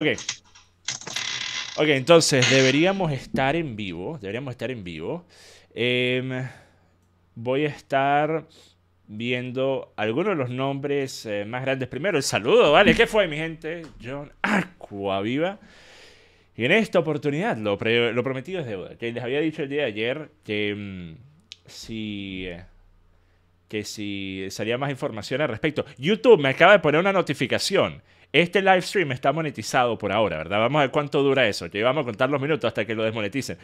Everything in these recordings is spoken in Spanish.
Ok. Ok, entonces deberíamos estar en vivo. Deberíamos estar en vivo. Em, voy a estar viendo algunos de los nombres eh, más grandes. Primero, el saludo, ¿vale? ¿Qué fue, mi gente? John Viva. Y en esta oportunidad, lo, prometido es deuda. Que les había dicho el día de ayer que mm, eh, que si salía más información al respecto. YouTube me acaba de poner una notificación este live stream está monetizado por ahora, ¿verdad? Vamos a ver cuánto dura eso. que vamos a contar los minutos hasta que lo desmoneticen.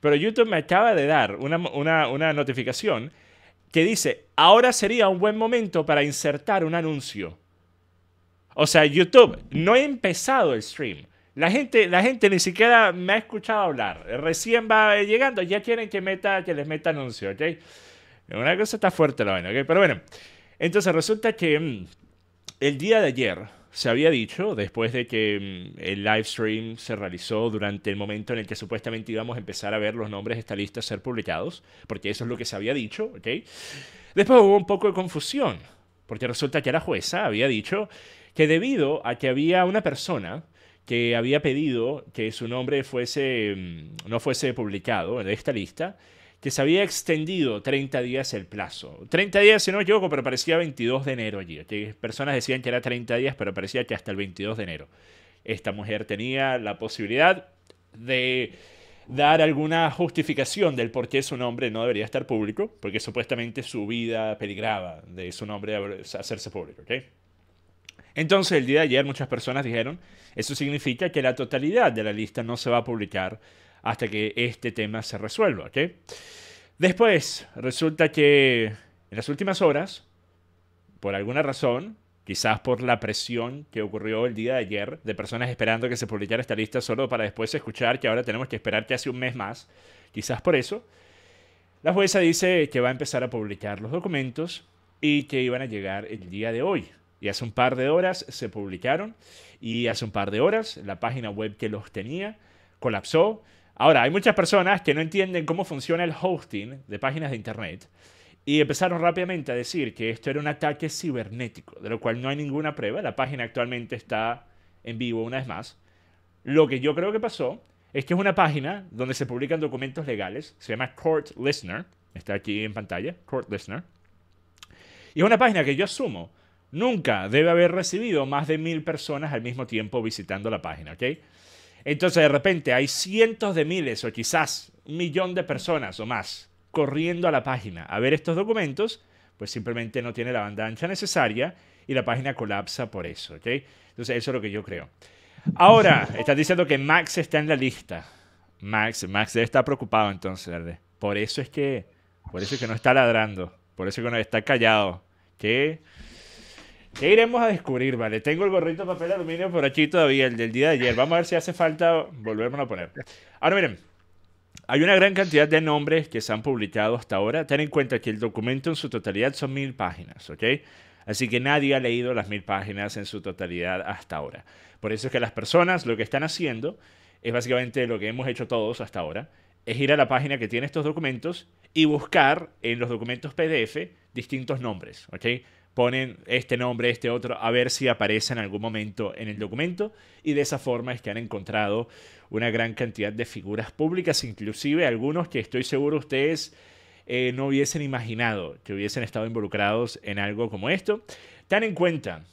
Pero YouTube me acaba de dar una, notificación que dice, ahora sería un buen momento para insertar un anuncio. O sea, YouTube, no he empezado el stream. La gente, la gente ni siquiera me ha escuchado hablar. Recién va llegando, ya quieren que, meta, que les meta anuncio, ¿ok? Una cosa está fuerte la vaina, ¿ok? Pero bueno, entonces resulta que mm, el día de ayer se había dicho, después de que mm, el livestream se realizó durante el momento en el que supuestamente íbamos a empezar a ver los nombres de esta lista ser publicados, porque eso es lo que se había dicho, ¿ok? Después hubo un poco de confusión, porque resulta que la jueza había dicho que debido a que había una persona que había pedido que su nombre fuese, mm, no fuese publicado en esta lista, que se había extendido 30 días el plazo. 30 días, si no me equivoco, pero parecía 22 de enero allí. Personas decían que era 30 días, pero parecía que hasta el 22 de enero. Esta mujer tenía la posibilidad de dar alguna justificación del por qué su nombre no debería estar público, porque supuestamente su vida peligraba de su nombre hacerse público. ¿okay? Entonces, el día de ayer muchas personas dijeron, eso significa que la totalidad de la lista no se va a publicar hasta que este tema se resuelva. ¿okay? Después, resulta que en las últimas horas, por alguna razón, quizás por la presión que ocurrió el día de ayer de personas esperando que se publicara esta lista solo para después escuchar que ahora tenemos que esperar que hace un mes más, quizás por eso, la jueza dice que va a empezar a publicar los documentos y que iban a llegar el día de hoy. Y hace un par de horas se publicaron y hace un par de horas la página web que los tenía colapsó Ahora, hay muchas personas que no entienden cómo funciona el hosting de páginas de Internet y empezaron rápidamente a decir que esto era un ataque cibernético, de lo cual no hay ninguna prueba. La página actualmente está en vivo una vez más. Lo que yo creo que pasó es que es una página donde se publican documentos legales, se llama Court Listener, está aquí en pantalla, Court Listener. Y es una página que yo asumo nunca debe haber recibido más de mil personas al mismo tiempo visitando la página, ¿ok? Entonces de repente hay cientos de miles o quizás un millón de personas o más corriendo a la página a ver estos documentos, pues simplemente no tiene la banda ancha necesaria y la página colapsa por eso, ¿ok? Entonces eso es lo que yo creo. Ahora, estás diciendo que Max está en la lista. Max, Max debe estar preocupado entonces, Por eso es que, por eso es que no está ladrando, por eso es que no está callado. ¿Qué? ¿Qué iremos a descubrir, vale. Tengo el gorrito de papel aluminio por aquí todavía, el del día de ayer. Vamos a ver si hace falta volverme a poner. Ahora miren, hay una gran cantidad de nombres que se han publicado hasta ahora. Ten en cuenta que el documento en su totalidad son mil páginas, ¿ok? Así que nadie ha leído las mil páginas en su totalidad hasta ahora. Por eso es que las personas lo que están haciendo es básicamente lo que hemos hecho todos hasta ahora, es ir a la página que tiene estos documentos y buscar en los documentos PDF distintos nombres, ¿ok? ponen este nombre, este otro, a ver si aparece en algún momento en el documento. Y de esa forma es que han encontrado una gran cantidad de figuras públicas, inclusive algunos que estoy seguro ustedes eh, no hubiesen imaginado que hubiesen estado involucrados en algo como esto. Tan en cuenta,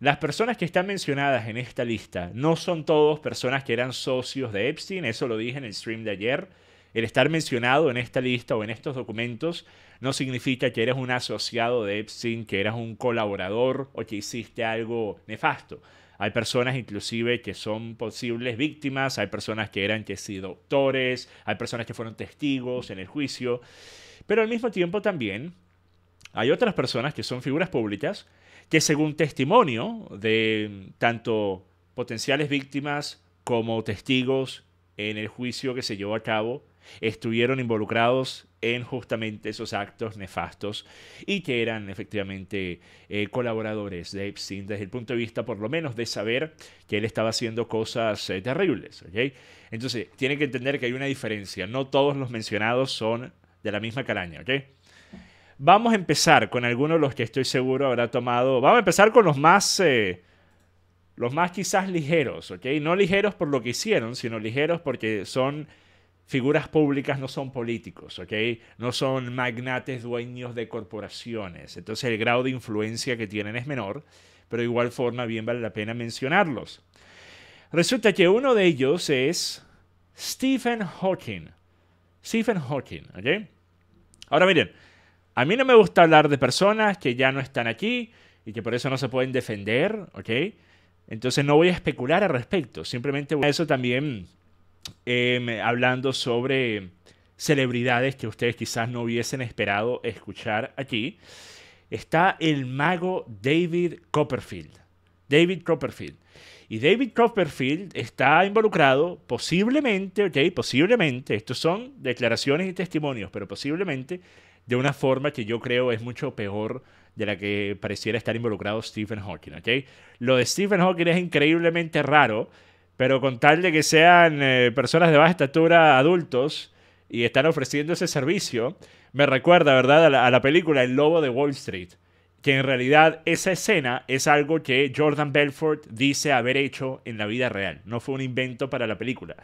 las personas que están mencionadas en esta lista no son todos personas que eran socios de Epstein, eso lo dije en el stream de ayer. El estar mencionado en esta lista o en estos documentos no significa que eres un asociado de Epstein, que eras un colaborador o que hiciste algo nefasto. Hay personas inclusive que son posibles víctimas, hay personas que eran que sí doctores, hay personas que fueron testigos en el juicio, pero al mismo tiempo también hay otras personas que son figuras públicas que según testimonio de tanto potenciales víctimas como testigos en el juicio que se llevó a cabo estuvieron involucrados en justamente esos actos nefastos y que eran efectivamente eh, colaboradores de Epstein desde el punto de vista por lo menos de saber que él estaba haciendo cosas eh, terribles. Entonces, tienen que entender que hay una diferencia. No todos los mencionados son de la misma calaña. ¿ok? Vamos a empezar con algunos de los que estoy seguro habrá tomado. Vamos a empezar con los más... Eh, los más quizás ligeros, ¿ok? No ligeros por lo que hicieron, sino ligeros porque son figuras públicas no son políticos, ¿ok? No son magnates dueños de corporaciones. Entonces el grado de influencia que tienen es menor, pero de igual forma bien vale la pena mencionarlos. Resulta que uno de ellos es Stephen Hawking. Stephen Hawking, ¿ok? Ahora miren, a mí no me gusta hablar de personas que ya no están aquí y que por eso no se pueden defender, ¿ok? Entonces no voy a especular al respecto, simplemente eso también Em, hablando sobre celebridades que ustedes quizás no hubiesen esperado escuchar aquí, está el mago David Copperfield. David Copperfield. Y David Copperfield está involucrado posiblemente, ok, posiblemente, estos son declaraciones y testimonios, pero posiblemente de una forma que yo creo es mucho peor de la que pareciera estar involucrado Stephen Hawking, ok. Lo de Stephen Hawking es increíblemente raro, pero con tal de que sean eh, personas de baja estatura adultos y están ofreciendo ese servicio, me recuerda, ¿verdad?, a la, película El Lobo de Wall Street, que en realidad esa escena es algo que Jordan Belfort dice haber hecho en la vida real, no fue un invento para la película.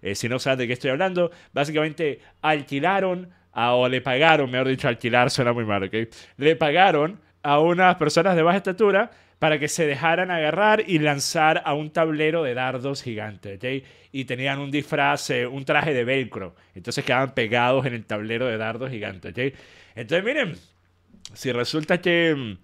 Eh, si no sabes de qué estoy hablando, básicamente alquilaron, a, o le pagaron, mejor dicho, alquilar suena muy mal, ¿ok? Le pagaron a unas personas de baja estatura para que se dejaran agarrar y lanzar a un tablero de dardos gigante. ¿okay? Y tenían un disfraz, eh, un traje de velcro. Entonces quedaban pegados en el tablero de dardos gigante. Entonces, miren, si resulta que mm,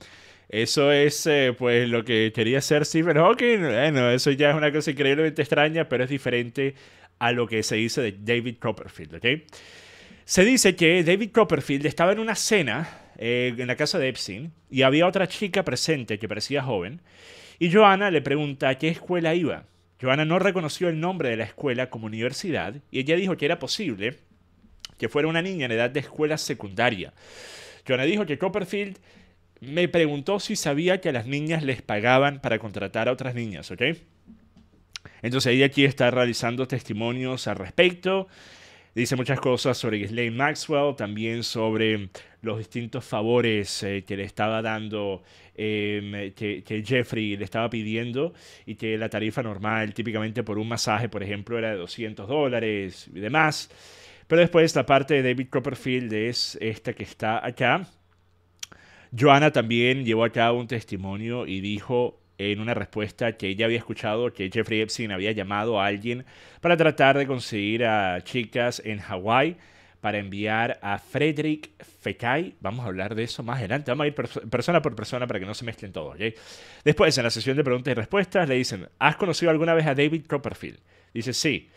eso es eh, pues lo que quería hacer Stephen Hawking, bueno, eso ya es una cosa increíblemente extraña, pero es diferente a lo que se dice de David Copperfield. ¿okay? Se dice que David Copperfield estaba en una cena eh, en la casa de Epstein y había otra chica presente que parecía joven. Y Joana le pregunta a qué escuela iba. Joana no reconoció el nombre de la escuela como universidad y ella dijo que era posible que fuera una niña en edad de escuela secundaria. Joana dijo que Copperfield me preguntó si sabía que a las niñas les pagaban para contratar a otras niñas, ¿ok? Entonces ella aquí está realizando testimonios al respecto dice muchas cosas sobre Ghislaine Maxwell, también sobre los distintos favores eh, que le estaba dando, em, que, Jeffrey le estaba pidiendo y que la tarifa normal típicamente por un masaje, por ejemplo, era de 200 dólares y demás. Pero después la parte de David Copperfield es esta que está acá. Joanna también llevó acá un testimonio y dijo en una respuesta que ella había escuchado que Jeffrey Epstein había llamado a alguien para tratar de conseguir a chicas en Hawái para enviar a Frederick Fekay. Vamos a hablar de eso más adelante. Vamos a ir persona por persona para que no se mezclen todos. Después, en la sesión de preguntas y respuestas, le dicen, ¿has conocido alguna vez a David Copperfield? Dice, sí.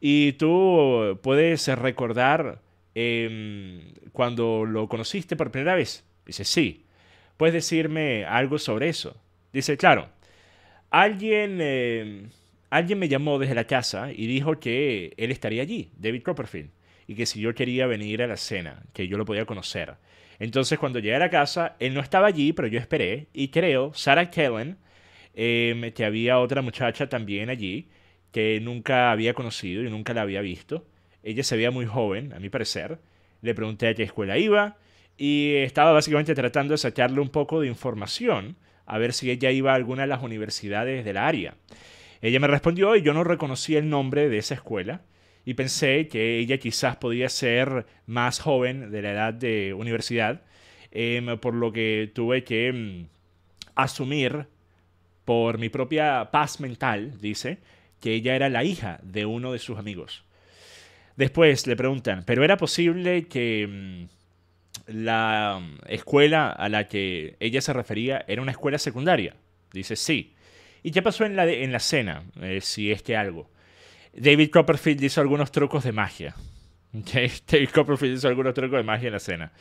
Y tú puedes recordar em, cuando lo conociste por primera vez. Dice, sí. ¿Puedes decirme algo sobre eso? Dice, claro, alguien, eh, alguien me llamó desde la casa y dijo que él estaría allí, David Copperfield, y que si yo quería venir a la cena, que yo lo podía conocer. Entonces cuando llegué a la casa, él no estaba allí, pero yo esperé, y creo, Sarah Kellen, em, que había otra muchacha también allí, que nunca había conocido y nunca la había visto. Ella se veía muy joven, a mi parecer. Le pregunté a qué escuela iba y estaba básicamente tratando de sacarle un poco de información a ver si ella iba a alguna de las universidades del área. Ella me respondió y yo no reconocí el nombre de esa escuela y pensé que ella quizás podía ser más joven de la edad de universidad, em, por lo que tuve que em, asumir por mi propia paz mental, dice, que ella era la hija de uno de sus amigos. Después le preguntan, ¿pero era posible que em, la mm, escuela a la que ella se refería era una escuela secundaria. Dice, sí. ¿Y qué pasó en la, en la cena? Eh, si es que algo. David Copperfield hizo algunos trucos de magia. David Copperfield hizo algunos trucos de magia en la cena.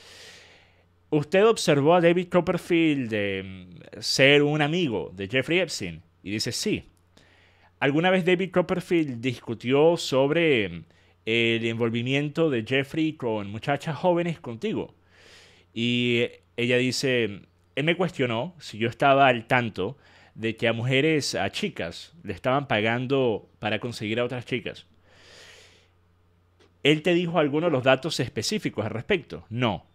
Usted observó a David Copperfield eh, ser un amigo de Jeffrey Epstein. Y dice, sí. ¿Alguna vez David Copperfield discutió sobre eh, el envolvimiento de Jeffrey con muchachas jóvenes contigo? Y ella dice, él me cuestionó si yo estaba al tanto de que a mujeres, a chicas, le estaban pagando para conseguir a otras chicas. Él te dijo algunos de los datos específicos al respecto. No.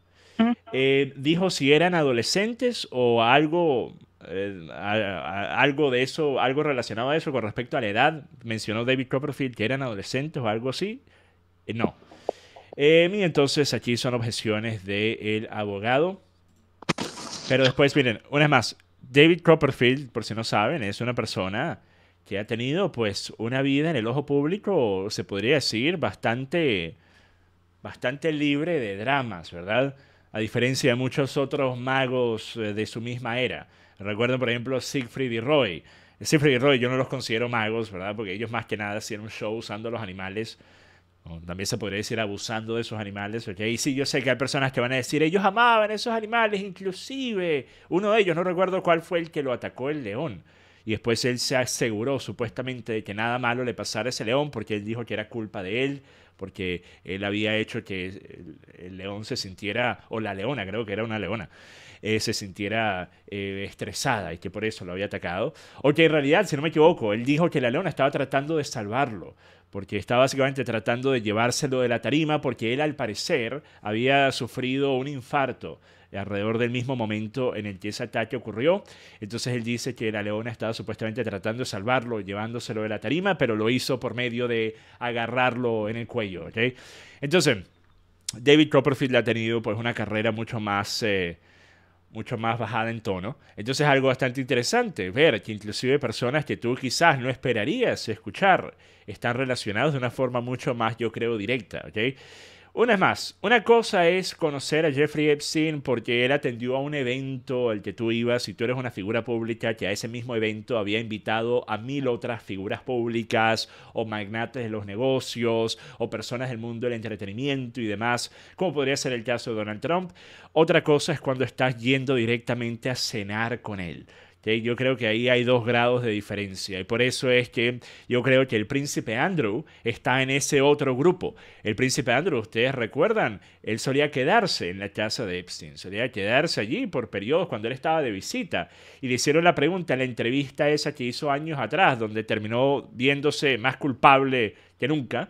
Eh, dijo si eran adolescentes o algo, eh, algo de eso, algo relacionado a eso con respecto a la edad. Mencionó David Copperfield que eran adolescentes o algo así. Eh, no y entonces aquí son objeciones del el abogado. Pero después, miren, una vez más, David Copperfield, por si no saben, es una persona que ha tenido pues una vida en el ojo público, se podría decir, bastante, bastante libre de dramas, ¿verdad? A diferencia de muchos otros magos eh, de su misma era. Recuerden, por ejemplo, Siegfried y Roy. Siegfried y Roy yo no los considero magos, ¿verdad? Porque ellos más que nada hacían un show usando los animales también se podría decir abusando de esos animales. Y sí, yo sé que hay personas que van a decir, ellos amaban esos animales, inclusive uno de ellos, no recuerdo cuál fue el que lo atacó el león. Y después él se aseguró supuestamente de que nada malo le pasara a ese león porque él dijo que era culpa de él, porque él había hecho que el, león se sintiera, o la leona, creo que era una leona, eh, se sintiera eh, estresada y que por eso lo había atacado. O que en realidad, si no me equivoco, él dijo que la leona estaba tratando de salvarlo porque estaba básicamente tratando de llevárselo de la tarima porque él al parecer había sufrido un infarto alrededor del mismo momento en el que ese ataque ocurrió. Entonces él dice que la leona estaba supuestamente tratando de salvarlo, llevándoselo de la tarima, pero lo hizo por medio de agarrarlo en el cuello. Entonces, David Copperfield ha tenido pues una carrera mucho más... Eh, mucho más bajada en tono. Entonces algo bastante interesante, ver que inclusive personas que tú quizás no esperarías escuchar están relacionados de una forma mucho más, yo creo, directa, ¿ok? Una es más, una cosa es conocer a Jeffrey Epstein porque él atendió a un evento al que tú ibas y tú eres una figura pública que a ese mismo evento había invitado a mil otras figuras públicas o magnates de los negocios o personas del mundo del entretenimiento y demás, como podría ser el caso de Donald Trump. Otra cosa es cuando estás yendo directamente a cenar con él. Yo creo que ahí hay dos grados de diferencia y por eso es que yo creo que el príncipe Andrew está en ese otro grupo. El príncipe Andrew, ustedes recuerdan, él solía quedarse en la casa de Epstein, solía quedarse allí por periodos cuando él estaba de visita y le hicieron la pregunta en la entrevista esa que hizo años atrás, donde terminó viéndose más culpable que nunca,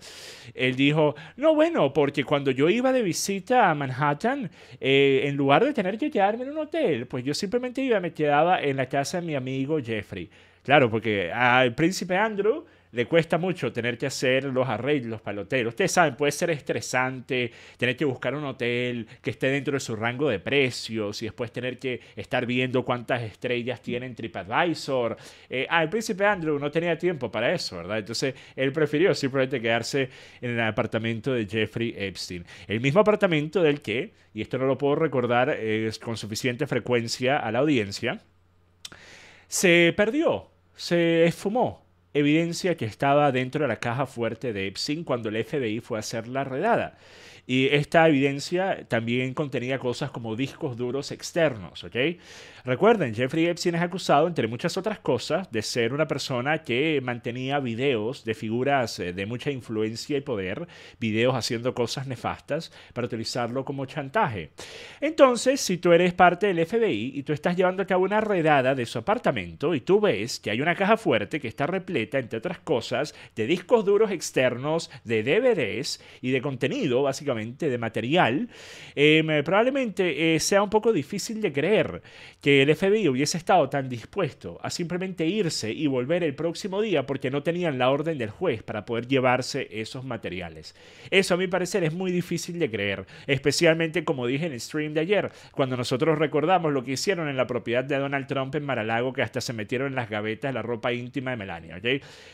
él dijo, no, bueno, porque cuando yo iba de visita a Manhattan, eh, en lugar de tener que quedarme en un hotel, pues yo simplemente iba, me quedaba en la casa de mi amigo Jeffrey. Claro, porque al ah, príncipe Andrew le cuesta mucho tener que hacer los arreglos para el hotel. Ustedes saben, puede ser estresante tener que buscar un hotel que esté dentro de su rango de precios y después tener que estar viendo cuántas estrellas tienen TripAdvisor. ah, eh, el príncipe Andrew no tenía tiempo para eso, ¿verdad? Entonces él prefirió simplemente quedarse en el apartamento de Jeffrey Epstein. El mismo apartamento del que, y esto no lo puedo recordar con suficiente frecuencia a la audiencia, se perdió, se esfumó evidencia que estaba dentro de la caja fuerte de Epstein cuando el FBI fue a hacer la redada. Y esta evidencia también contenía cosas como discos duros externos, Recuerden, Jeffrey Epstein es acusado, entre muchas otras cosas, de ser una persona que mantenía videos de figuras eh, de mucha influencia y poder, videos haciendo cosas nefastas para utilizarlo como chantaje. Entonces, si tú eres parte del FBI y tú estás llevando a cabo una redada de su apartamento y tú ves que hay una caja fuerte que está repleta, entre otras cosas, de discos duros externos, de DVDs y de contenido, básicamente, de material, em, probablemente eh, sea un poco difícil de creer que el FBI hubiese estado tan dispuesto a simplemente irse y volver el próximo día porque no tenían la orden del juez para poder llevarse esos materiales. Eso a mi parecer es muy difícil de creer, especialmente como dije en el stream de ayer, cuando nosotros recordamos lo que hicieron en la propiedad de Donald Trump en Maralago, que hasta se metieron en las gavetas la ropa íntima de Melania.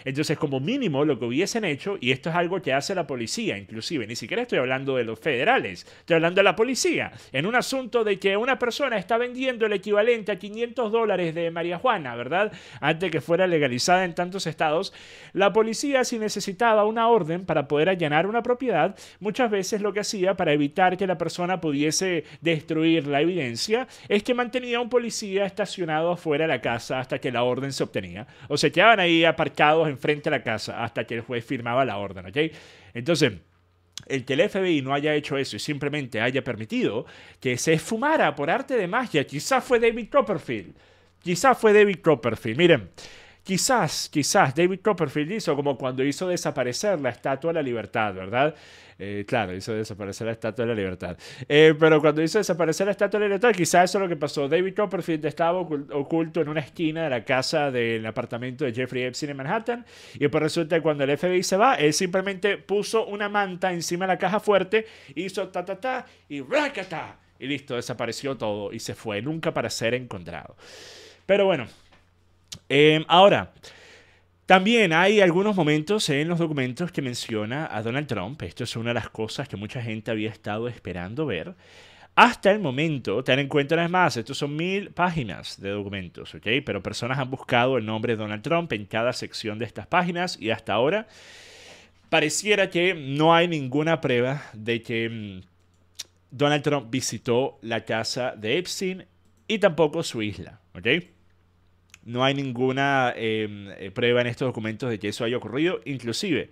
Entonces, como mínimo, lo que hubiesen hecho, y esto es algo que hace la policía, inclusive, ni siquiera estoy hablando de los federales, estoy hablando de la policía, en un asunto de que una persona está vendiendo el equivalente a 500 dólares de marihuana, ¿verdad? Antes que fuera legalizada en tantos estados, la policía si necesitaba una orden para poder allanar una propiedad, muchas veces lo que hacía para evitar que la persona pudiese destruir la evidencia es que mantenía a un policía estacionado afuera de la casa hasta que la orden se obtenía. O se quedaban ahí aparcados enfrente de la casa hasta que el juez firmaba la orden, ¿ok? Entonces el que el FBI no haya hecho eso y simplemente haya permitido que se esfumara por arte de magia. Quizás fue David Copperfield. Quizás fue David Copperfield. Miren, quizás, quizás David Copperfield hizo como cuando hizo desaparecer la Estatua de la Libertad, ¿verdad? Eh, claro, hizo desaparecer la Estatua de la Libertad. Eh, pero cuando hizo desaparecer la Estatua de la Libertad, quizás eso es lo que pasó. David Copperfield estaba oculto en una esquina de la casa del apartamento de Jeffrey Epstein en Manhattan. Y pues resulta que cuando el FBI se va, él simplemente puso una manta encima de la caja fuerte, hizo ta ta ta y ta Y listo, desapareció todo y se fue, nunca para ser encontrado. Pero bueno, eh, ahora. También hay algunos momentos en los documentos que menciona a Donald Trump. Esto es una de las cosas que mucha gente había estado esperando ver. Hasta el momento, ten en cuenta una vez más, estos son mil páginas de documentos, ¿ok? Pero personas han buscado el nombre de Donald Trump en cada sección de estas páginas y hasta ahora pareciera que no hay ninguna prueba de que mm, Donald Trump visitó la casa de Epstein y tampoco su isla, ¿ok? No hay ninguna em, eh, prueba en estos documentos de que eso haya ocurrido. Inclusive,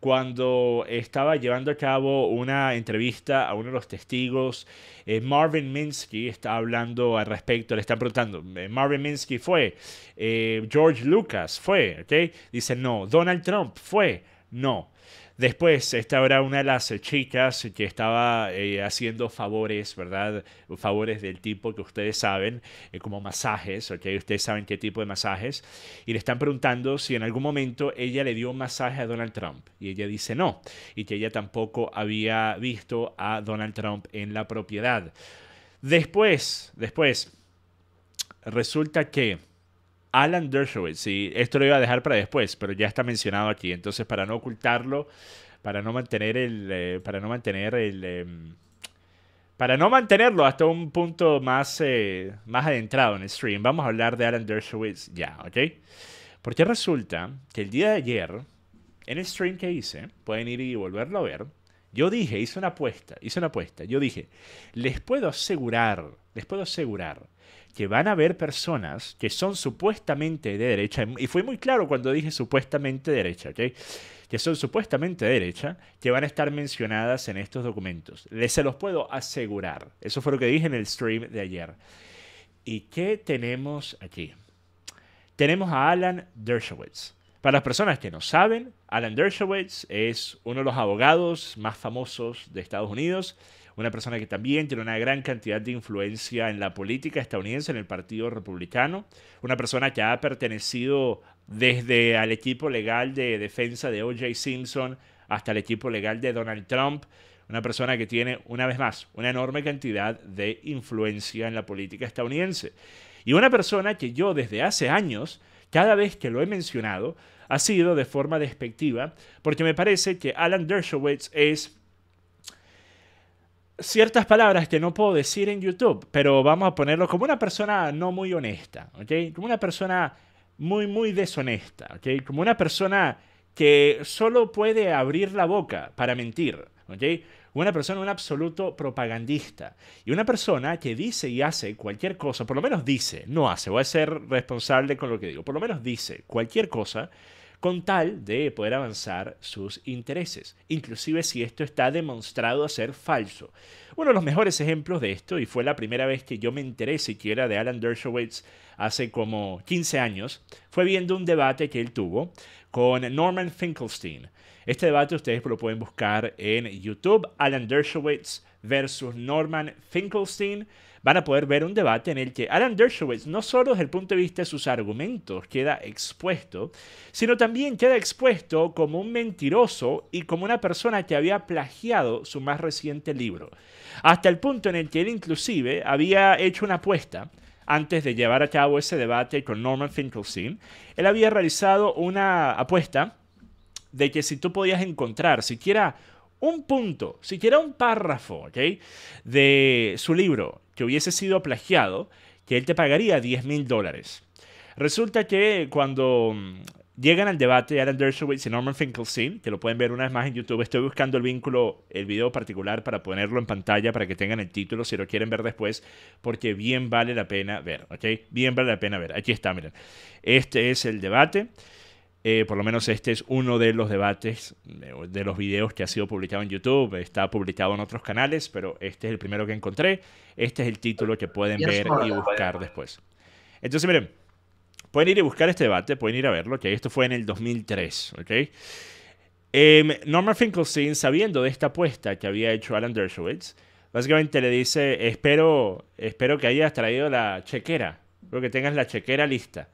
cuando estaba llevando a cabo una entrevista a uno de los testigos, eh, Marvin Minsky está hablando al respecto, le están preguntando, eh, Marvin Minsky fue, George Lucas fue, ¿ok? Dice, no, Donald Trump fue, no. Después, esta era una de las eh, chicas que estaba eh, haciendo favores, ¿verdad? Favores del tipo que ustedes saben, eh, como masajes, ¿ok? Ustedes saben qué tipo de masajes. Y le están preguntando si en algún momento ella le dio un masaje a Donald Trump. Y ella dice no, y que ella tampoco había visto a Donald Trump en la propiedad. Después, después, resulta que Alan Dershowitz, sí, esto lo iba a dejar para después, pero ya está mencionado aquí. Entonces, para no ocultarlo, para no mantener el. Eh, para no mantener el. Em, para no mantenerlo hasta un punto más, eh, más adentrado en el stream, vamos a hablar de Alan Dershowitz ya, ¿ok? Porque resulta que el día de ayer, en el stream que hice, pueden ir y volverlo a ver, yo dije, hice una apuesta, hice una apuesta, yo dije, les puedo asegurar, les puedo asegurar que van a haber personas que son supuestamente de derecha, y fue muy claro cuando dije supuestamente derecha, que son supuestamente de derecha, que van a estar mencionadas en estos documentos. Les se los puedo asegurar. Eso fue lo que dije en el stream de ayer. ¿Y qué tenemos aquí? Tenemos a Alan Dershowitz. Para las personas que no saben, Alan Dershowitz es uno de los abogados más famosos de Estados Unidos una persona que también tiene una gran cantidad de influencia en la política estadounidense, en el Partido Republicano, una persona que ha pertenecido desde al equipo legal de defensa de O.J. Simpson hasta el equipo legal de Donald Trump, una persona que tiene, una vez más, una enorme cantidad de influencia en la política estadounidense. Y una persona que yo desde hace años, cada vez que lo he mencionado, ha sido de forma despectiva, porque me parece que Alan Dershowitz es ciertas palabras que no puedo decir en YouTube, pero vamos a ponerlo como una persona no muy honesta, ¿ok? Como una persona muy, muy deshonesta, ¿ok? Como una persona que solo puede abrir la boca para mentir, ¿ok? Una persona, un absoluto propagandista. Y una persona que dice y hace cualquier cosa, por lo menos dice, no hace, voy a ser responsable con lo que digo, por lo menos dice cualquier cosa con tal de poder avanzar sus intereses, inclusive si esto está demostrado a ser falso. Uno de los mejores ejemplos de esto, y fue la primera vez que yo me enteré siquiera de Alan Dershowitz hace como 15 años, fue viendo un debate que él tuvo con Norman Finkelstein. Este debate ustedes lo pueden buscar en YouTube, Alan Dershowitz versus Norman Finkelstein van a poder ver un debate en el que Alan Dershowitz no solo desde el punto de vista de sus argumentos queda expuesto, sino también queda expuesto como un mentiroso y como una persona que había plagiado su más reciente libro, hasta el punto en el que él inclusive había hecho una apuesta antes de llevar a cabo ese debate con Norman Finkelstein, él había realizado una apuesta de que si tú podías encontrar siquiera un punto, siquiera un párrafo, De su libro que hubiese sido plagiado, que él te pagaría 10 mil dólares. Resulta que cuando mm, llegan al debate Alan Dershowitz y Norman Finkelstein, que lo pueden ver una vez más en YouTube, estoy buscando el vínculo, el video particular para ponerlo en pantalla para que tengan el título si lo quieren ver después, porque bien vale la pena ver, ¿ok? Bien vale la pena ver. Aquí está, miren. Este es el debate. Eh, por lo menos este es uno de los debates, de los videos que ha sido publicado en YouTube, está publicado en otros canales, pero este es el primero que encontré. Este es el título que pueden ver y buscar después. Entonces, miren, pueden ir y buscar este debate, pueden ir a verlo, que esto fue en el 2003, em, Norman Finkelstein, sabiendo de esta apuesta que había hecho Alan Dershowitz, básicamente le dice, espero, espero que hayas traído la chequera, espero que tengas la chequera lista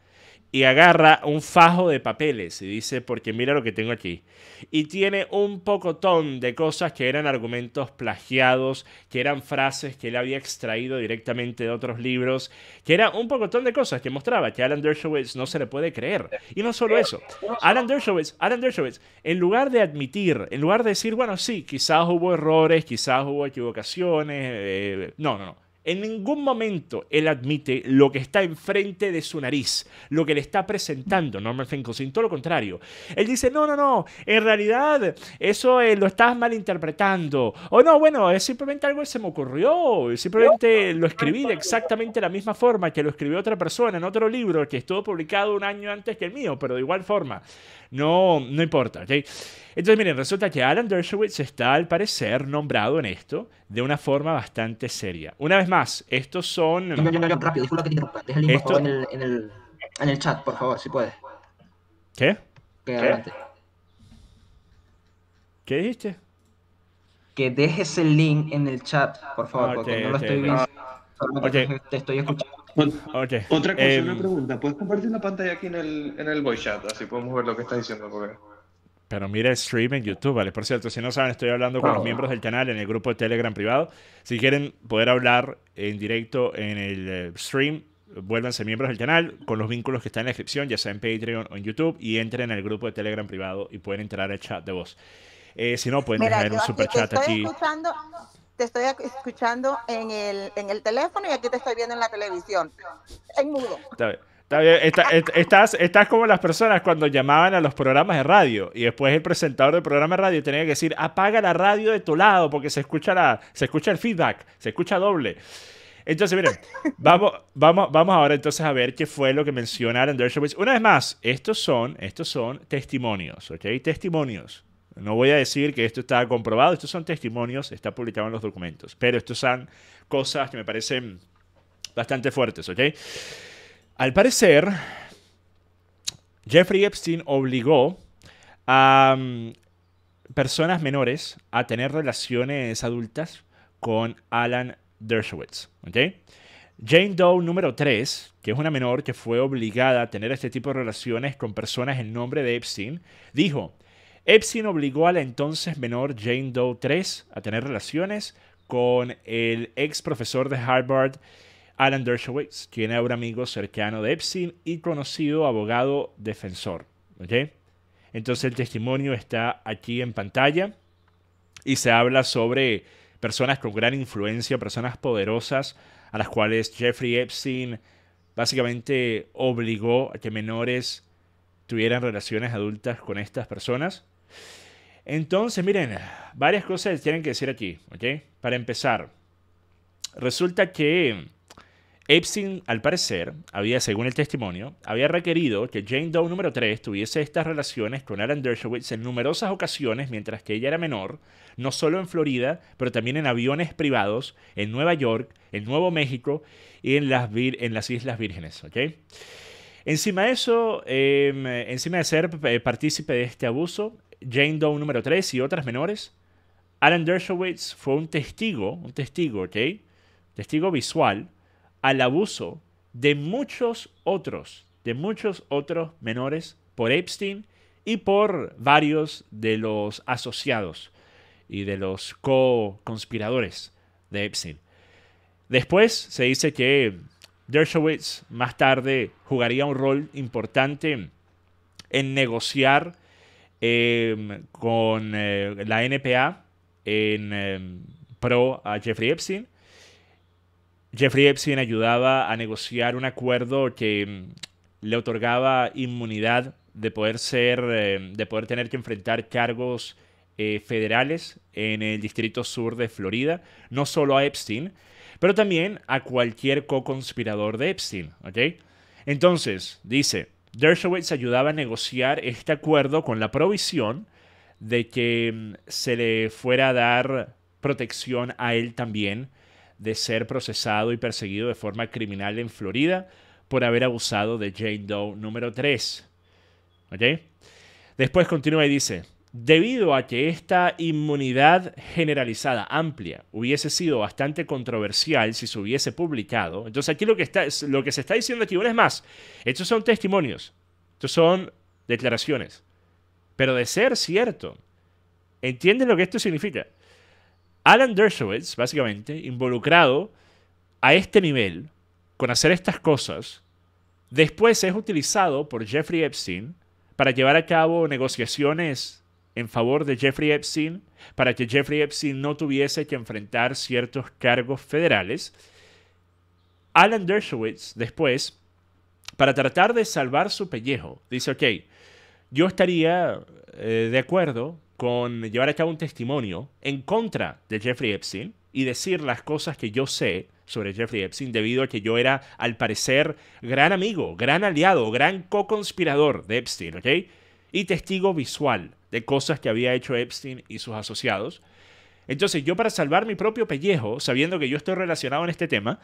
y agarra un fajo de papeles y dice, porque mira lo que tengo aquí. Y tiene un pocotón de cosas que eran argumentos plagiados, que eran frases que él había extraído directamente de otros libros, que era un pocotón de cosas que mostraba que Alan Dershowitz no se le puede creer. Y no solo eso, Alan Dershowitz, Alan Dershowitz, en lugar de admitir, en lugar de decir, bueno, sí, quizás hubo errores, quizás hubo equivocaciones, eh, no, no, no. En ningún momento él admite lo que está enfrente de su nariz, lo que le está presentando Norman Finkelstein, todo lo contrario. Él dice, no, no, no, en realidad eso eh, lo estás malinterpretando. O no, bueno, es simplemente algo que se me ocurrió, simplemente lo escribí de exactamente la misma forma que lo escribió otra persona en otro libro que estuvo publicado un año antes que el mío, pero de igual forma. No, no importa, ¿ok? Entonces, miren, resulta que Alan Dershowitz está al parecer nombrado en esto de una forma bastante seria. Una vez más, estos son. Yo, no, rápido, disculpa que te interrumpa. Deja el en, el, en, el, en, el, chat, por favor, si puedes. ¿Qué? ¿Qué? Adelante. ¿Qué dijiste? Que dejes el link en el chat, por favor, porque no lo estoy viendo. No. Te estoy escuchando. Otra cosa, una em, pregunta. ¿Puedes compartir la pantalla aquí en el, en el voice chat? Así podemos ver lo que estás diciendo. Porque... Pero mira el stream en YouTube, ¿vale? Por cierto, si no saben, estoy hablando con los miembros del canal en el grupo de Telegram privado. Si quieren poder hablar en directo en el eh, stream, vuélvanse miembros del canal con los vínculos que están en la descripción, ya sea en Patreon o en YouTube, y entren al grupo de Telegram privado y pueden entrar al chat de voz. Eh, si no, pueden dejar un super chat aquí. Escuchando, te estoy escuchando en el, en el teléfono y aquí te estoy viendo en la televisión. En mudo. Está bien. Está, estás, estás como las personas cuando llamaban a los programas de radio y después el presentador del programa de radio tenía que decir apaga la radio de tu lado porque se escucha, se escucha el feedback, se escucha doble. Entonces, miren, vamos, vamos, vamos ahora entonces a ver qué fue lo que mencionaron Alan Una vez más, estos son, estos son testimonios, ¿ok? Testimonios. No voy a decir que esto está comprobado, estos son testimonios, está publicado en los documentos, pero estos son cosas que me parecen bastante fuertes, ¿ok? Al parecer, Jeffrey Epstein obligó a mm, personas menores a tener relaciones adultas con Alan Dershowitz. Jane Doe número 3, que es una menor que fue obligada a tener este tipo de relaciones con personas en nombre de Epstein, dijo, Epstein obligó a la entonces menor Jane Doe 3 a tener relaciones con el ex profesor de Harvard Alan Dershowitz, quien era un amigo cercano de Epstein y conocido abogado defensor. Entonces el testimonio está aquí en pantalla y se habla sobre personas con gran influencia, personas poderosas, a las cuales Jeffrey Epstein básicamente obligó a que menores tuvieran relaciones adultas con estas personas. Entonces, miren, varias cosas tienen que decir aquí, Para empezar, resulta que Epstein, al parecer, había, según el testimonio, había requerido que Jane Doe número 3 tuviese estas relaciones con Alan Dershowitz en numerosas ocasiones mientras que ella era menor, no solo en Florida, pero también en aviones privados, en Nueva York, en Nuevo México y en las, en las Islas Vírgenes. ¿okay? Encima de eso, em, encima de ser eh, partícipe de este abuso, Jane Doe número 3 y otras menores, Alan Dershowitz fue un testigo, un testigo, ¿okay? Testigo visual al abuso de muchos otros, de muchos otros menores por Epstein y por varios de los asociados y de los co-conspiradores de Epstein. Después se dice que Dershowitz más tarde jugaría un rol importante en negociar em, con eh, la NPA en em, pro a Jeffrey Epstein Jeffrey Epstein ayudaba a negociar un acuerdo que mm, le otorgaba inmunidad de poder ser, eh, de poder tener que enfrentar cargos eh, federales en el distrito sur de Florida, no solo a Epstein, pero también a cualquier co-conspirador de Epstein, Entonces, dice, Dershowitz ayudaba a negociar este acuerdo con la provisión de que mm, se le fuera a dar protección a él también de ser procesado y perseguido de forma criminal en Florida por haber abusado de Jane Doe número 3. Después continúa y dice, debido a que esta inmunidad generalizada amplia hubiese sido bastante controversial si se hubiese publicado, entonces aquí lo que, está, lo que se está diciendo aquí, una es más, estos son testimonios, estos son declaraciones, pero de ser cierto, ¿entienden lo que esto significa? Alan Dershowitz, básicamente, involucrado a este nivel con hacer estas cosas, después es utilizado por Jeffrey Epstein para llevar a cabo negociaciones en favor de Jeffrey Epstein, para que Jeffrey Epstein no tuviese que enfrentar ciertos cargos federales. Alan Dershowitz, después, para tratar de salvar su pellejo, dice, ok, yo estaría eh, de acuerdo con llevar a cabo un testimonio en contra de Jeffrey Epstein y decir las cosas que yo sé sobre Jeffrey Epstein debido a que yo era, al parecer, gran amigo, gran aliado, gran co-conspirador de Epstein, ¿ok? Y testigo visual de cosas que había hecho Epstein y sus asociados. Entonces yo para salvar mi propio pellejo, sabiendo que yo estoy relacionado en este tema,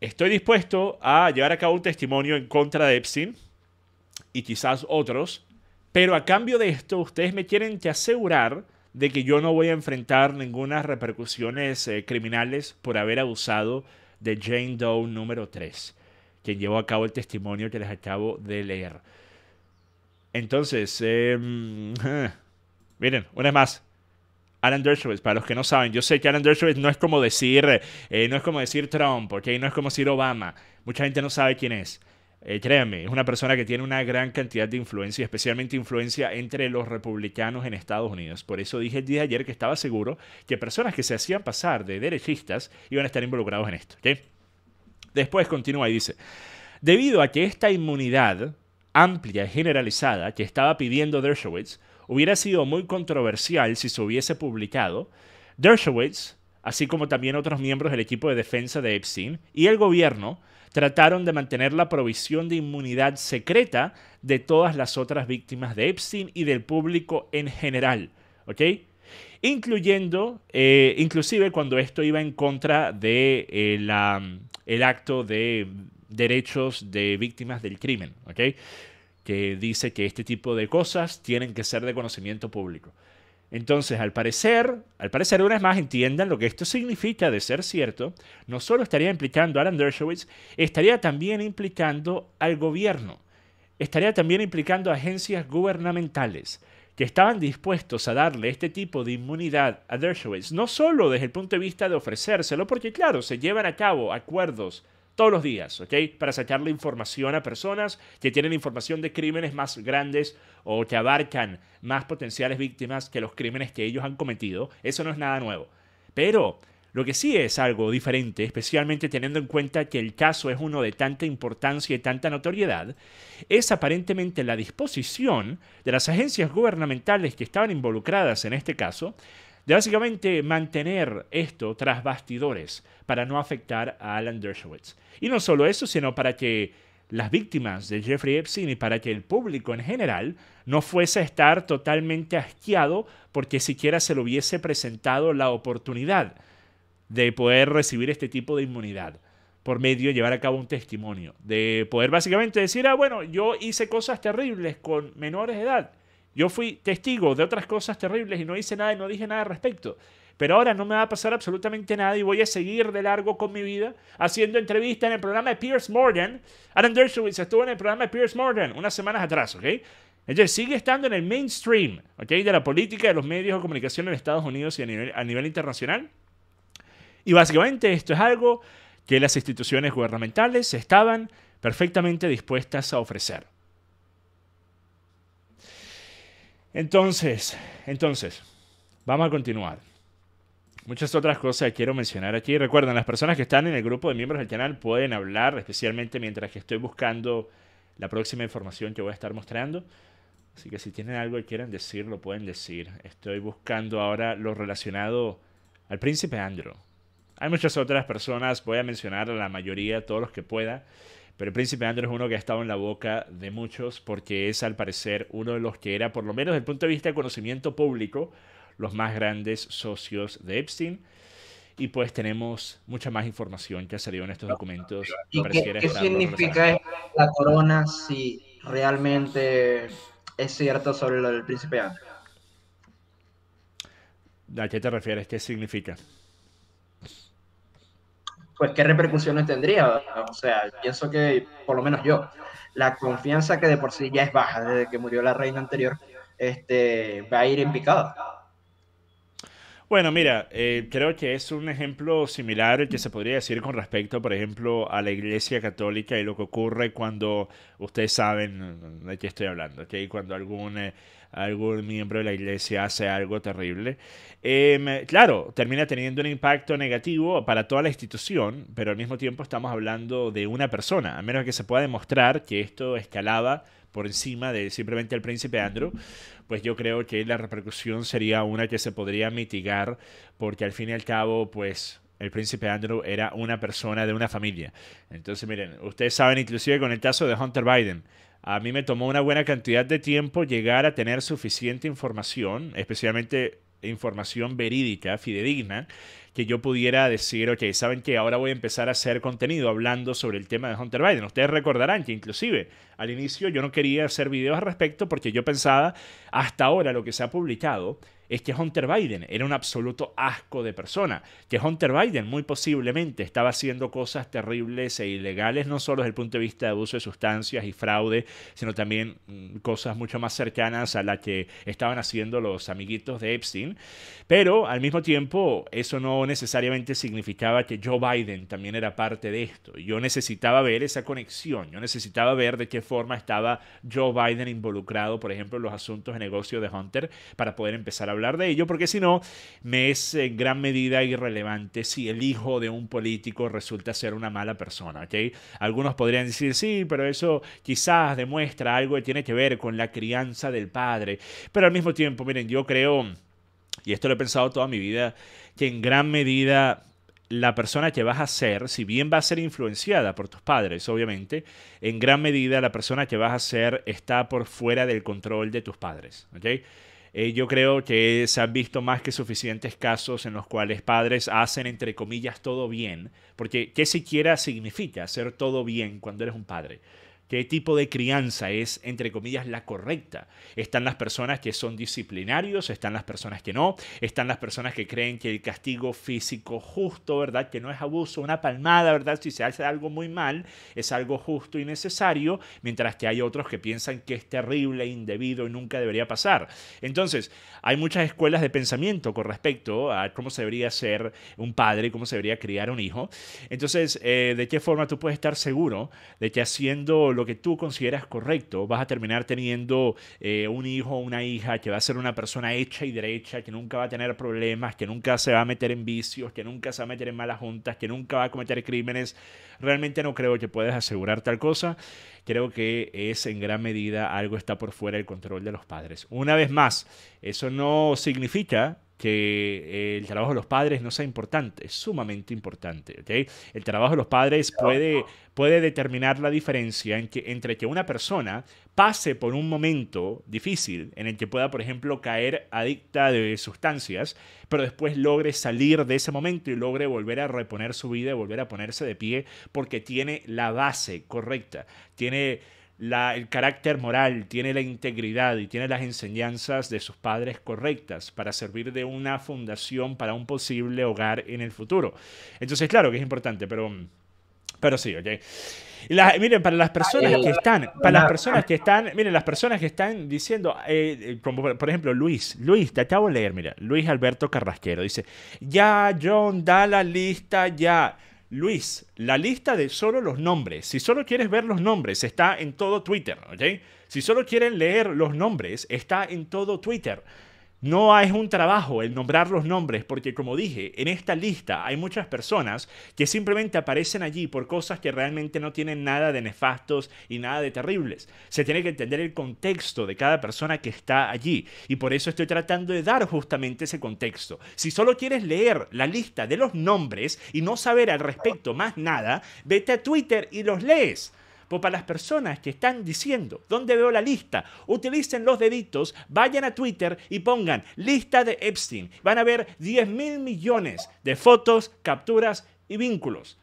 estoy dispuesto a llevar a cabo un testimonio en contra de Epstein y quizás otros pero a cambio de esto, ustedes me tienen que asegurar de que yo no voy a enfrentar ninguna repercusiones eh, criminales por haber abusado de Jane Doe número 3, quien llevó a cabo el testimonio que les acabo de leer. Entonces, em, miren, una vez más, Alan Dershowitz, para los que no saben, yo sé que Alan Dershowitz no es como decir, eh, no es como decir Trump, No es como decir Obama. Mucha gente no sabe quién es. Eh, créanme, es una persona que tiene una gran cantidad de influencia, especialmente influencia entre los republicanos en Estados Unidos. Por eso dije el día de ayer que estaba seguro que personas que se hacían pasar de derechistas iban a estar involucrados en esto. Después continúa y dice, debido a que esta inmunidad amplia y generalizada que estaba pidiendo Dershowitz hubiera sido muy controversial si se hubiese publicado, Dershowitz, así como también otros miembros del equipo de defensa de Epstein y el gobierno, trataron de mantener la provisión de inmunidad secreta de todas las otras víctimas de Epstein y del público en general, ¿ok? Incluyendo, eh, inclusive cuando esto iba en contra de eh, el acto de derechos de víctimas del crimen, ¿ok? Que dice que este tipo de cosas tienen que ser de conocimiento público. Entonces, al parecer, al parecer una vez más entiendan lo que esto significa de ser cierto, no solo estaría implicando a Alan Dershowitz, estaría también implicando al gobierno, estaría también implicando agencias gubernamentales que estaban dispuestos a darle este tipo de inmunidad a Dershowitz, no solo desde el punto de vista de ofrecérselo, porque claro, se llevan a cabo acuerdos todos los días, ¿ok? Para sacarle información a personas que tienen información de crímenes más grandes o que abarcan más potenciales víctimas que los crímenes que ellos han cometido. Eso no es nada nuevo. Pero lo que sí es algo diferente, especialmente teniendo en cuenta que el caso es uno de tanta importancia y tanta notoriedad, es aparentemente la disposición de las agencias gubernamentales que estaban involucradas en este caso de básicamente mantener esto tras bastidores para no afectar a Alan Dershowitz. Y no solo eso, sino para que las víctimas de Jeffrey Epstein y para que el público en general no fuese a estar totalmente asqueado porque siquiera se le hubiese presentado la oportunidad de poder recibir este tipo de inmunidad por medio de llevar a cabo un testimonio, de poder básicamente decir, ah, bueno, yo hice cosas terribles con menores de edad yo fui testigo de otras cosas terribles y no hice nada y no dije nada al respecto. Pero ahora no me va a pasar absolutamente nada y voy a seguir de largo con mi vida haciendo entrevistas en el programa de Pierce Morgan. Adam Dershowitz estuvo en el programa de Pierce Morgan unas semanas atrás, ¿ok? Entonces sigue estando en el mainstream, ¿ok? De la política, de los medios de comunicación en Estados Unidos y a nivel internacional. Y básicamente esto es algo que las instituciones gubernamentales estaban perfectamente dispuestas a ofrecer. Entonces, entonces, vamos a continuar. Muchas otras cosas quiero mencionar aquí. Recuerden, las personas que están en el grupo de miembros del canal pueden hablar, especialmente mientras que estoy buscando la próxima información que voy a estar mostrando. Así que si tienen algo que quieran decir, lo pueden decir. Estoy buscando ahora lo relacionado al príncipe Andro. Hay muchas otras personas, voy a mencionar a la mayoría, todos los que pueda. Pero el príncipe Andrew es uno que ha estado en la boca de muchos porque es al parecer uno de los que era, por lo menos desde el punto de vista de conocimiento público, los más grandes socios de Epstein. Y pues tenemos mucha más información que ha salido en estos documentos. qué, significa la corona si realmente es cierto sobre lo del príncipe Andrew? ¿A qué te refieres? ¿Qué significa? pues qué repercusiones tendría. O sea, pienso que, por lo menos yo, la confianza que de por sí ya es baja desde que murió la reina anterior, este, va a ir en picada. Bueno, mira, eh, creo que es un ejemplo similar el que se podría decir con respecto, por ejemplo, a la Iglesia Católica y lo que ocurre cuando, ustedes saben de qué estoy hablando, ¿ok? Cuando algún... Eh, algún miembro de la iglesia hace algo terrible. Eh, claro, termina teniendo un impacto negativo para toda la institución, pero al mismo tiempo estamos hablando de una persona, a menos que se pueda demostrar que esto escalaba por encima de simplemente el príncipe Andrew, pues yo creo que la repercusión sería una que se podría mitigar, porque al fin y al cabo, pues el príncipe Andrew era una persona de una familia. Entonces, miren, ustedes saben inclusive con el caso de Hunter Biden, a mí me tomó una buena cantidad de tiempo llegar a tener suficiente información, especialmente información verídica, fidedigna, que yo pudiera decir, ok, saben que ahora voy a empezar a hacer contenido hablando sobre el tema de Hunter Biden. Ustedes recordarán que inclusive al inicio yo no quería hacer videos al respecto porque yo pensaba, hasta ahora lo que se ha publicado es que Hunter Biden era un absoluto asco de persona, que Hunter Biden muy posiblemente estaba haciendo cosas terribles e ilegales, no solo desde el punto de vista de abuso de sustancias y fraude, sino también mm, cosas mucho más cercanas a las que estaban haciendo los amiguitos de Epstein. Pero al mismo tiempo, eso no necesariamente significaba que Joe Biden también era parte de esto. Yo necesitaba ver esa conexión, yo necesitaba ver de qué forma estaba Joe Biden involucrado, por ejemplo, en los asuntos de negocio de Hunter para poder empezar a hablar hablar de ello, porque si no, me es en gran medida irrelevante si el hijo de un político resulta ser una mala persona. ¿okay? Algunos podrían decir, sí, pero eso quizás demuestra algo que tiene que ver con la crianza del padre. Pero al mismo tiempo, miren, yo creo, y esto lo he pensado toda mi vida, que en gran medida la persona que vas a ser, si bien va a ser influenciada por tus padres, obviamente, en gran medida la persona que vas a ser está por fuera del control de tus padres. ¿okay? Eh, yo creo que se han visto más que suficientes casos en los cuales padres hacen, entre comillas, todo bien, porque ¿qué siquiera significa hacer todo bien cuando eres un padre? qué tipo de crianza es, entre comillas, la correcta. Están las personas que son disciplinarios, están las personas que no, están las personas que creen que el castigo físico justo, ¿verdad? Que no es abuso, una palmada, ¿verdad? Si se hace algo muy mal, es algo justo y necesario, mientras que hay otros que piensan que es terrible, indebido y nunca debería pasar. Entonces, hay muchas escuelas de pensamiento con respecto a cómo se debería ser un padre, cómo se debería criar un hijo. Entonces, eh, ¿de qué forma tú puedes estar seguro de que haciendo que tú consideras correcto, vas a terminar teniendo eh, un hijo o una hija que va a ser una persona hecha y derecha, que nunca va a tener problemas, que nunca se va a meter en vicios, que nunca se va a meter en malas juntas, que nunca va a cometer crímenes. Realmente no creo que puedas asegurar tal cosa. Creo que es en gran medida algo está por fuera del control de los padres. Una vez más, eso no significa que el trabajo de los padres no sea importante, es sumamente importante. El trabajo de los padres puede, puede determinar la diferencia entre que una persona pase por un momento difícil en el que pueda, por ejemplo, caer adicta de sustancias, pero después logre salir de ese momento y logre volver a reponer su vida y volver a ponerse de pie porque tiene la base correcta, tiene el carácter moral, tiene la integridad y tiene las enseñanzas de sus padres correctas para servir de una fundación para un posible hogar en el futuro. Entonces, claro que es importante, pero, pero sí, oye. miren, para las personas que están, para las personas que están, miren, las personas que están diciendo, eh, eh, como por ejemplo Luis, Luis, te acabo de leer, mira, Luis Alberto Carrasquero dice, ya John, da la lista ya. Luis, la lista de solo los nombres. Si solo quieres ver los nombres, está en todo Twitter, ¿ok? Si solo quieren leer los nombres, está en todo Twitter. No es un trabajo el nombrar los nombres, porque como dije, en esta lista hay muchas personas que simplemente aparecen allí por cosas que realmente no tienen nada de nefastos y nada de terribles. Se tiene que entender el contexto de cada persona que está allí, y por eso estoy tratando de dar justamente ese contexto. Si solo quieres leer la lista de los nombres y no saber al respecto más nada, vete a Twitter y los lees. Pues para las personas que están diciendo, ¿dónde veo la lista? Utilicen los deditos, vayan a Twitter y pongan lista de Epstein. Van a ver 10 mil millones de fotos, capturas y vínculos.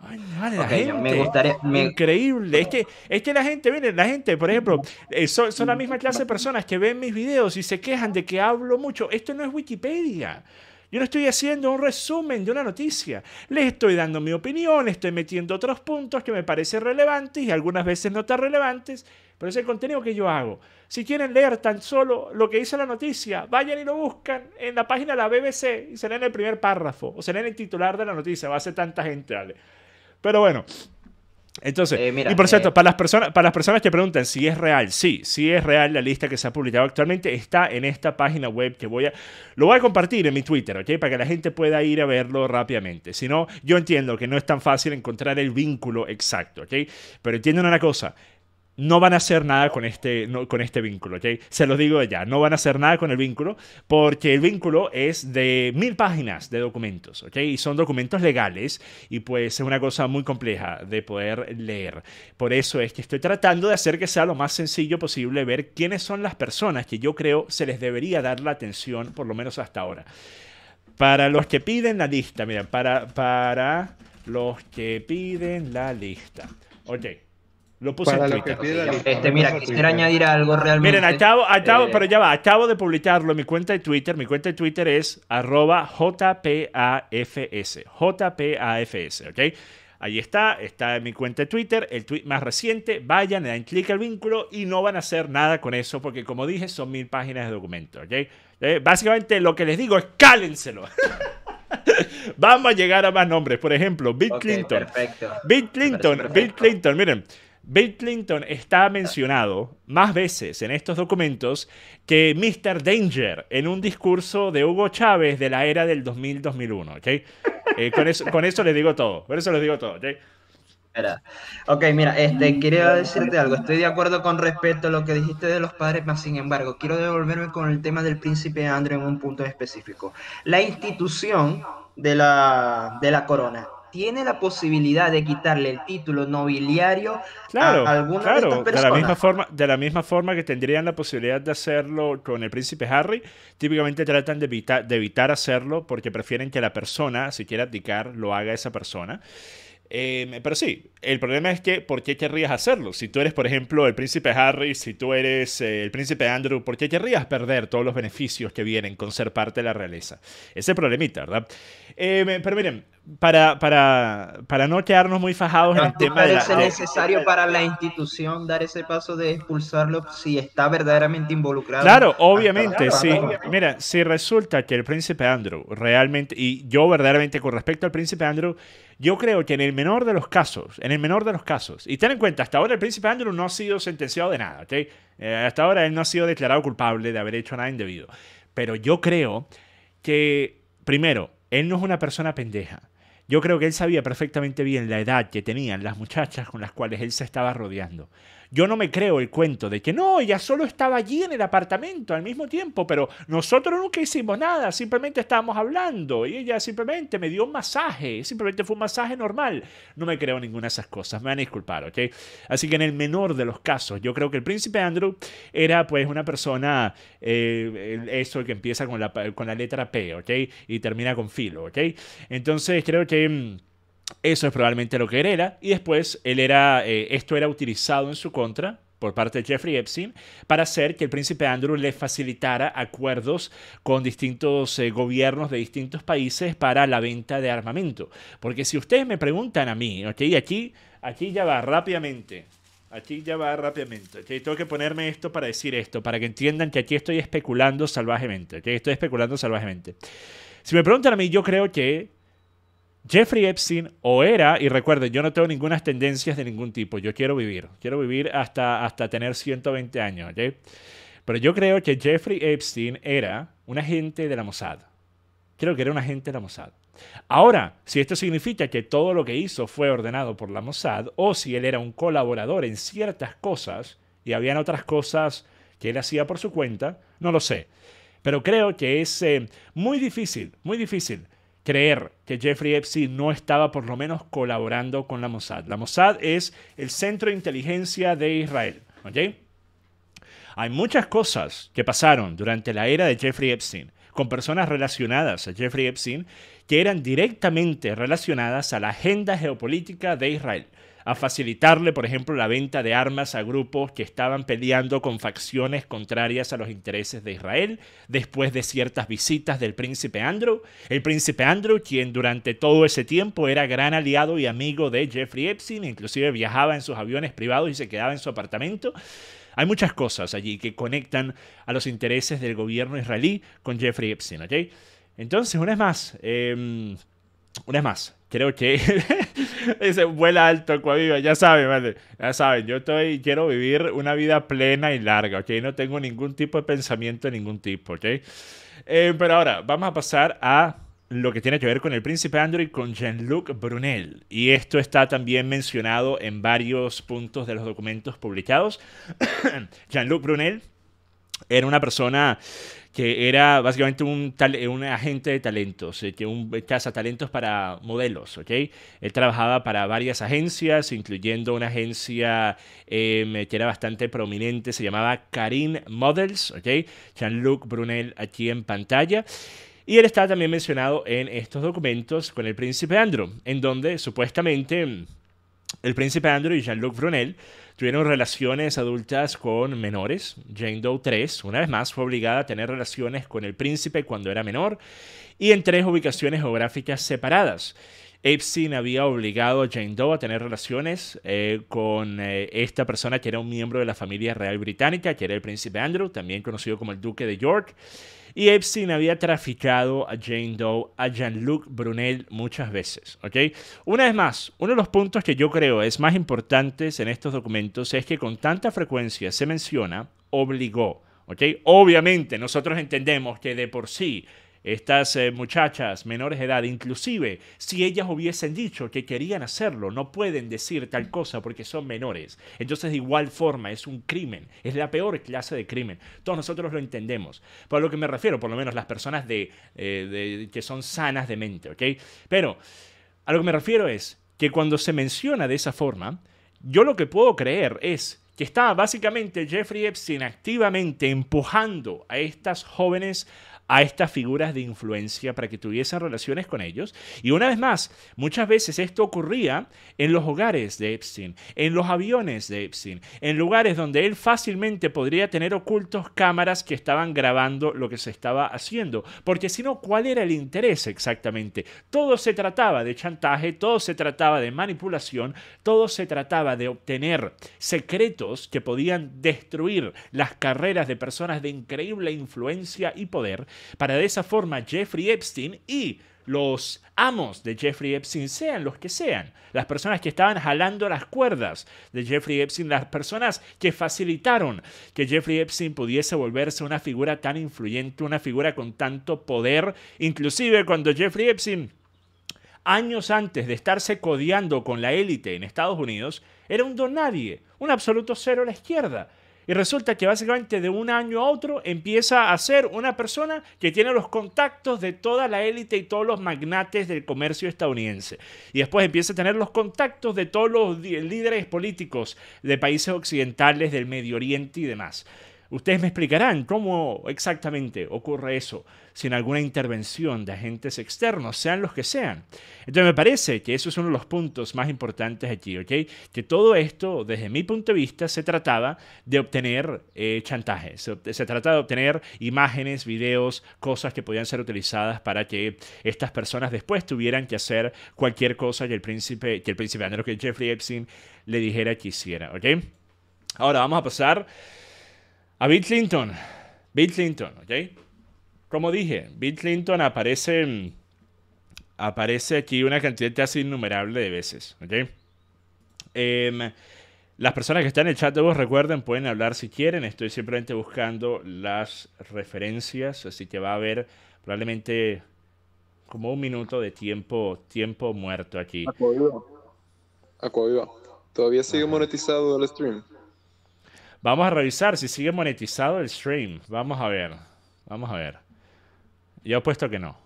Ay, madre, gente. Me Increíble. Es que, es la gente, miren, la gente, por ejemplo, eh, son, son, la misma clase de personas que ven mis videos y se quejan de que hablo mucho. Esto no es Wikipedia. Yo no estoy haciendo un resumen de una noticia. Le estoy dando mi opinión, estoy metiendo otros puntos que me parecen relevantes y algunas veces no tan relevantes, pero es el contenido que yo hago. Si quieren leer tan solo lo que dice la noticia, vayan y lo buscan en la página de la BBC y será en el primer párrafo o será en el titular de la noticia. Va a ser tanta gente, dale. Pero bueno, entonces, eh, y por cierto, eh, para, las personas, para las personas que preguntan si es real, sí, sí es real la lista que se ha publicado actualmente, está en esta página web que voy a, lo voy a compartir en mi Twitter, ¿ok? Para que la gente pueda ir a verlo rápidamente. Si no, yo entiendo que no es tan fácil encontrar el vínculo exacto, ¿ok? Pero entienden una cosa, no van a hacer nada con este, con este vínculo, ¿ok? Se los digo ya, no van a hacer nada con el vínculo porque el vínculo es de mil páginas de documentos, ¿ok? Y son documentos legales y pues es una cosa muy compleja de poder leer. Por eso es que estoy tratando de hacer que sea lo más sencillo posible ver quiénes son las personas que yo creo se les debería dar la atención, por lo menos hasta ahora. Para los que piden la lista, mira, para, para los que piden la lista. Ok. Lo puse en Twitter. Este, mira, quisiera añadir algo realmente. Miren, acabo, eh, pero ya va, acabo de publicarlo en mi cuenta de Twitter. Mi cuenta de Twitter es arroba JPAFS. JPAFS, ¿ok? Ahí está, está en mi cuenta de Twitter, el tweet más reciente. Vayan, le dan clic al vínculo y no van a hacer nada con eso, porque como dije, son mil páginas de documento, ¿ok? Eh, básicamente lo que les digo es cálenselo. Vamos a llegar a más nombres. Por ejemplo, Bill Clinton. Perfecto. Bill Clinton, Bill Clinton, miren. Bill Clinton está mencionado más veces en estos documentos que Mr. Danger en un discurso de Hugo Chávez de la era del 2000-2001, ¿ok? Eh, con, eso, con les digo todo, con eso les digo todo, ¿ok? mira, este, quería decirte algo. Estoy de acuerdo con respecto a lo que dijiste de los padres, más sin embargo, quiero devolverme con el tema del príncipe Andrew en un punto específico. La institución de la, de la corona tiene la posibilidad de quitarle el título nobiliario a alguna de estas personas. De la, misma forma, de la misma forma que tendrían la posibilidad de hacerlo con el príncipe Harry, típicamente tratan de, evitar hacerlo porque prefieren que la persona, si quiere abdicar, lo haga esa persona. Em, pero sí, el problema es que ¿por qué querrías hacerlo? Si tú eres, por ejemplo, el príncipe Harry, si tú eres eh, el príncipe Andrew, ¿por qué querrías perder todos los beneficios que vienen con ser parte de la realeza? Ese problemita, ¿verdad? Em, pero miren, para, para, para no quedarnos muy fajados en el tema de la... parece necesario para la institución dar ese paso de expulsarlo si está verdaderamente involucrado? Claro, obviamente, sí. mira, si resulta que el príncipe Andrew realmente, y yo verdaderamente con respecto al príncipe Andrew, yo creo que en el menor de los casos, en el menor de los casos, y ten en cuenta, hasta ahora el príncipe Andrew no ha sido sentenciado de nada, ¿ok? Eh, hasta ahora él no ha sido declarado culpable de haber hecho nada indebido. Pero yo creo que, primero, él no es una persona pendeja. Yo creo que él sabía perfectamente bien la edad que tenían las muchachas con las cuales él se estaba rodeando. Yo no me creo el cuento de que no, ella solo estaba allí en el apartamento al mismo tiempo, pero nosotros nunca hicimos nada, simplemente estábamos hablando y ella simplemente me dio un masaje, simplemente fue un masaje normal. No me creo ninguna de esas cosas, me van a disculpar, ¿ok? Así que en el menor de los casos, yo creo que el príncipe Andrew era pues una persona, eh, eso que empieza con la, con la letra P, ¿ok? Y termina con filo, ¿ok? Entonces creo que... Mm, eso es probablemente lo que él era. Y después él era, eh, esto era utilizado en su contra por parte de Jeffrey Epstein para hacer que el príncipe Andrew le facilitara acuerdos con distintos eh, gobiernos de distintos países para la venta de armamento. Porque si ustedes me preguntan a mí, ok, aquí, aquí ya va rápidamente. Aquí ya va rápidamente. tengo que ponerme esto para decir esto, para que entiendan que aquí estoy especulando salvajemente. que Estoy especulando salvajemente. Si me preguntan a mí, yo creo que Jeffrey Epstein o era, y recuerden, yo no tengo ninguna tendencias de ningún tipo, yo quiero vivir, quiero vivir hasta, hasta tener 120 años, ¿ok? Pero yo creo que Jeffrey Epstein era un agente de la Mossad. Creo que era un agente de la Mossad. Ahora, si esto significa que todo lo que hizo fue ordenado por la Mossad, o si él era un colaborador en ciertas cosas y habían otras cosas que él hacía por su cuenta, no lo sé. Pero creo que es eh, muy difícil, muy difícil creer que Jeffrey Epstein no estaba por lo menos colaborando con la Mossad. La Mossad es el centro de inteligencia de Israel. Hay muchas cosas que pasaron durante la era de Jeffrey Epstein con personas relacionadas a Jeffrey Epstein que eran directamente relacionadas a la agenda geopolítica de Israel a facilitarle, por ejemplo, la venta de armas a grupos que estaban peleando con facciones contrarias a los intereses de Israel, después de ciertas visitas del príncipe Andrew, el príncipe Andrew, quien durante todo ese tiempo era gran aliado y amigo de Jeffrey Epstein, inclusive viajaba en sus aviones privados y se quedaba en su apartamento. Hay muchas cosas allí que conectan a los intereses del gobierno israelí con Jeffrey Epstein, Entonces, una vez más, em, una vez más, creo que dice, vuela alto, Coaviva, ya saben, vale, ya saben, yo estoy, quiero vivir una vida plena y larga, ¿ok? No tengo ningún tipo de pensamiento de ningún tipo, ¿ok? Eh, pero ahora, vamos a pasar a lo que tiene que ver con el príncipe Andrew y con Jean-Luc Brunel. Y esto está también mencionado en varios puntos de los documentos publicados. Jean-Luc Brunel era una persona que era básicamente un, eh, agente de talentos, eh, que un talentos para modelos, ¿ok? Él trabajaba para varias agencias, incluyendo una agencia em, que era bastante prominente, se llamaba Karin Models, ¿ok? Jean-Luc Brunel aquí en pantalla. Y él está también mencionado en estos documentos con el príncipe Andrew, en donde supuestamente el príncipe Andrew y Jean-Luc Brunel tuvieron relaciones adultas con menores. Jane Doe 3, una vez más, fue obligada a tener relaciones con el príncipe cuando era menor y en tres ubicaciones geográficas separadas. Epstein había obligado a Jane Doe a tener relaciones eh, con eh, esta persona que era un miembro de la familia real británica, que era el príncipe Andrew, también conocido como el duque de York y Epstein había traficado a Jane Doe, a Jean-Luc Brunel muchas veces. ¿ok? Una vez más, uno de los puntos que yo creo es más importantes en estos documentos es que con tanta frecuencia se menciona obligó. ¿ok? Obviamente nosotros entendemos que de por sí estas eh, muchachas menores de edad, inclusive si ellas hubiesen dicho que querían hacerlo, no pueden decir tal cosa porque son menores. Entonces de igual forma es un crimen, es la peor clase de crimen. Todos nosotros lo entendemos. Por lo que me refiero, por lo menos las personas eh, que son sanas de mente, ¿ok? Pero a lo que me refiero es que cuando se menciona de esa forma, yo lo que puedo creer es que está básicamente Jeffrey Epstein activamente empujando a estas jóvenes a estas figuras de influencia para que tuviesen relaciones con ellos. Y una vez más, muchas veces esto ocurría en los hogares de Epstein, en los aviones de Epstein, en lugares donde él fácilmente podría tener ocultos cámaras que estaban grabando lo que se estaba haciendo. Porque si no, ¿cuál era el interés exactamente? Todo se trataba de chantaje, todo se trataba de manipulación, todo se trataba de obtener secretos que podían destruir las carreras de personas de increíble influencia y poder para de esa forma Jeffrey Epstein y los amos de Jeffrey Epstein, sean los que sean, las personas que estaban jalando las cuerdas de Jeffrey Epstein, las personas que facilitaron que Jeffrey Epstein pudiese volverse una figura tan influyente, una figura con tanto poder, inclusive cuando Jeffrey Epstein, años antes de estarse codeando con la élite en Estados Unidos, era un don nadie, un absoluto cero a la izquierda y resulta que básicamente de un año a otro empieza a ser una persona que tiene los contactos de toda la élite y todos los magnates del comercio estadounidense. Y después empieza a tener los contactos de todos los líderes políticos de países occidentales, del Medio Oriente y demás. Ustedes me explicarán cómo exactamente ocurre eso sin alguna intervención de agentes externos, sean los que sean. Entonces me parece que eso es uno de los puntos más importantes aquí, ¿ok? Que todo esto, desde mi punto de vista, se trataba de obtener eh, chantajes. se, trataba de obtener imágenes, videos, cosas que podían ser utilizadas para que estas personas después tuvieran que hacer cualquier cosa que el príncipe, que el príncipe que Jeffrey Epstein le dijera que hiciera, ¿ok? Ahora vamos a pasar a Bill Clinton. Bill Clinton, ¿ok? Como dije, Bill Clinton aparece, mm, aparece aquí una cantidad casi innumerable de veces, ¿ok? Em, las personas que están en el chat de vos recuerden, pueden hablar si quieren. Estoy simplemente buscando las referencias, así que va a haber probablemente como un minuto de tiempo, tiempo muerto aquí. Acuaviva. Acuaviva. Todavía sigue monetizado el stream. Vamos a revisar si sigue monetizado el stream. Vamos a ver. Vamos a ver. Yo apuesto que no.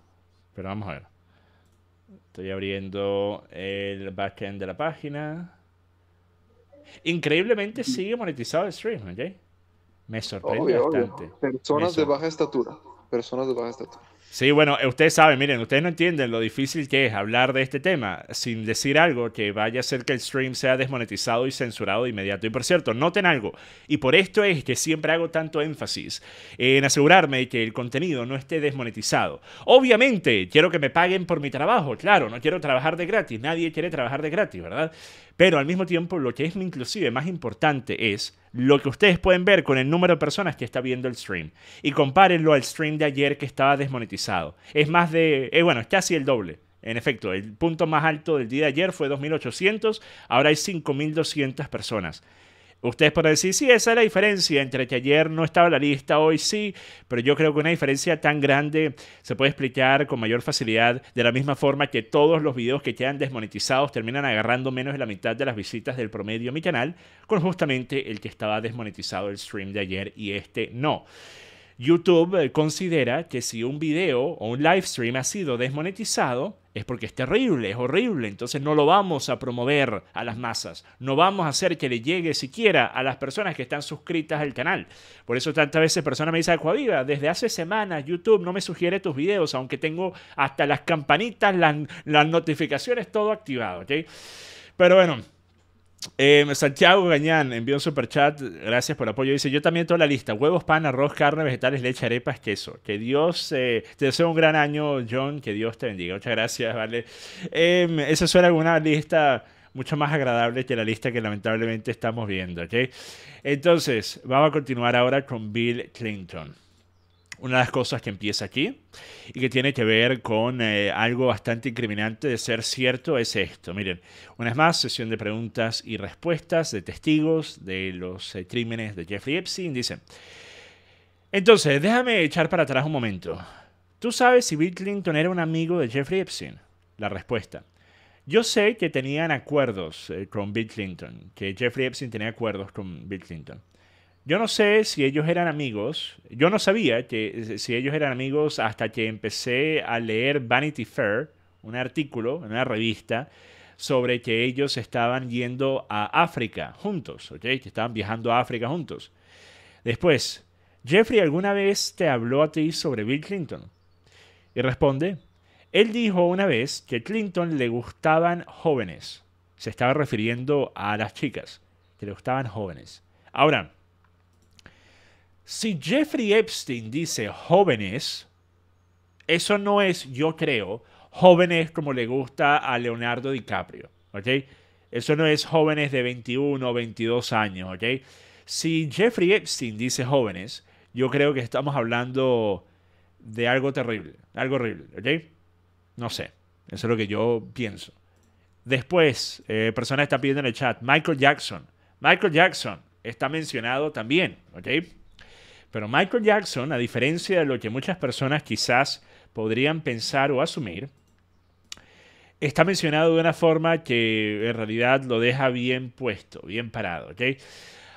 Pero vamos a ver. Estoy abriendo el backend de la página. Increíblemente sigue monetizado el stream, ¿ok? Me sorprende bastante. Personas de baja estatura. Personas de baja estatura. Sí, bueno, eh, ustedes saben, miren, ustedes no entienden lo difícil que es hablar de este tema sin decir algo que vaya a hacer que el stream sea desmonetizado y censurado de inmediato. Y por cierto, noten algo, y por esto es que siempre hago tanto énfasis en asegurarme que el contenido no esté desmonetizado. Obviamente, quiero que me paguen por mi trabajo, claro, no quiero trabajar de gratis, nadie quiere trabajar de gratis, ¿verdad? Pero al mismo tiempo, lo que es inclusive más importante es lo que ustedes pueden ver con el número de personas que está viendo el stream. Y compárenlo al stream de ayer que estaba desmonetizado. Es más de, eh, bueno, es casi el doble. En efecto, el punto más alto del día de ayer fue 2.800, ahora hay 5.200 personas. Ustedes pueden decir, sí, esa es la diferencia entre que ayer no estaba la lista, hoy sí, pero yo creo que una diferencia tan grande se puede explicar con mayor facilidad de la misma forma que todos los videos que quedan desmonetizados terminan agarrando menos de la mitad de las visitas del promedio a mi canal, con justamente el que estaba desmonetizado el stream de ayer y este no. YouTube eh, considera que si un video o un live stream ha sido desmonetizado, es porque es terrible, es horrible, entonces no lo vamos a promover a las masas, no vamos a hacer que le llegue siquiera a las personas que están suscritas al canal. Por eso tantas veces personas me dicen, Acuaviva, desde hace semanas YouTube no me sugiere tus videos, aunque tengo hasta las campanitas, las, las notificaciones, todo activado, ¿ok? Pero bueno. Em, Santiago Gañán envió un super chat. Gracias por el apoyo. Dice: Yo también toda la lista: huevos, pan, arroz, carne, vegetales, leche, arepas, queso. Que Dios eh, te deseo un gran año, John. Que Dios te bendiga. Muchas gracias, vale. Eh, esa suena una lista mucho más agradable que la lista que lamentablemente estamos viendo, Entonces, vamos a continuar ahora con Bill Clinton una de las cosas que empieza aquí y que tiene que ver con eh, algo bastante incriminante de ser cierto es esto. Miren, una vez más, sesión de preguntas y respuestas de testigos de los eh, crímenes de Jeffrey Epstein. dice entonces, déjame echar para atrás un momento. ¿Tú sabes si Bill Clinton era un amigo de Jeffrey Epstein? La respuesta. Yo sé que tenían acuerdos eh, con Bill Clinton, que Jeffrey Epstein tenía acuerdos con Bill Clinton. Yo no sé si ellos eran amigos. Yo no sabía que, si ellos eran amigos hasta que empecé a leer Vanity Fair, un artículo en una revista sobre que ellos estaban yendo a África juntos, Que estaban viajando a África juntos. Después, Jeffrey alguna vez te habló a ti sobre Bill Clinton. Y responde, él dijo una vez que Clinton le gustaban jóvenes. Se estaba refiriendo a las chicas, que le gustaban jóvenes. Ahora, si Jeffrey Epstein dice jóvenes, eso no es, yo creo, jóvenes como le gusta a Leonardo DiCaprio, ¿ok? Eso no es jóvenes de 21 o 22 años, ¿ok? Si Jeffrey Epstein dice jóvenes, yo creo que estamos hablando de algo terrible, algo horrible, ¿ok? No sé, eso es lo que yo pienso. Después, eh, personas persona pidiendo en el chat, Michael Jackson. Michael Jackson está mencionado también, ¿ok? Pero Michael Jackson, a diferencia de lo que muchas personas quizás podrían pensar o asumir, está mencionado de una forma que en realidad lo deja bien puesto, bien parado.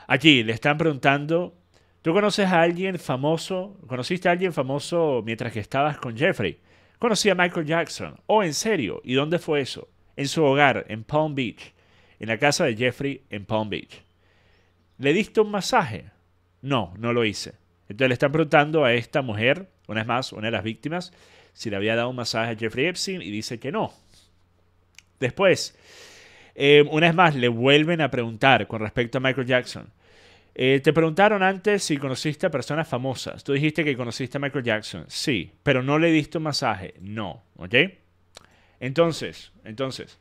Aquí le están preguntando, ¿tú conoces a alguien famoso? ¿Conociste a alguien famoso mientras que estabas con Jeffrey? Conocí a Michael Jackson. ¿O en serio. ¿Y dónde fue eso? En su hogar, en Palm Beach. En la casa de Jeffrey, en Palm Beach. ¿Le diste un masaje? No, no lo hice. Entonces le están preguntando a esta mujer, una vez más, una de las víctimas, si le había dado un masaje a Jeffrey Epstein y dice que no. Después, eh, una vez más, le vuelven a preguntar con respecto a Michael Jackson. Eh, te preguntaron antes si conociste a personas famosas. Tú dijiste que conociste a Michael Jackson. Sí, pero no le diste un masaje. No, ¿ok? Entonces, entonces,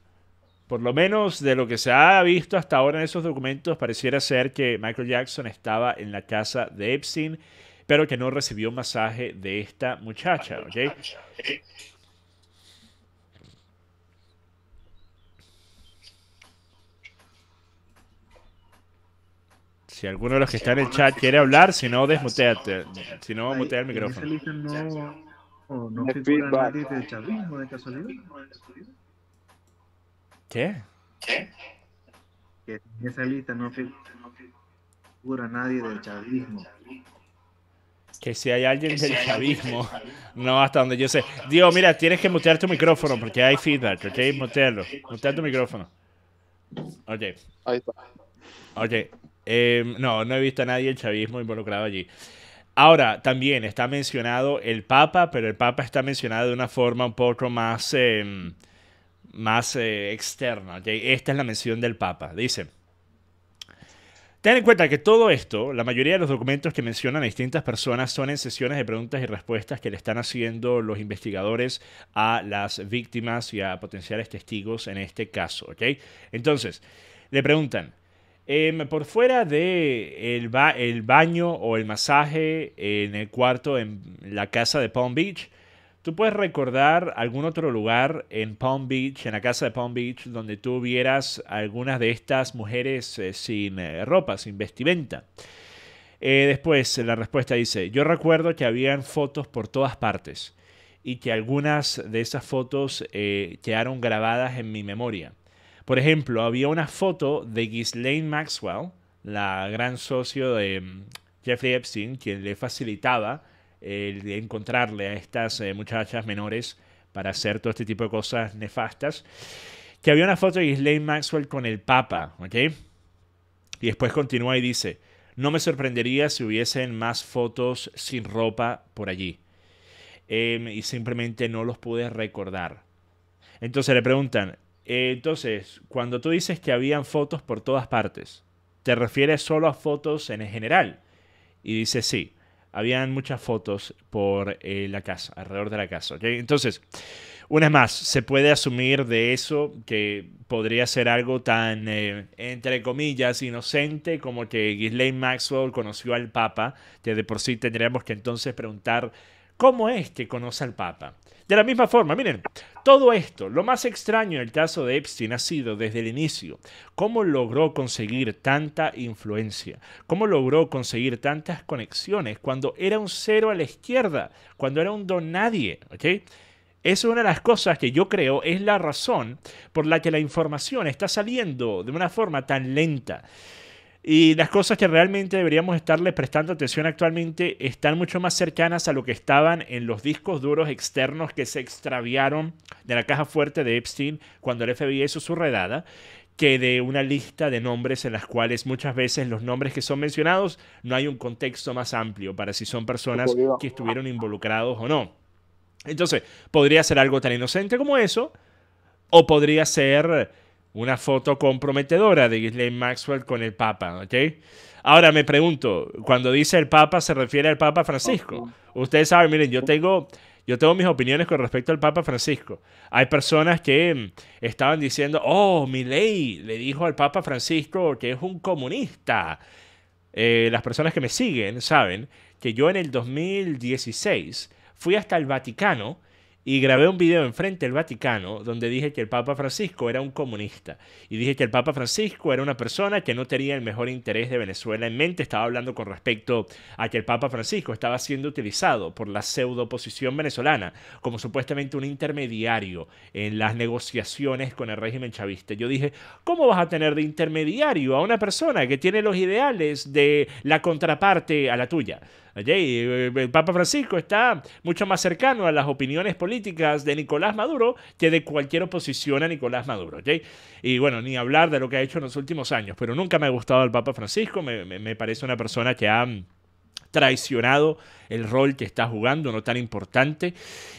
por lo menos de lo que se ha visto hasta ahora en esos documentos, pareciera ser que Michael Jackson estaba en la casa de Epstein, pero que no recibió masaje de esta muchacha, Si alguno de los que está en el chat quiere hablar, si no, desmuteate. Si no, mutea el micrófono. No, ¿Qué? ¿Qué? Que en esa lista no figura nadie del chavismo. Que si hay alguien del chavismo, no hasta donde yo sé. Digo, mira, tienes que mutear tu micrófono porque hay feedback, ¿ok? Mutearlo. Mutear tu micrófono. Ok. Ahí está. Ok. Em, no, no he visto a nadie del chavismo involucrado allí. Ahora, también está mencionado el Papa, pero el Papa está mencionado de una forma un poco más... Em, más eh, externa. Esta es la mención del Papa. Dice, ten en cuenta que todo esto, la mayoría de los documentos que mencionan a distintas personas son en sesiones de preguntas y respuestas que le están haciendo los investigadores a las víctimas y a potenciales testigos en este caso. Entonces, le preguntan, em, por fuera de el, baño o el masaje en el cuarto en la casa de Palm Beach, ¿Tú puedes recordar algún otro lugar en Palm Beach, en la casa de Palm Beach, donde tú vieras algunas de estas mujeres eh, sin eh, ropa, sin vestimenta? Eh, después la respuesta dice, yo recuerdo que habían fotos por todas partes y que algunas de esas fotos quedaron grabadas en mi memoria. Por ejemplo, había una foto de Ghislaine Maxwell, la gran socio de mm, Jeffrey Epstein, quien le facilitaba el de encontrarle a estas eh, muchachas menores para hacer todo este tipo de cosas nefastas. Que había una foto de Ghislaine Maxwell con el Papa, ¿ok? Y después continúa y dice, no me sorprendería si hubiesen más fotos sin ropa por allí. Em, y simplemente no los pude recordar. Entonces le preguntan, eh, entonces, cuando tú dices que habían fotos por todas partes, ¿te refieres solo a fotos en general? Y dice, sí habían muchas fotos por eh, la casa, alrededor de la casa. Entonces, una más, se puede asumir de eso que podría ser algo tan, eh, entre comillas, inocente como que Ghislaine Maxwell conoció al Papa, que de por sí tendríamos que entonces preguntar ¿Cómo es que conoce al Papa. De la misma forma, miren, todo esto, lo más extraño el caso de Epstein ha sido desde el inicio, cómo logró conseguir tanta influencia, cómo logró conseguir tantas conexiones cuando era un cero a la izquierda, cuando era un don nadie, ¿ok? es una de las cosas que yo creo es la razón por la que la información está saliendo de una forma tan lenta. Y las cosas que realmente deberíamos estarle prestando atención actualmente están mucho más cercanas a lo que estaban en los discos duros externos que se extraviaron de la caja fuerte de Epstein cuando el FBI hizo su redada que de una lista de nombres en las cuales muchas veces los nombres que son mencionados no hay un contexto más amplio para si son personas que estuvieron involucrados o no. Entonces, podría ser algo tan inocente como eso, o podría ser una foto comprometedora de Ghislaine Maxwell con el Papa, ¿ok? Ahora me pregunto, cuando dice el Papa, ¿se refiere al Papa Francisco? Ustedes saben, miren, yo tengo, yo tengo mis opiniones con respecto al Papa Francisco. Hay personas que mm, estaban diciendo, oh, ley le dijo al Papa Francisco que es un comunista. Eh, las personas que me siguen saben que yo en el 2016 fui hasta el Vaticano y grabé un video enfrente del Vaticano donde dije que el Papa Francisco era un comunista y dije que el Papa Francisco era una persona que no tenía el mejor interés de Venezuela en mente. Estaba hablando con respecto a que el Papa Francisco estaba siendo utilizado por la pseudo oposición venezolana como supuestamente un intermediario en las negociaciones con el régimen chavista. Yo dije, ¿cómo vas a tener de intermediario a una persona que tiene los ideales de la contraparte a la tuya? Eh, el Papa Francisco está mucho más cercano a las opiniones políticas de Nicolás Maduro que de cualquier oposición a Nicolás Maduro. Y bueno, ni hablar de lo que ha hecho en los últimos años, pero nunca me ha gustado el Papa Francisco, me, me parece una persona que ha traicionado el rol que está jugando, no tan importante,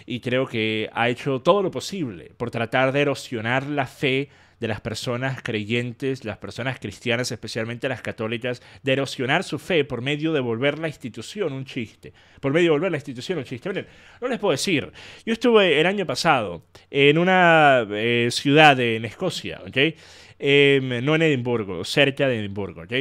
y creo que ha hecho todo lo posible por tratar de erosionar la fe de las personas creyentes, las personas cristianas, especialmente las católicas, de erosionar su fe por medio de volver la institución un chiste. Por medio de volver la institución un chiste. Miren, no les puedo decir. Yo estuve el año pasado en una eh, ciudad en Escocia, ¿ok? Em, no en Edimburgo, cerca de Edimburgo, ¿ok?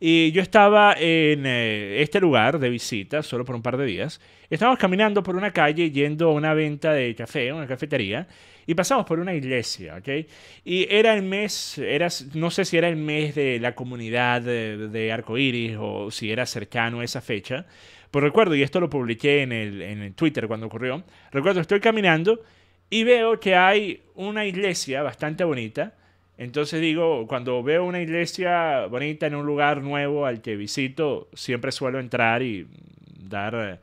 Y yo estaba en eh, este lugar de visita, solo por un par de días. Estábamos caminando por una calle yendo a una venta de café, una cafetería, y pasamos por una iglesia, ¿ok? Y era el mes, era, no sé si era el mes de la comunidad de, arco iris o si era cercano a esa fecha, pero recuerdo, y esto lo publiqué en el, en Twitter cuando ocurrió, recuerdo, estoy caminando y veo que hay una iglesia bastante bonita, entonces digo, cuando veo una iglesia bonita en un lugar nuevo al que visito, siempre suelo entrar y dar eh,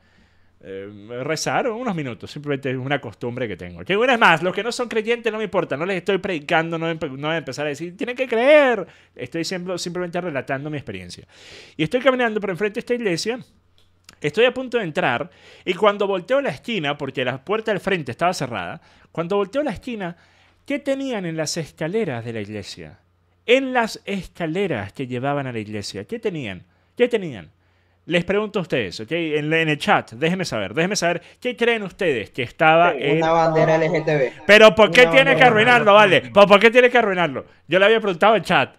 Em, rezar unos minutos. Simplemente es una costumbre que tengo. Que una es más, los que no son creyentes no me importa, no les estoy predicando, no, voy a empezar a decir, tienen que creer. Estoy simplemente relatando mi experiencia. Y estoy caminando por enfrente de esta iglesia. Estoy a punto de entrar y cuando volteo la esquina, porque la puerta del frente estaba cerrada, cuando volteo la esquina, ¿qué tenían en las escaleras de la iglesia? En las escaleras que llevaban a la iglesia, ¿qué tenían? ¿Qué tenían? les pregunto a ustedes, ¿ok? En, el chat, déjenme saber, déjenme saber qué creen ustedes que estaba en... Una bandera LGTB. Pero ¿por qué tiene que arruinarlo, vale? ¿Por, qué tiene que arruinarlo? Yo le había preguntado en chat,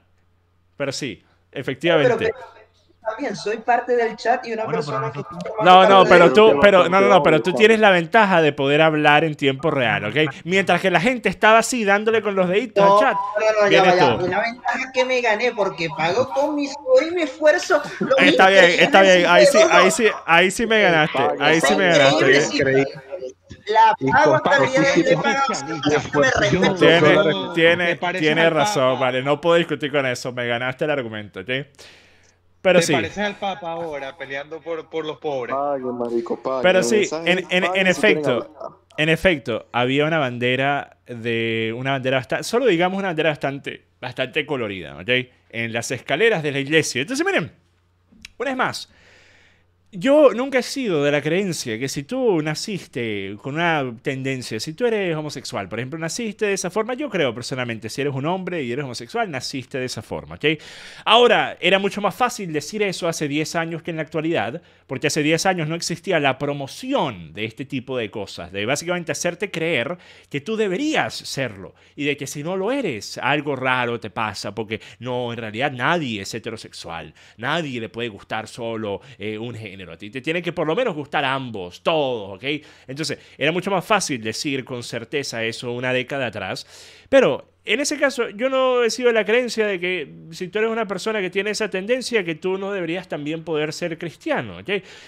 pero sí, efectivamente. Pero, también soy parte del chat y una persona que... No, no, pero tú, pero, no, no, no, pero tú tienes la ventaja de poder hablar en tiempo real, ¿ok? Mientras que la gente estaba así dándole con los deditos al chat. No, no, ya, ya, una ventaja que me gané porque pagó con mis Hoy mi esfuerzo. está bien, está bien. Ahí sí, ahí sí, ahí sí me ganaste. Ahí sí me ganaste. ¿eh? La tiene, tiene, tiene razón, vale. No puedo discutir con eso. Me ganaste el argumento, ¿ok? Pero ¿Te sí. pareces al Papa ahora peleando por, por los pobres. marico, pague. Pero sí, en, en, efecto, en efecto, había una bandera de una bandera bastante, solo digamos una bandera bastante, bastante colorida, ¿ok? en las escaleras de la iglesia. Entonces, miren, una vez más, yo nunca he sido de la creencia que si tú naciste con una tendencia, si tú eres homosexual, por ejemplo, naciste de esa forma, yo creo personalmente, si eres un hombre y eres homosexual, naciste de esa forma, ¿ok? Ahora, era mucho más fácil decir eso hace 10 años que en la actualidad, porque hace 10 años no existía la promoción de este tipo de cosas, de básicamente hacerte creer que tú deberías serlo y de que si no lo eres, algo raro te pasa, porque no, en realidad nadie es heterosexual, nadie le puede gustar solo eh, un género a ti te tiene que por lo menos gustar ambos, todos, ¿ok? Entonces, era mucho más fácil decir con certeza eso una década atrás, pero en ese caso, yo no he sido la creencia de que si tú eres una persona que tiene esa tendencia, que tú no deberías también poder ser cristiano.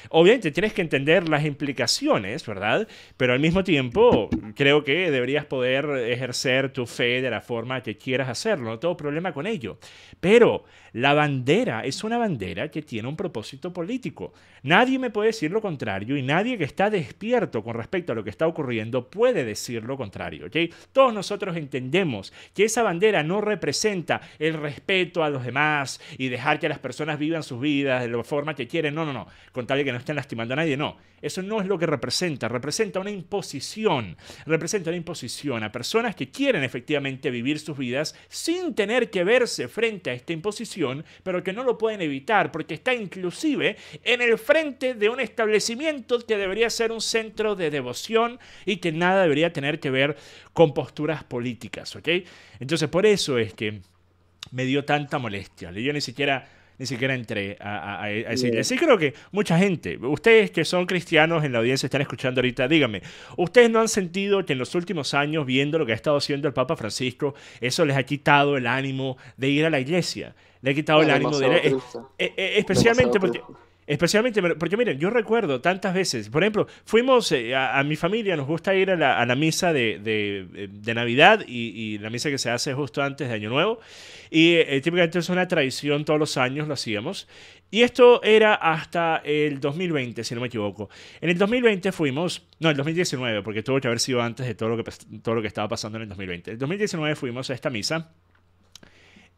Obviamente tienes que entender las implicaciones, ¿verdad? Pero al mismo tiempo, creo que deberías poder ejercer tu fe de la forma que quieras hacerlo. No tengo problema con ello. Pero la bandera es una bandera que tiene un propósito político. Nadie me puede decir lo contrario y nadie que está despierto con respecto a lo que está ocurriendo puede decir lo contrario. Todos nosotros entendemos que esa bandera no representa el respeto a los demás y dejar que las personas vivan sus vidas de la forma que quieren. No, no, no. Con tal de que no estén lastimando a nadie, no. Eso no es lo que representa. Representa una imposición. Representa una imposición a personas que quieren efectivamente vivir sus vidas sin tener que verse frente a esta imposición, pero que no lo pueden evitar porque está inclusive en el frente de un establecimiento que debería ser un centro de devoción y que nada debería tener que ver con posturas políticas, ¿ok? Entonces, por eso es que me dio tanta molestia. Yo ni siquiera ni siquiera entré a, a, creo que mucha gente, ustedes que son cristianos en la audiencia están escuchando ahorita, díganme, ¿ustedes no han sentido que en los últimos años, viendo lo que ha estado haciendo el Papa Francisco, eso les ha quitado el ánimo de ir a la iglesia? Le ha quitado el ánimo de ir, e, e, Especialmente porque... Especialmente, porque miren, yo recuerdo tantas veces, por ejemplo, fuimos eh, a, mi familia, nos gusta ir a la, misa de, de, eh, Navidad y, la misa que se hace justo antes de Año Nuevo. Y eh, típicamente es una tradición, todos los años lo hacíamos. Y esto era hasta el 2020, si no me equivoco. En el 2020 fuimos, no, el 2019, porque tuvo que haber sido antes de todo lo que, todo lo que estaba pasando en el 2020. En el 2019 fuimos a esta misa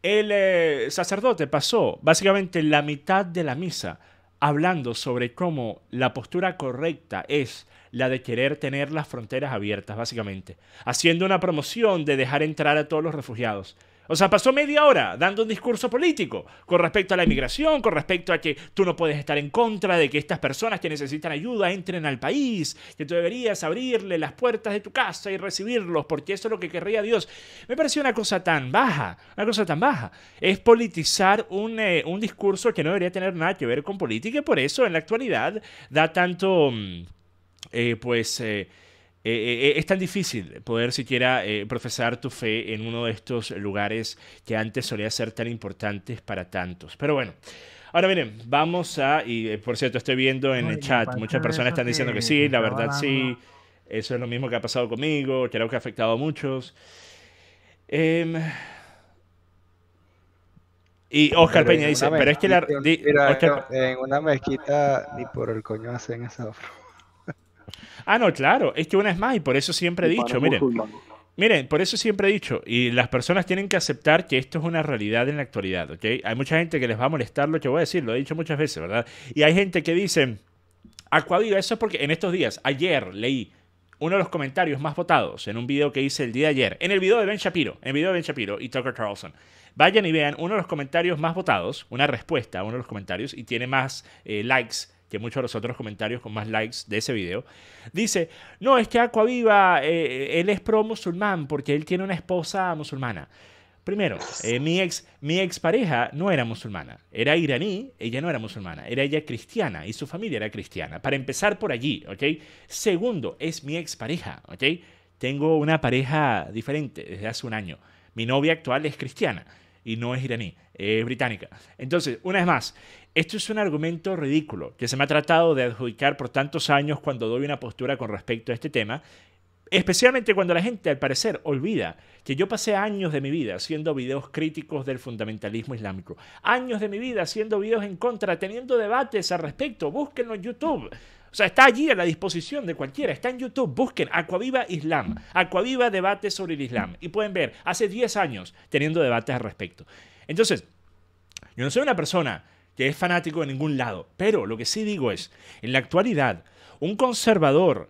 el sacerdote pasó básicamente la mitad de la misa hablando sobre cómo la postura correcta es la de querer tener las fronteras abiertas, básicamente, haciendo una promoción de dejar entrar a todos los refugiados. O sea, pasó media hora dando un discurso político con respecto a la inmigración, con respecto a que tú no puedes estar en contra de que estas personas que necesitan ayuda entren al país, que tú deberías abrirle las puertas de tu casa y recibirlos, porque eso es lo que querría Dios. Me pareció una cosa tan baja, una cosa tan baja. Es politizar un, eh, discurso que no debería tener nada que ver con política y por eso en la actualidad da tanto, mm, eh, pues... Eh, eh, eh, eh, es tan difícil poder siquiera profesar tu fe en uno de estos lugares que antes solía ser tan importantes para tantos. Pero bueno. Ahora miren, vamos a, y por cierto estoy viendo en el chat, muchas personas están diciendo que, sí, la verdad sí, eso es lo mismo que ha pasado conmigo, creo que ha afectado a muchos. Em, y Oscar Peña dice, pero es que la... en una mezquita ni por el coño hacen esa ofrenda. Ah, no, claro, es que una es más, y por eso siempre he dicho, miren, miren, por eso siempre he dicho, y las personas tienen que aceptar que esto es una realidad en la actualidad, ¿ok? Hay mucha gente que les va a molestar lo que voy a decir, lo he dicho muchas veces, ¿verdad? Y hay gente que dice, ah, digo eso es porque en estos días, ayer leí uno de los comentarios más votados en un video que hice el día de ayer, en el video de Ben Shapiro, en el video de Ben Shapiro y Tucker Carlson. Vayan y vean uno de los comentarios más votados, una respuesta a uno de los comentarios, y tiene más eh, likes que muchos de los otros comentarios con más likes de ese video, dice, no, es que Acuaviva, eh, él es pro musulmán porque él tiene una esposa musulmana. Primero, eh, mi, ex, mi expareja no era musulmana, era iraní, ella no era musulmana, era ella cristiana y su familia era cristiana. Para empezar por allí, ¿ok? Segundo, es mi ex pareja ¿ok? Tengo una pareja diferente desde hace un año. Mi novia actual es cristiana y no es iraní, es británica. Entonces, una vez más, esto es un argumento ridículo que se me ha tratado de adjudicar por tantos años cuando doy una postura con respecto a este tema, especialmente cuando la gente al parecer olvida que yo pasé años de mi vida haciendo videos críticos del fundamentalismo islámico, años de mi vida haciendo videos en contra, teniendo debates al respecto, búsquenlo en YouTube. O sea, está allí a la disposición de cualquiera. Está en YouTube. Busquen Acuaviva Islam. Acuaviva debate sobre el Islam. Y pueden ver, hace 10 años teniendo debates al respecto. Entonces, yo no soy una persona que es fanático de ningún lado. Pero lo que sí digo es, en la actualidad, un conservador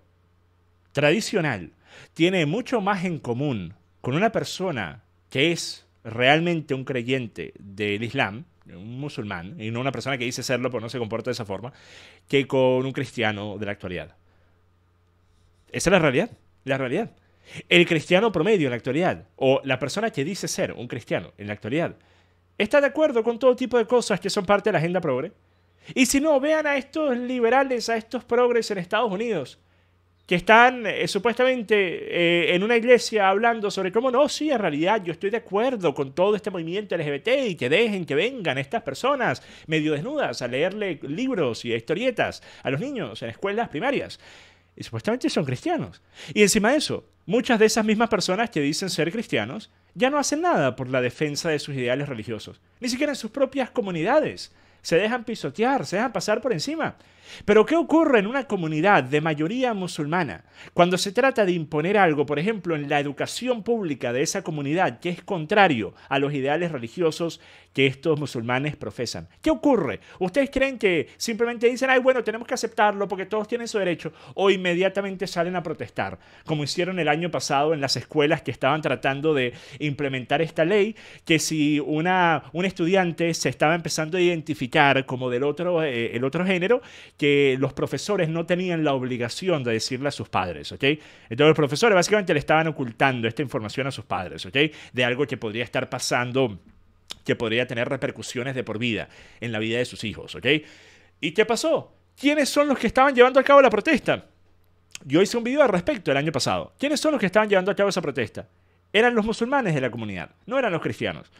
tradicional tiene mucho más en común con una persona que es realmente un creyente del Islam un musulmán, y no una persona que dice serlo pero no se comporta de esa forma, que con un cristiano de la actualidad. Esa es la realidad, la realidad. El cristiano promedio en la actualidad, o la persona que dice ser un cristiano en la actualidad, está de acuerdo con todo tipo de cosas que son parte de la agenda progre. Y si no, vean a estos liberales, a estos progres en Estados Unidos, que están eh, supuestamente eh, en una iglesia hablando sobre cómo no, sí, en realidad yo estoy de acuerdo con todo este movimiento LGBT y que dejen que vengan estas personas medio desnudas a leerle libros y historietas a los niños en escuelas primarias. Y supuestamente son cristianos. Y encima de eso, muchas de esas mismas personas que dicen ser cristianos ya no hacen nada por la defensa de sus ideales religiosos, ni siquiera en sus propias comunidades. Se dejan pisotear, se dejan pasar por encima. Pero ¿qué ocurre en una comunidad de mayoría musulmana cuando se trata de imponer algo, por ejemplo, en la educación pública de esa comunidad que es contrario a los ideales religiosos que estos musulmanes profesan? ¿Qué ocurre? ¿Ustedes creen que simplemente dicen, ay, bueno, tenemos que aceptarlo porque todos tienen su derecho? O inmediatamente salen a protestar, como hicieron el año pasado en las escuelas que estaban tratando de implementar esta ley, que si una, un estudiante se estaba empezando a identificar como del otro, eh, el otro género, que los profesores no tenían la obligación de decirle a sus padres, ¿ok? Entonces los profesores básicamente le estaban ocultando esta información a sus padres, ¿ok? De algo que podría estar pasando, que podría tener repercusiones de por vida en la vida de sus hijos, ¿ok? ¿Y qué pasó? ¿Quiénes son los que estaban llevando a cabo la protesta? Yo hice un video al respecto el año pasado. ¿Quiénes son los que estaban llevando a cabo esa protesta? Eran los musulmanes de la comunidad, no eran los cristianos.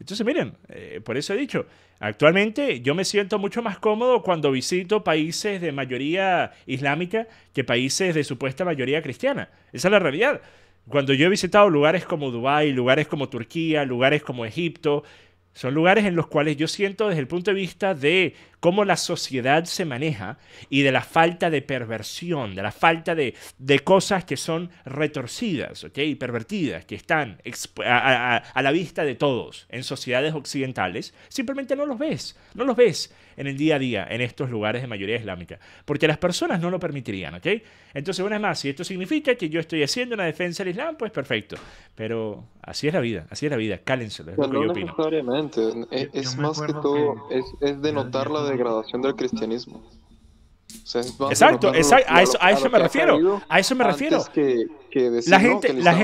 Entonces, miren, eh, por eso he dicho, actualmente yo me siento mucho más cómodo cuando visito países de mayoría islámica que países de supuesta mayoría cristiana. Esa es la realidad. Cuando yo he visitado lugares como Dubái, lugares como Turquía, lugares como Egipto, son lugares en los cuales yo siento desde el punto de vista de cómo la sociedad se maneja y de la falta de perversión, de la falta de, cosas que son retorcidas, ¿ok? Y pervertidas, que están a, la vista de todos en sociedades occidentales, simplemente no los ves, no los ves en el día a día en estos lugares de mayoría islámica, porque las personas no lo permitirían, ¿ok? Entonces, una vez más, si esto significa que yo estoy haciendo una defensa del Islam, pues perfecto, pero así es la vida, así es la vida, cálense, es lo que yo opino. es, más que todo, es, es denotar la de degradación del cristianismo. exacto, A, eso, me refiero. A eso me refiero. Que, la gente, la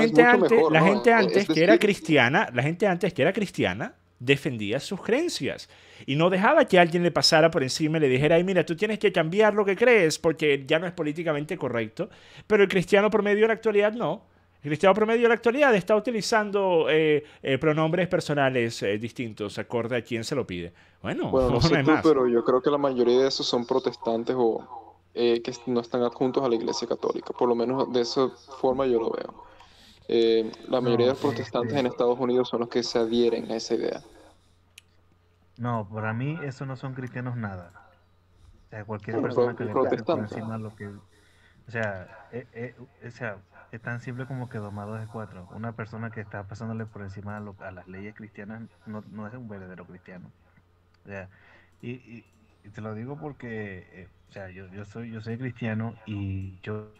gente antes, que era cristiana, la gente antes que era cristiana defendía sus creencias y no dejaba que alguien le pasara por encima y le dijera, mira, tú tienes que cambiar lo que crees porque ya no es políticamente correcto. Pero el cristiano promedio en la actualidad no. El cristiano promedio en la actualidad está utilizando eh, eh, pronombres personales eh, distintos, acorde a quién se lo pide. Bueno, no, sé pero yo creo que la mayoría de esos son protestantes o que no están adjuntos a la iglesia católica. Por lo menos de esa forma yo lo veo. la mayoría de los protestantes en Estados Unidos son los que se adhieren a esa idea. No, para mí esos no son cristianos nada. O sea, cualquier persona que le encima lo que... O sea, o sea es tan simple como que 2 más es cuatro. Una persona que está pasándole por encima a, las leyes cristianas no, es un verdadero cristiano. y, te lo digo porque eh, yo, soy, cristiano y yo...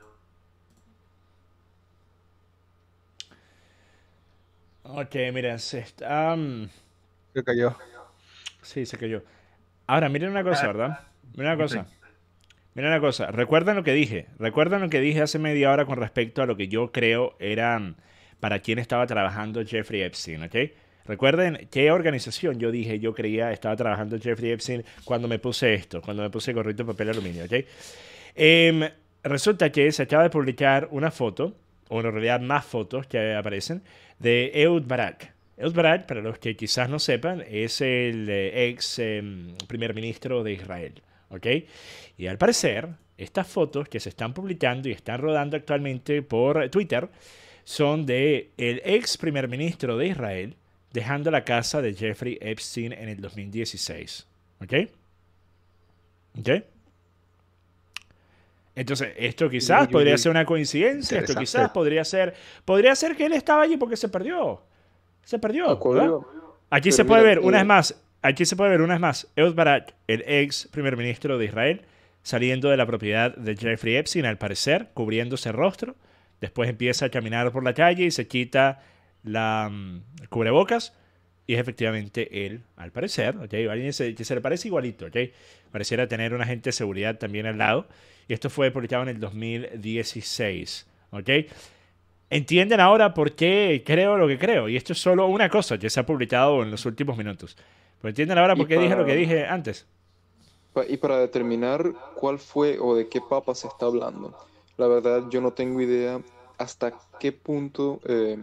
Ok, miren, se está... Um, se cayó. Sí, se cayó. Ahora, miren una cosa, ¿verdad? Miren una cosa. Mira una cosa, recuerdan lo que dije, recuerdan lo que dije hace media hora con respecto a lo que yo creo eran mm, para quién estaba trabajando Jeffrey Epstein, ¿ok? Recuerden qué organización yo dije, yo creía estaba trabajando Jeffrey Epstein cuando me puse esto, cuando me puse gorrito de papel aluminio, ¿ok? Em, resulta que se acaba de publicar una foto, o en realidad más fotos que aparecen, de Eud Barak. Eud Barak, para los que quizás no sepan, es el eh, ex em, primer ministro de Israel. ¿ok? Y al parecer, estas fotos que se están publicando y están rodando actualmente por Twitter son de el ex primer ministro de Israel dejando la casa de Jeffrey Epstein en el 2016, ¿ok? ¿Ok? Entonces, esto quizás podría ser una coincidencia, esto quizás podría ser, podría ser que él estaba allí porque se perdió. Se perdió. Aquí se puede ver, una vez eh, más, Aquí se puede ver una vez más Eud Barak, el ex primer ministro de Israel, saliendo de la propiedad de Jeffrey Epstein, al parecer, cubriéndose el rostro. Después empieza a caminar por la calle y se quita la mm, cubrebocas. Y es efectivamente él, al parecer, Alguien se, que se le parece igualito, Pareciera tener un agente de seguridad también al lado. Y esto fue publicado en el 2016, ¿ok? Entienden ahora por qué creo lo que creo. Y esto es solo una cosa que se ha publicado en los últimos minutos. Pero pues entienden ahora por qué dije lo que dije antes. Y para determinar cuál fue o de qué papa se está hablando, la verdad yo no tengo idea hasta qué punto eh,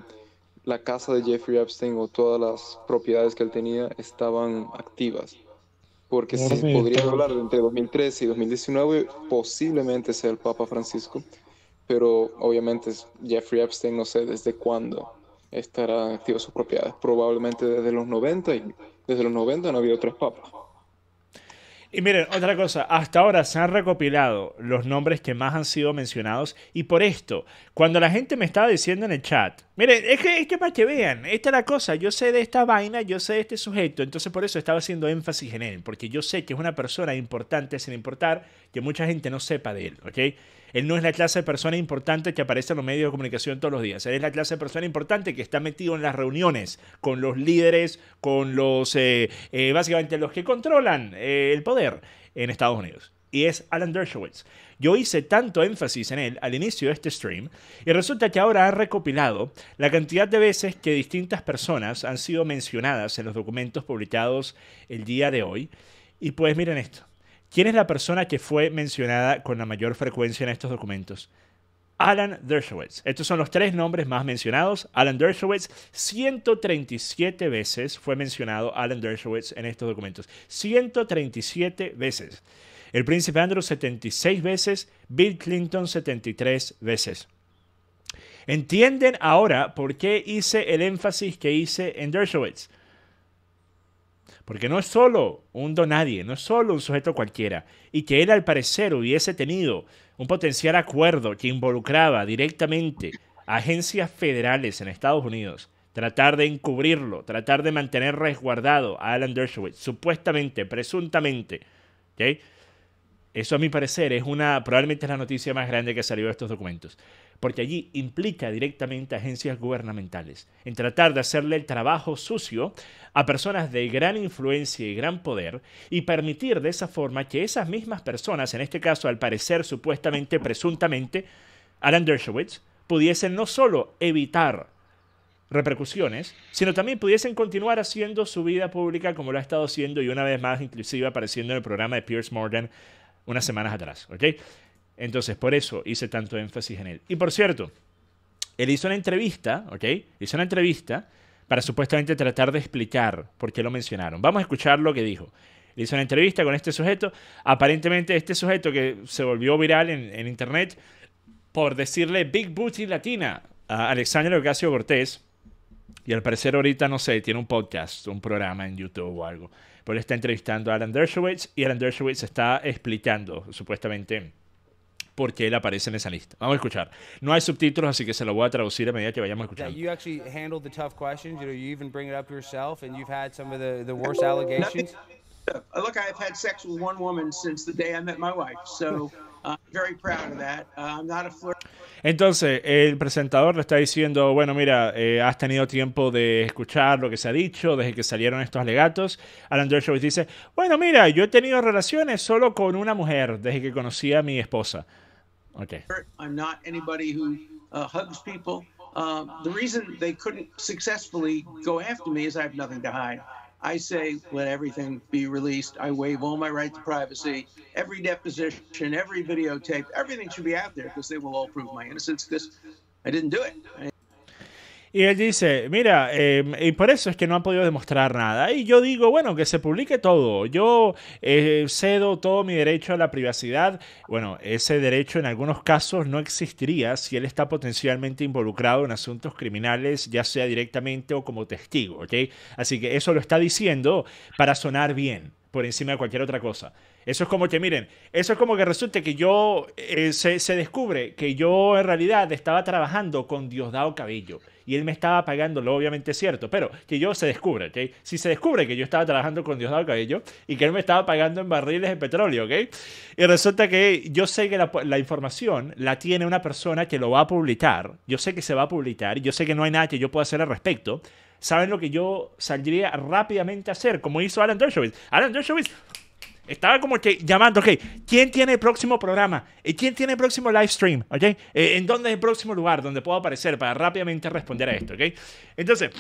la casa de Jeffrey Epstein o todas las propiedades que él tenía estaban activas. Porque si podría hablar entre 2013 y 2019, posiblemente sea el Papa Francisco, pero obviamente Jeffrey Epstein no sé desde cuándo estará activo sus propiedades, probablemente desde los 90 y desde los 90 no había otros papas. Y miren, otra cosa, hasta ahora se han recopilado los nombres que más han sido mencionados y por esto, cuando la gente me estaba diciendo en el chat, miren, es que, es que para que vean, esta es la cosa, yo sé de esta vaina, yo sé de este sujeto, entonces por eso estaba haciendo énfasis en él, porque yo sé que es una persona importante sin importar que mucha gente no sepa de él, ¿ok? Él no es la clase de persona importante que aparece en los medios de comunicación todos los días. Él es la clase de persona importante que está metido en las reuniones con los líderes, con los, eh, eh, básicamente los que controlan eh, el poder en Estados Unidos. Y es Alan Dershowitz. Yo hice tanto énfasis en él al inicio de este stream y resulta que ahora ha recopilado la cantidad de veces que distintas personas han sido mencionadas en los documentos publicados el día de hoy. Y pues miren esto. ¿Quién es la persona que fue mencionada con la mayor frecuencia en estos documentos? Alan Dershowitz. Estos son los tres nombres más mencionados. Alan Dershowitz, 137 veces fue mencionado Alan Dershowitz en estos documentos. 137 veces. El príncipe Andrew, 76 veces. Bill Clinton, 73 veces. ¿Entienden ahora por qué hice el énfasis que hice en Dershowitz? Porque no es solo un donadie, no es solo un sujeto cualquiera, y que él al parecer hubiese tenido un potencial acuerdo que involucraba directamente a agencias federales en Estados Unidos, tratar de encubrirlo, tratar de mantener resguardado a Alan Dershowitz, supuestamente, presuntamente. Eso a mi parecer es una, probablemente es la noticia más grande que salió de estos documentos porque allí implica directamente agencias gubernamentales, en tratar de hacerle el trabajo sucio a personas de gran influencia y gran poder y permitir de esa forma que esas mismas personas, en este caso al parecer supuestamente, presuntamente, Alan Dershowitz, pudiesen no solo evitar repercusiones, sino también pudiesen continuar haciendo su vida pública como lo ha estado haciendo y una vez más inclusive apareciendo en el programa de Pierce Morgan unas semanas atrás, ¿ok? Entonces, por eso hice tanto énfasis en él. Y por cierto, él hizo una entrevista, ¿ok? Hizo una entrevista para supuestamente tratar de explicar por qué lo mencionaron. Vamos a escuchar lo que dijo. hizo una entrevista con este sujeto. Aparentemente este sujeto que se volvió viral en, internet por decirle Big Booty Latina a Alexander Ocasio Cortés. Y al parecer ahorita, no sé, tiene un podcast, un programa en YouTube o algo. Pero está entrevistando a Alan Dershowitz y Alan Dershowitz está explicando supuestamente porque él aparece en esa lista. Vamos a escuchar. No hay subtítulos, así que se lo voy a traducir a medida que vayamos escuchando. a flirt. Entonces, el presentador le está diciendo, bueno, mira, eh, has tenido tiempo de escuchar lo que se ha dicho desde que salieron estos alegatos. Alan Dershowitz dice, bueno, mira, yo he tenido relaciones solo con una mujer desde que conocí a mi esposa. Okay. I'm not anybody who uh, hugs people. Uh, the reason they couldn't successfully go after me is I have nothing to hide. I say, let everything be released. I waive all my right to privacy. Every deposition, every videotape, everything should be out there because they will all prove my innocence because I didn't do it. I Y él dice, mira, em, y por eso es que no ha podido demostrar nada. Y yo digo, bueno, que se publique todo. Yo eh, cedo todo mi derecho a la privacidad. Bueno, ese derecho en algunos casos no existiría si él está potencialmente involucrado en asuntos criminales, ya sea directamente o como testigo, ¿ok? Así que eso lo está diciendo para sonar bien por encima de cualquier otra cosa. Eso es como que, miren, eso es como que resulte que yo, eh, se, descubre que yo en realidad estaba trabajando con Diosdado Cabello y él me estaba pagando, lo obviamente es cierto, pero que yo se descubre, ¿ok? Si se descubre que yo estaba trabajando con Diosdado Cabello y que él me estaba pagando en barriles de petróleo, ¿ok? Y resulta que yo sé que la, la información la tiene una persona que lo va a publicar, yo sé que se va a publicar, yo sé que no hay nada que yo pueda hacer al respecto, saben lo que yo saldría rápidamente a hacer, como hizo Alan Dershowitz. Alan Dershowitz estaba como que llamando, ok, ¿quién tiene el próximo programa? y ¿Quién tiene el próximo live stream? Eh, ¿En dónde es el próximo lugar donde puedo aparecer para rápidamente responder a esto? ¿Ok? Entonces,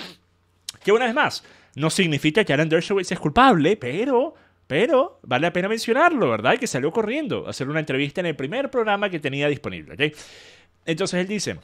que una vez más, no significa que Alan Dershowitz es culpable, pero... Pero vale la pena mencionarlo, ¿verdad? que salió corriendo a hacer una entrevista en el primer programa que tenía disponible, okay Entonces él dice,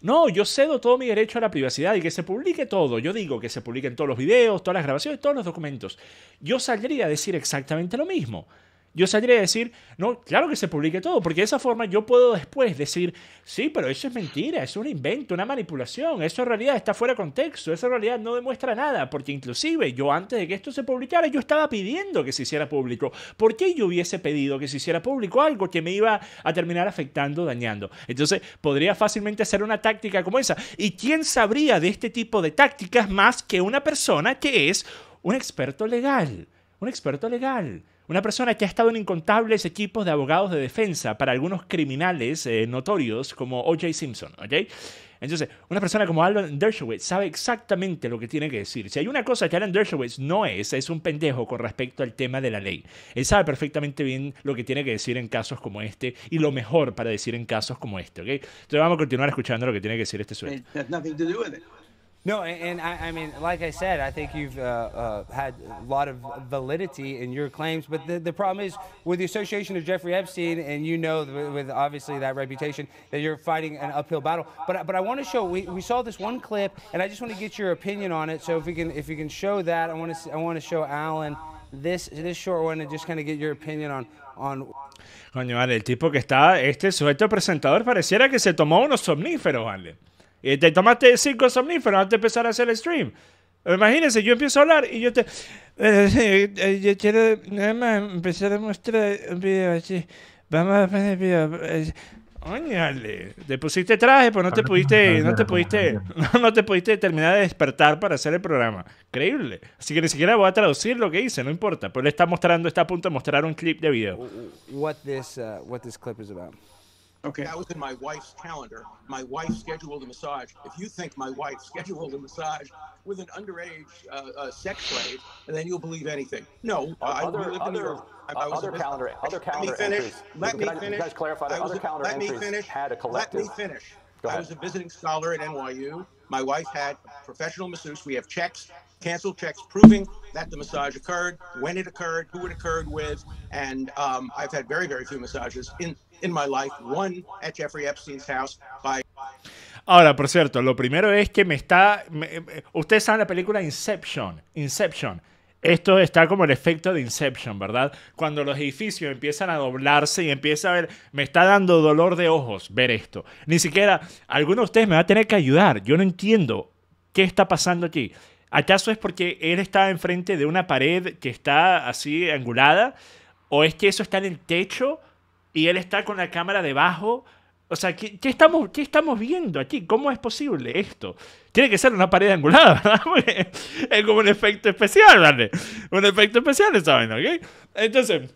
no, yo cedo todo mi derecho a la privacidad y que se publique todo. Yo digo que se publiquen todos los videos, todas las grabaciones, todos los documentos. Yo saldría a decir exactamente lo mismo yo saldría a decir, no, claro que se publique todo, porque de esa forma yo puedo después decir, sí, pero eso es mentira, es un invento, una manipulación, eso en realidad está fuera de contexto, eso en realidad no demuestra nada, porque inclusive yo antes de que esto se publicara, yo estaba pidiendo que se hiciera público. ¿Por qué yo hubiese pedido que se hiciera público algo que me iba a terminar afectando, dañando? Entonces, podría fácilmente hacer una táctica como esa. ¿Y quién sabría de este tipo de tácticas más que una persona que es un experto legal? Un experto legal. Una persona que ha estado en incontables equipos de abogados de defensa para algunos criminales eh, notorios como O.J. Simpson, ¿ok? Entonces, una persona como Alan Dershowitz sabe exactamente lo que tiene que decir. Si hay una cosa que Alan Dershowitz no es, es un pendejo con respecto al tema de la ley. Él sabe perfectamente bien lo que tiene que decir en casos como este y lo mejor para decir en casos como este, ¿ok? Entonces vamos a continuar escuchando lo que tiene que decir este sujeto. No, and, and I, I, mean, like I said, I think you've uh, uh, had a lot of validity in your claims. But the, the problem is with the association of Jeffrey Epstein, and you know, with obviously that reputation, that you're fighting an uphill battle. But but I want to show we, we saw this one clip, and I just want to get your opinion on it. So if we can if you can show that, I want to I want to show Alan this this short one and just kind of get your opinion on on. Coño, vale, el tipo que está, este sujeto presentador pareciera que se tomó unos somníferos, vale. Y eh, te tomaste cinco somníferos antes de empezar a hacer el stream. Imagínense, yo empiezo a hablar y yo te. Eh, yo quiero nada más empezar a mostrar un video así. Vamos a poner el video. Oñale, eh, te pusiste traje, pero pues no te pudiste, no te pudiste, no, te pudiste terminar de despertar para hacer el programa. Increíble. Así que ni siquiera voy a traducir lo que hice, no importa. Pero le está mostrando, está a punto de mostrar un clip de video. What this, uh, what this clip is about. Okay. That was in my wife's calendar. My wife scheduled a massage. If you think my wife scheduled a massage with an underage uh, uh, sex slave, then you'll believe anything. No, uh, other, I lived other, in New I, I uh, was other a, calendar, other calendar let me finish, entries. Let me I, finish. Guys clarify that other a, calendar let me finish, had a collective. Let me finish. Go ahead. I was a visiting scholar at NYU. My wife had professional masseuse. We have checks, canceled checks, proving that the massage occurred, when it occurred, who it occurred with, and um, I've had very, very few massages in my Ahora, por cierto, lo primero es que me está. ustedes saben la película Inception. Inception. Esto está como el efecto de Inception, ¿verdad? Cuando los edificios empiezan a doblarse y empieza a ver, me está dando dolor de ojos ver esto. Ni siquiera, alguno de ustedes me va a tener que ayudar. Yo no entiendo qué está pasando aquí. ¿Acaso es porque él está enfrente de una pared que está así angulada? ¿O es que eso está en el techo? y él está con la cámara debajo. O sea, ¿qué, estamos, estamos viendo aquí? ¿Cómo es posible esto? Tiene que ser una pared angulada, ¿verdad? es como un efecto especial, ¿vale? Un efecto especial, ¿saben? ¿Ok? Entonces,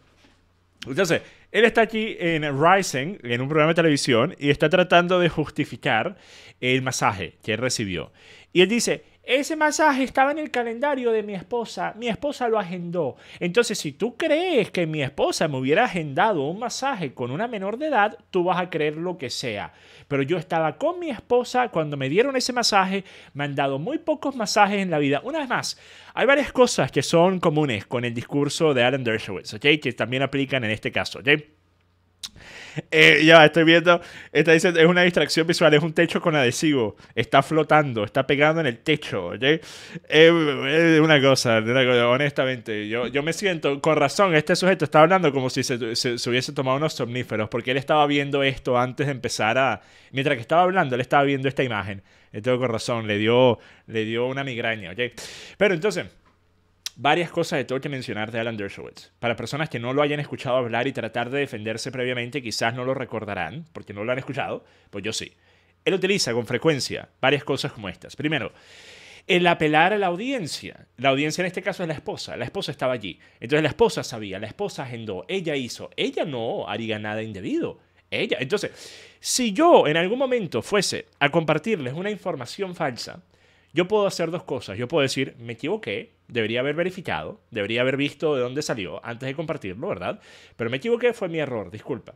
entonces, él está aquí en Rising, en un programa de televisión, y está tratando de justificar el masaje que él recibió. Y él dice, ese masaje estaba en el calendario de mi esposa. Mi esposa lo agendó. Entonces, si tú crees que mi esposa me hubiera agendado un masaje con una menor de edad, tú vas a creer lo que sea. Pero yo estaba con mi esposa cuando me dieron ese masaje. Me han dado muy pocos masajes en la vida. Una vez más, hay varias cosas que son comunes con el discurso de Alan Dershowitz, Que también aplican en este caso, eh, ya estoy viendo. Esta dice, es una distracción visual, es un techo con adhesivo. Está flotando, está pegando en el techo, oye Es una cosa, honestamente. Yo, yo me siento, con razón, este sujeto está hablando como si se, hubiese tomado unos somníferos, porque él estaba viendo esto antes de empezar a. Mientras que estaba hablando, él estaba viendo esta imagen. Entonces, con razón, le dio, le dio una migraña, Pero entonces varias cosas de todo que mencionar de Alan Dershowitz. Para personas que no lo hayan escuchado hablar y tratar de defenderse previamente, quizás no lo recordarán, porque no lo han escuchado, pues yo sí. Él utiliza con frecuencia varias cosas como estas. Primero, el apelar a la audiencia. La audiencia en este caso es la esposa. La esposa estaba allí. Entonces la esposa sabía, la esposa agendó, ella hizo. Ella no haría nada indebido. Ella. Entonces, si yo en algún momento fuese a compartirles una información falsa, yo puedo hacer dos cosas. Yo puedo decir, me equivoqué, debería haber verificado, debería haber visto de dónde salió antes de compartirlo, ¿verdad? Pero me equivoqué, fue mi error, disculpa.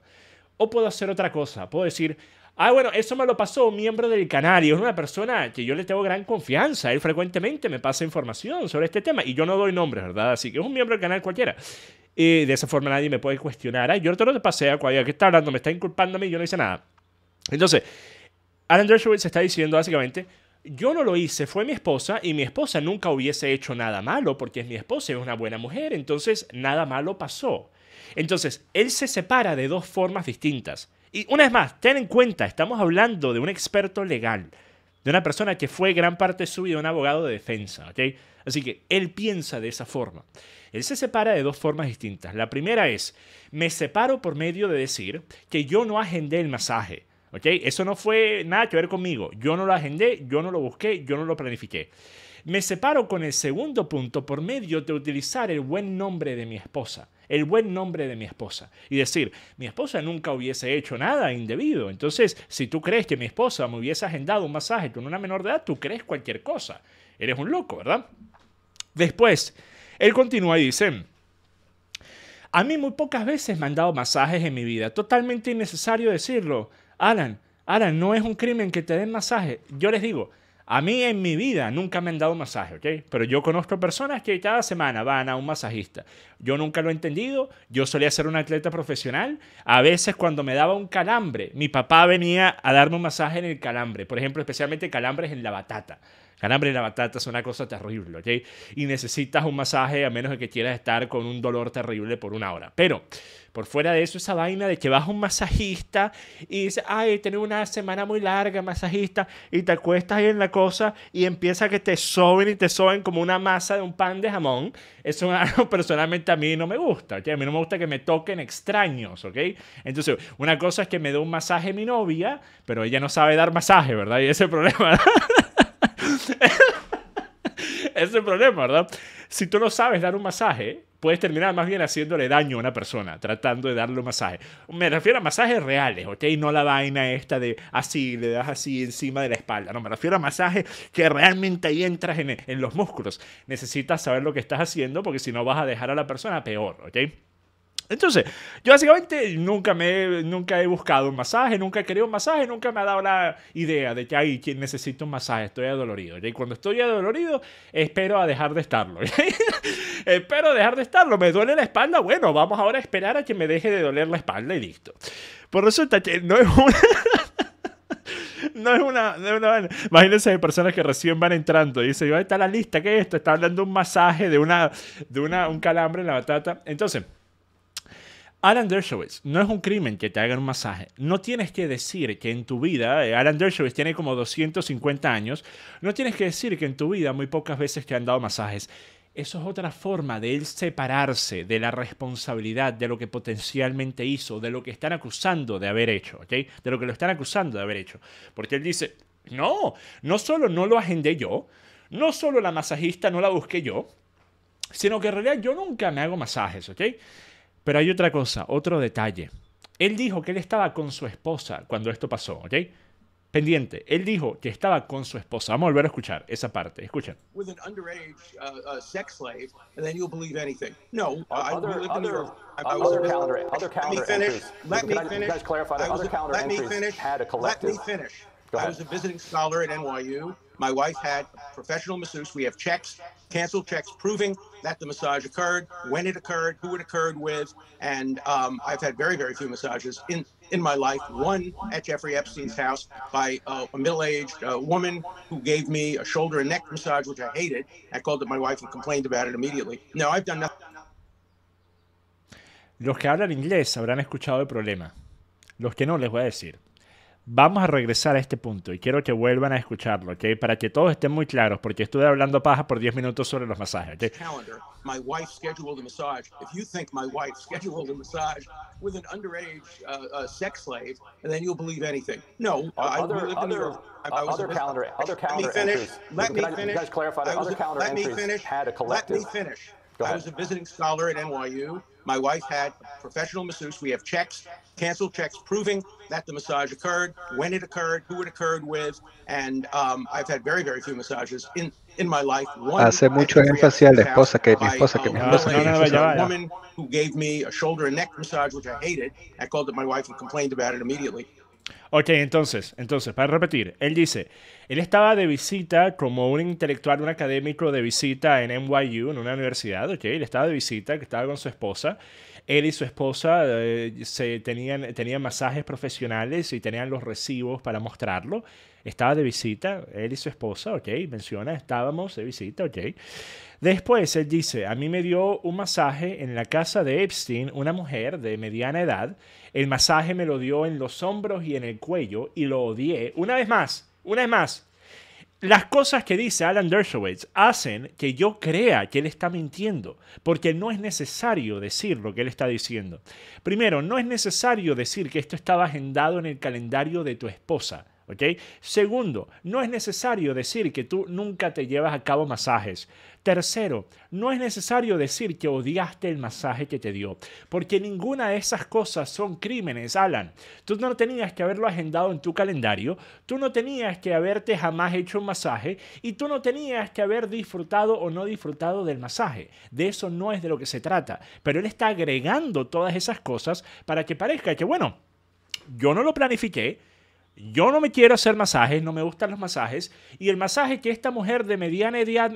O puedo hacer otra cosa, puedo decir, ah, bueno, eso me lo pasó un miembro del canal y es una persona que yo le tengo gran confianza, él frecuentemente me pasa información sobre este tema y yo no doy nombres, ¿verdad? Así que es un miembro del canal cualquiera. Y de esa forma nadie me puede cuestionar, ay, yo te pasé a cualquiera que está hablando, me está inculpando a mí, yo no hice nada. Entonces, Alan se está diciendo básicamente, yo no lo hice, fue mi esposa y mi esposa nunca hubiese hecho nada malo porque es mi esposa, es una buena mujer, entonces nada malo pasó. Entonces, él se separa de dos formas distintas. Y una vez más, ten en cuenta, estamos hablando de un experto legal, de una persona que fue gran parte suya un abogado de defensa, ¿ok? Así que él piensa de esa forma. Él se separa de dos formas distintas. La primera es, me separo por medio de decir que yo no agendé el masaje. Eso no fue nada que ver conmigo. Yo no lo agendé, yo no lo busqué, yo no lo planifiqué. Me separo con el segundo punto por medio de utilizar el buen nombre de mi esposa, el buen nombre de mi esposa. Y decir, mi esposa nunca hubiese hecho nada indebido. Entonces, si tú crees que mi esposa me hubiese agendado un masaje con una menor de edad, tú crees cualquier cosa. Eres un loco, ¿verdad? Después, él continúa y dice, a mí muy pocas veces me han dado masajes en mi vida, totalmente innecesario decirlo. Alan, Alan, no es un crimen que te den masaje. Yo les digo, a mí en mi vida nunca me han dado masaje, ¿ok? Pero yo conozco personas que cada semana van a un masajista. Yo nunca lo he entendido. Yo solía ser un atleta profesional. A veces cuando me daba un calambre, mi papá venía a darme un masaje en el calambre. Por ejemplo, especialmente calambres en la batata hambre en la batata es una cosa terrible, ¿ok? Y necesitas un masaje a menos de que quieras estar con un dolor terrible por una hora. Pero, por fuera de eso, esa vaina de que vas a un masajista y dices, ay, tener una semana muy larga, masajista, y te acuestas ahí en la cosa y empieza que te soben y te soben como una masa de un pan de jamón. Eso personalmente a mí no me gusta, ¿ok? A mí no me gusta que me toquen extraños, ¿ok? Entonces, una cosa es que me dé un masaje mi novia, pero ella no sabe dar masaje, ¿verdad? Y ese problema. es el problema, ¿verdad? Si tú no sabes dar un masaje, puedes terminar más bien haciéndole daño a una persona, tratando de darle un masaje. Me refiero a masajes reales, ¿ok? No la vaina esta de así, le das así encima de la espalda. No, me refiero a masajes que realmente ahí entras en, en los músculos. Necesitas saber lo que estás haciendo porque si no vas a dejar a la persona peor, ¿ok? Entonces, yo básicamente nunca, me, nunca he buscado un masaje, nunca he querido un masaje, nunca me ha dado la idea de que hay quien necesita un masaje, estoy adolorido. Y cuando estoy adolorido, espero a dejar de estarlo. espero dejar de estarlo, me duele la espalda, bueno, vamos ahora a esperar a que me deje de doler la espalda y listo. por pues resulta que no es una... no es una, imagínense de personas que recién van entrando y dicen, ahí está la lista, ¿qué es esto? Está hablando de un masaje, de una, de una, un calambre en la batata. Entonces, Alan Dershowitz, no es un crimen que te hagan un masaje. No tienes que decir que en tu vida, eh, Alan Dershowitz tiene como 250 años, no tienes que decir que en tu vida muy pocas veces te han dado masajes. Eso es otra forma de él separarse de la responsabilidad de lo que potencialmente hizo, de lo que están acusando de haber hecho, ¿ok? De lo que lo están acusando de haber hecho. Porque él dice, no, no solo no lo agendé yo, no solo la masajista no la busqué yo, sino que en realidad yo nunca me hago masajes, ¿ok? Pero hay otra cosa, otro detalle. Él dijo que él estaba con su esposa cuando esto pasó, ¿ok? Pendiente, él dijo que estaba con su esposa. Vamos a volver a escuchar esa parte. Escuchen. I was a visiting scholar at NYU. My wife had a professional masseuse. We have checks, canceled checks, proving that the massage occurred, when it occurred, who it occurred with, and um, I've had very, very few massages in in my life. One at Jeffrey Epstein's house by a middle-aged uh, woman who gave me a shoulder and neck massage, which I hated. I called up my wife and complained about it immediately. No, I've done nothing. Los que hablan inglés habrán escuchado el problema. Los que no les voy a decir. Vamos a regresar a este punto y quiero que vuelvan a escucharlo, ¿ok? Para que todos estén muy claros, porque estuve hablando paja por 10 minutos sobre los masajes, ¿ok? Calendar. My wife scheduled a massage. If you think my wife scheduled a massage with an underage uh, uh, sex slave, then you'll believe anything. No, uh, I other, lived other, I, I other calendar, other calendar let me finish, clarify Let me finish. Let me finish. Had a collective. Let me finish. I was a visiting scholar at NYU. My wife had professional masseuse. We have checks, canceled checks, proving that the massage occurred, when it occurred, who it occurred with, and um, I've had very, very few massages in in my life. One, Hace mucho énfasis a la esposa que mi esposa que mi esposa que mi esposa. Woman who gave me a shoulder and neck massage, which I hated. I called up my wife and complained about it immediately. Ok, entonces, entonces, para repetir, él dice, él estaba de visita como un intelectual, un académico de visita en NYU, en una universidad, ok, él estaba de visita, que estaba con su esposa, él y su esposa eh, se tenían, tenían masajes profesionales y tenían los recibos para mostrarlo, estaba de visita, él y su esposa, ok, menciona, estábamos de visita, ok. Después él dice, a mí me dio un masaje en la casa de Epstein, una mujer de mediana edad, el masaje me lo dio en los hombros y en el cuello y lo odié. Una vez más, una vez más, las cosas que dice Alan Dershowitz hacen que yo crea que él está mintiendo, porque no es necesario decir lo que él está diciendo. Primero, no es necesario decir que esto estaba agendado en el calendario de tu esposa. ¿ok? Segundo, no es necesario decir que tú nunca te llevas a cabo masajes. Tercero, no es necesario decir que odiaste el masaje que te dio, porque ninguna de esas cosas son crímenes, Alan. Tú no tenías que haberlo agendado en tu calendario, tú no tenías que haberte jamás hecho un masaje y tú no tenías que haber disfrutado o no disfrutado del masaje. De eso no es de lo que se trata, pero él está agregando todas esas cosas para que parezca que, bueno, yo no lo planifiqué, yo no me quiero hacer masajes, no me gustan los masajes. Y el masaje que esta mujer de mediana edad,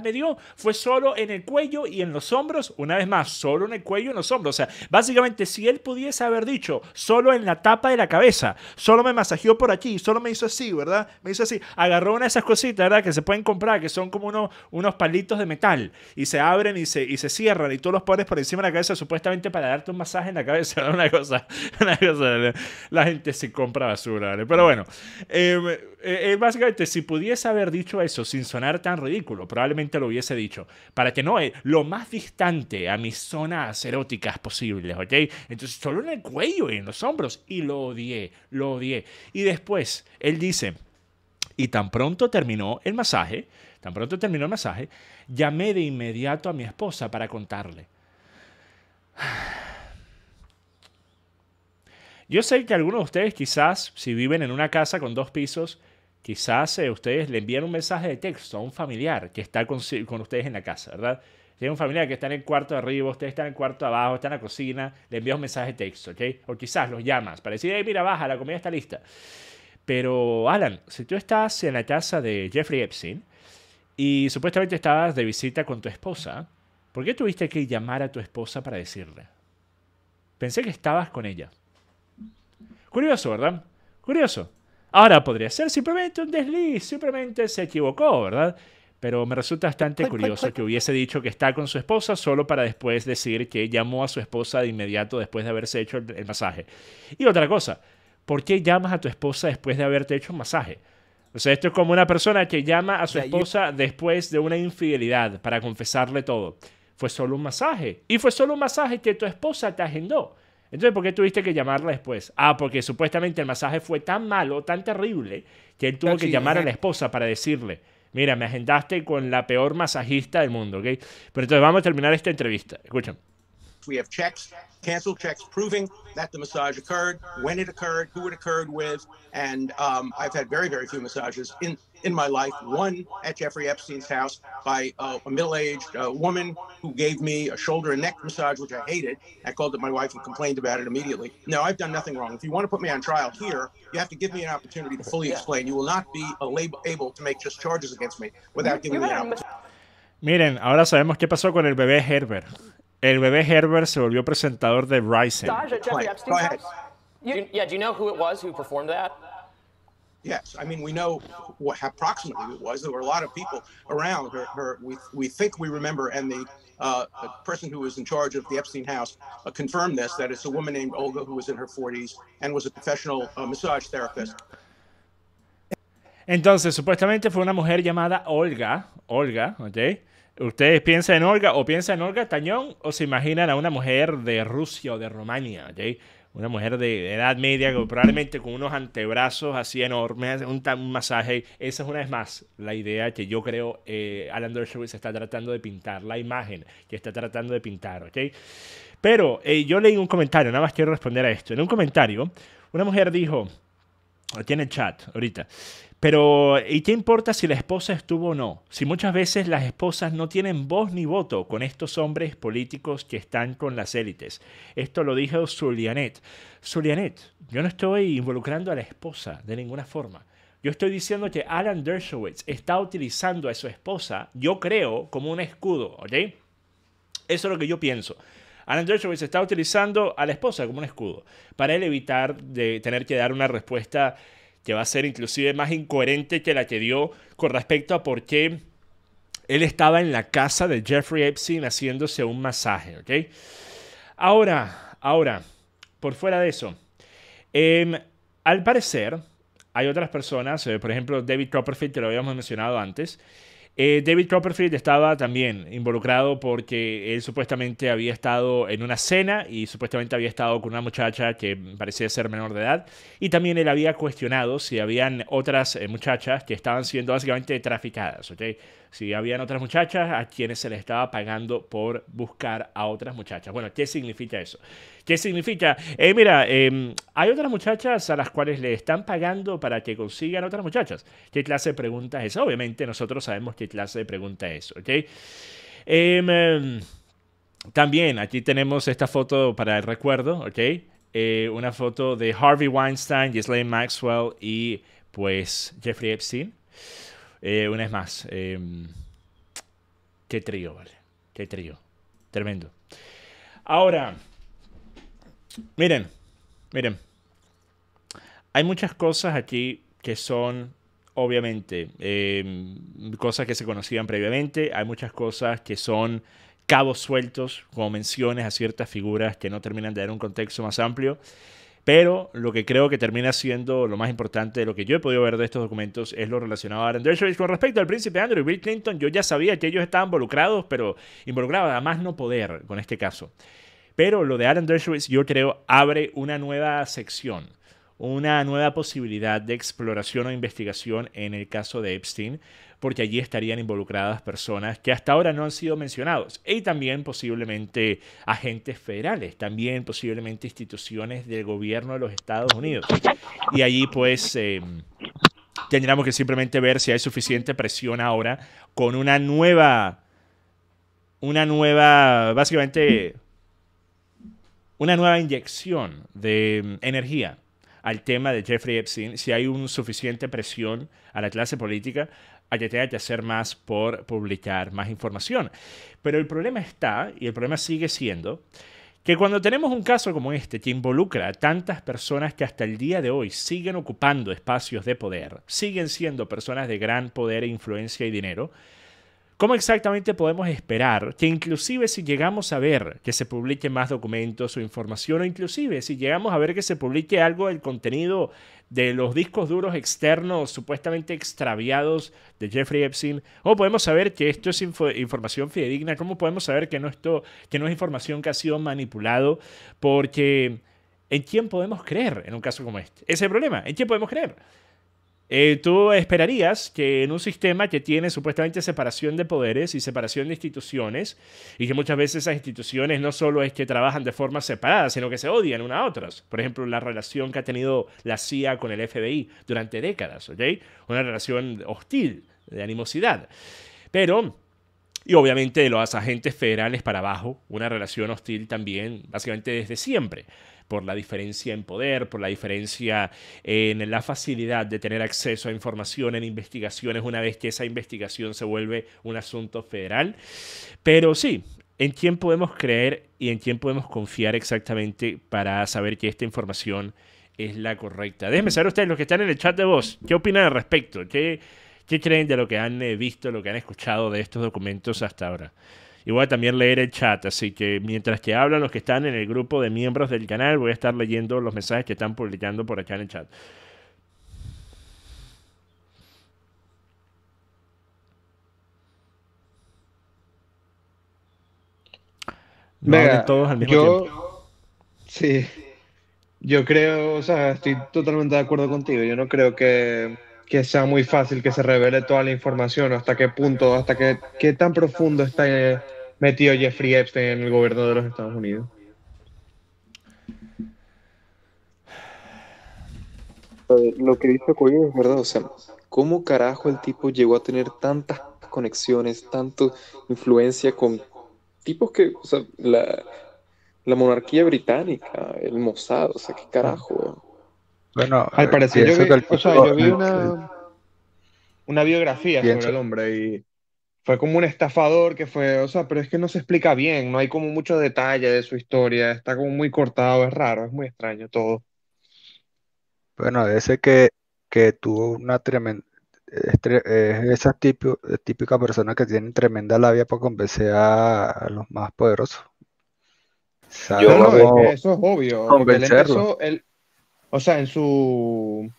me dio fue solo en el cuello y en los hombros. Una vez más, solo en el cuello y en los hombros. O sea, básicamente, si él pudiese haber dicho solo en la tapa de la cabeza, solo me masajeó por aquí, solo me hizo así, ¿verdad? Me hizo así. Agarró una de esas cositas, ¿verdad? Que se pueden comprar, que son como unos, unos palitos de metal y se abren y se, cierran y tú los pones por encima de la cabeza supuestamente para darte un masaje en la cabeza. Una cosa, una cosa. La gente se compra basura. Pero bueno, em, eh, eh, básicamente, si pudiese haber dicho eso sin sonar tan ridículo, probablemente lo hubiese dicho. Para que no, es eh, lo más distante a mis zonas eróticas posibles, ¿ok? Entonces, solo en el cuello y en los hombros. Y lo odié, lo odié. Y después, él dice, y tan pronto terminó el masaje, tan pronto terminó el masaje, llamé de inmediato a mi esposa para contarle. Yo sé que algunos de ustedes quizás, si viven en una casa con dos pisos, quizás eh, ustedes le envían un mensaje de texto a un familiar que está con, ustedes en la casa, ¿verdad? Tiene un familiar que está en el cuarto de arriba, ustedes están en el cuarto de abajo, están en la cocina, le envías un mensaje de texto, ¿ok? O quizás los llamas para decir, hey, mira, baja, la comida está lista. Pero, Alan, si tú estás en la casa de Jeffrey Epstein y supuestamente estabas de visita con tu esposa, ¿por qué tuviste que llamar a tu esposa para decirle? Pensé que estabas con ella. Curioso, ¿verdad? Curioso. Ahora podría ser simplemente un desliz, simplemente se equivocó, ¿verdad? Pero me resulta bastante curioso que hubiese dicho que está con su esposa solo para después decir que llamó a su esposa de inmediato después de haberse hecho el, masaje. Y otra cosa, ¿por qué llamas a tu esposa después de haberte hecho un masaje? O sea, esto es como una persona que llama a su esposa después de una infidelidad para confesarle todo. Fue solo un masaje. Y fue solo un masaje que tu esposa te agendó. Entonces, ¿por qué tuviste que llamarla después? Ah, porque supuestamente el masaje fue tan malo, tan terrible, que él tuvo que llamar a la esposa para decirle, mira, me agendaste con la peor masajista del mundo, ¿ok? Pero entonces vamos a terminar esta entrevista. Escuchen. We have checks, canceled checks proving that the massage occurred, when it occurred, who it occurred with, and um, I've had very, very few massages in my life. One at Jeffrey Epstein's house by uh, a middle aged uh, woman who gave me a shoulder and neck massage, which I hated. I called up my wife and complained about it immediately. No, I've done nothing wrong. If you want to put me on trial here, you have to give me an opportunity to fully explain. You will not be uh, able to make just charges against me without giving me an opportunity. Miren, ahora sabemos qué pasó con el bebé Herbert. El bebé Herbert se volvió presentador de Ryzen. Go ahead. Go ahead. You, yeah, do you know who it was who performed that? Yes, I mean we know what approximately it was. There were a lot of people around her. her we we think we remember, and the uh, person who was in charge of the Epstein House uh, confirmed this that it's a woman named Olga who was in her 40s and was a professional uh, massage therapist. Entonces, supuestamente fue una mujer llamada Olga, Olga, ¿ok? Ustedes piensan en Olga o piensan en Olga Tañón o se imaginan a una mujer de Rusia o de Rumania, ¿ok? una mujer de edad media, probablemente con unos antebrazos así enormes, un, masaje. Esa es una vez más la idea que yo creo eh, Alan Dershowitz está tratando de pintar, la imagen que está tratando de pintar, ¿ok? Pero eh, yo leí un comentario, nada más quiero responder a esto. En un comentario, una mujer dijo, tiene chat, ahorita, pero, ¿y qué importa si la esposa estuvo o no? Si muchas veces las esposas no tienen voz ni voto con estos hombres políticos que están con las élites. Esto lo dijo Zulianet. Zulianet, yo no estoy involucrando a la esposa de ninguna forma. Yo estoy diciendo que Alan Dershowitz está utilizando a su esposa, yo creo, como un escudo, ¿ok? Eso es lo que yo pienso. Alan Dershowitz está utilizando a la esposa como un escudo para él evitar de tener que dar una respuesta que va a ser inclusive más incoherente que la que dio con respecto a por qué él estaba en la casa de Jeffrey Epstein haciéndose un masaje, Ahora, ahora, por fuera de eso, em, al parecer hay otras personas, eh, por ejemplo David Copperfield, que lo habíamos mencionado antes, eh, David Copperfield estaba también involucrado porque él supuestamente había estado en una cena y supuestamente había estado con una muchacha que parecía ser menor de edad. Y también él había cuestionado si habían otras eh, muchachas que estaban siendo básicamente traficadas, ¿ok? si habían otras muchachas a quienes se les estaba pagando por buscar a otras muchachas. Bueno, ¿qué significa eso? ¿Qué significa? Eh, mira, em, hay otras muchachas a las cuales le están pagando para que consigan otras muchachas. ¿Qué clase de pregunta es eso? Obviamente nosotros sabemos qué clase de pregunta es, ¿ok? Em, em, también aquí tenemos esta foto para el recuerdo, ¿ok? Eh, una foto de Harvey Weinstein, Ghislaine Maxwell y pues Jeffrey Epstein. Eh, una vez más. Em, qué trío, vale. Qué trío. Tremendo. Ahora, miren, miren. Hay muchas cosas aquí que son, obviamente, em, cosas que se conocían previamente. Hay muchas cosas que son cabos sueltos, como menciones a ciertas figuras que no terminan de dar un contexto más amplio. Pero lo que creo que termina siendo lo más importante de lo que yo he podido ver de estos documentos es lo relacionado a Aaron Dershowitz. Con respecto al príncipe Andrew y Bill Clinton, yo ya sabía que ellos estaban involucrados, pero involucrados además no poder con este caso. Pero lo de Aaron Dershowitz, yo creo, abre una nueva sección, una nueva posibilidad de exploración o investigación en el caso de Epstein, porque allí estarían involucradas personas que hasta ahora no han sido mencionados y también posiblemente agentes federales, también posiblemente instituciones del gobierno de los Estados Unidos. Y allí pues... Em, tendríamos que simplemente ver si hay suficiente presión ahora con una nueva, una nueva, básicamente, una nueva inyección de em, energía al tema de Jeffrey Epstein, si hay un suficiente presión a la clase política a que hacer más por publicar más información. Pero el problema está, y el problema sigue siendo, que cuando tenemos un caso como este que involucra a tantas personas que hasta el día de hoy siguen ocupando espacios de poder, siguen siendo personas de gran poder, e influencia y dinero, ¿Cómo exactamente podemos esperar que inclusive si llegamos a ver que se publique más documentos o información, o inclusive si llegamos a ver que se publique algo del contenido de los discos duros externos supuestamente extraviados de Jeffrey Epstein, o podemos saber que esto es información fidedigna, cómo podemos saber que no, esto, que no es información que ha sido manipulado, porque ¿en quién podemos creer en un caso como este? Ese es el problema, ¿en quién podemos creer? Eh, tú esperarías que en un sistema que tiene supuestamente separación de poderes y separación de instituciones, y que muchas veces esas instituciones no solo es que trabajan de forma separada, sino que se odian unas a otras. Por ejemplo, la relación que ha tenido la CIA con el FBI durante décadas, ¿ok? Una relación hostil, de animosidad. Pero y obviamente los agentes federales para abajo, una relación hostil también, básicamente desde siempre por la diferencia en poder, por la diferencia eh, en la facilidad de tener acceso a información en investigaciones una vez que esa investigación se vuelve un asunto federal. Pero sí, ¿en quién podemos creer y en quién podemos confiar exactamente para saber que esta información es la correcta? Déjenme saber ustedes, los que están en el chat de voz, ¿qué opinan al respecto? ¿Qué, qué creen de lo que han eh, visto, lo que han escuchado de estos documentos hasta ahora? Y voy a también leer el chat, así que mientras que hablan los que están en el grupo de miembros del canal, voy a estar leyendo los mensajes que están publicando por acá en el chat. Venga, todos al Sí, yo creo, o sea, estoy totalmente de acuerdo contigo. Yo no creo que que sea muy fácil que se revele toda la información, hasta qué punto, hasta qué, tan profundo está eh, metido Jeffrey Epstein en el gobierno de los Estados Unidos. Lo que dice Coyo es verdad, o sea, ¿cómo carajo el tipo llegó a tener tantas conexiones, tanta influencia con tipos que, o sea, la, la monarquía británica, el Mossad, o sea, qué carajo? Bueno, al eh, parecer yo vi, una, biografía sobre el hombre y fue como un estafador que fue, o sea, pero es que no se explica bien, no hay como mucho detalle de su historia, está como muy cortado, es raro, es muy extraño todo. Bueno, ese que, que tuvo una tremenda, es esa típica persona que tiene tremenda labia para convencer a, los más poderosos. Yo no, eso es obvio o sea, en su...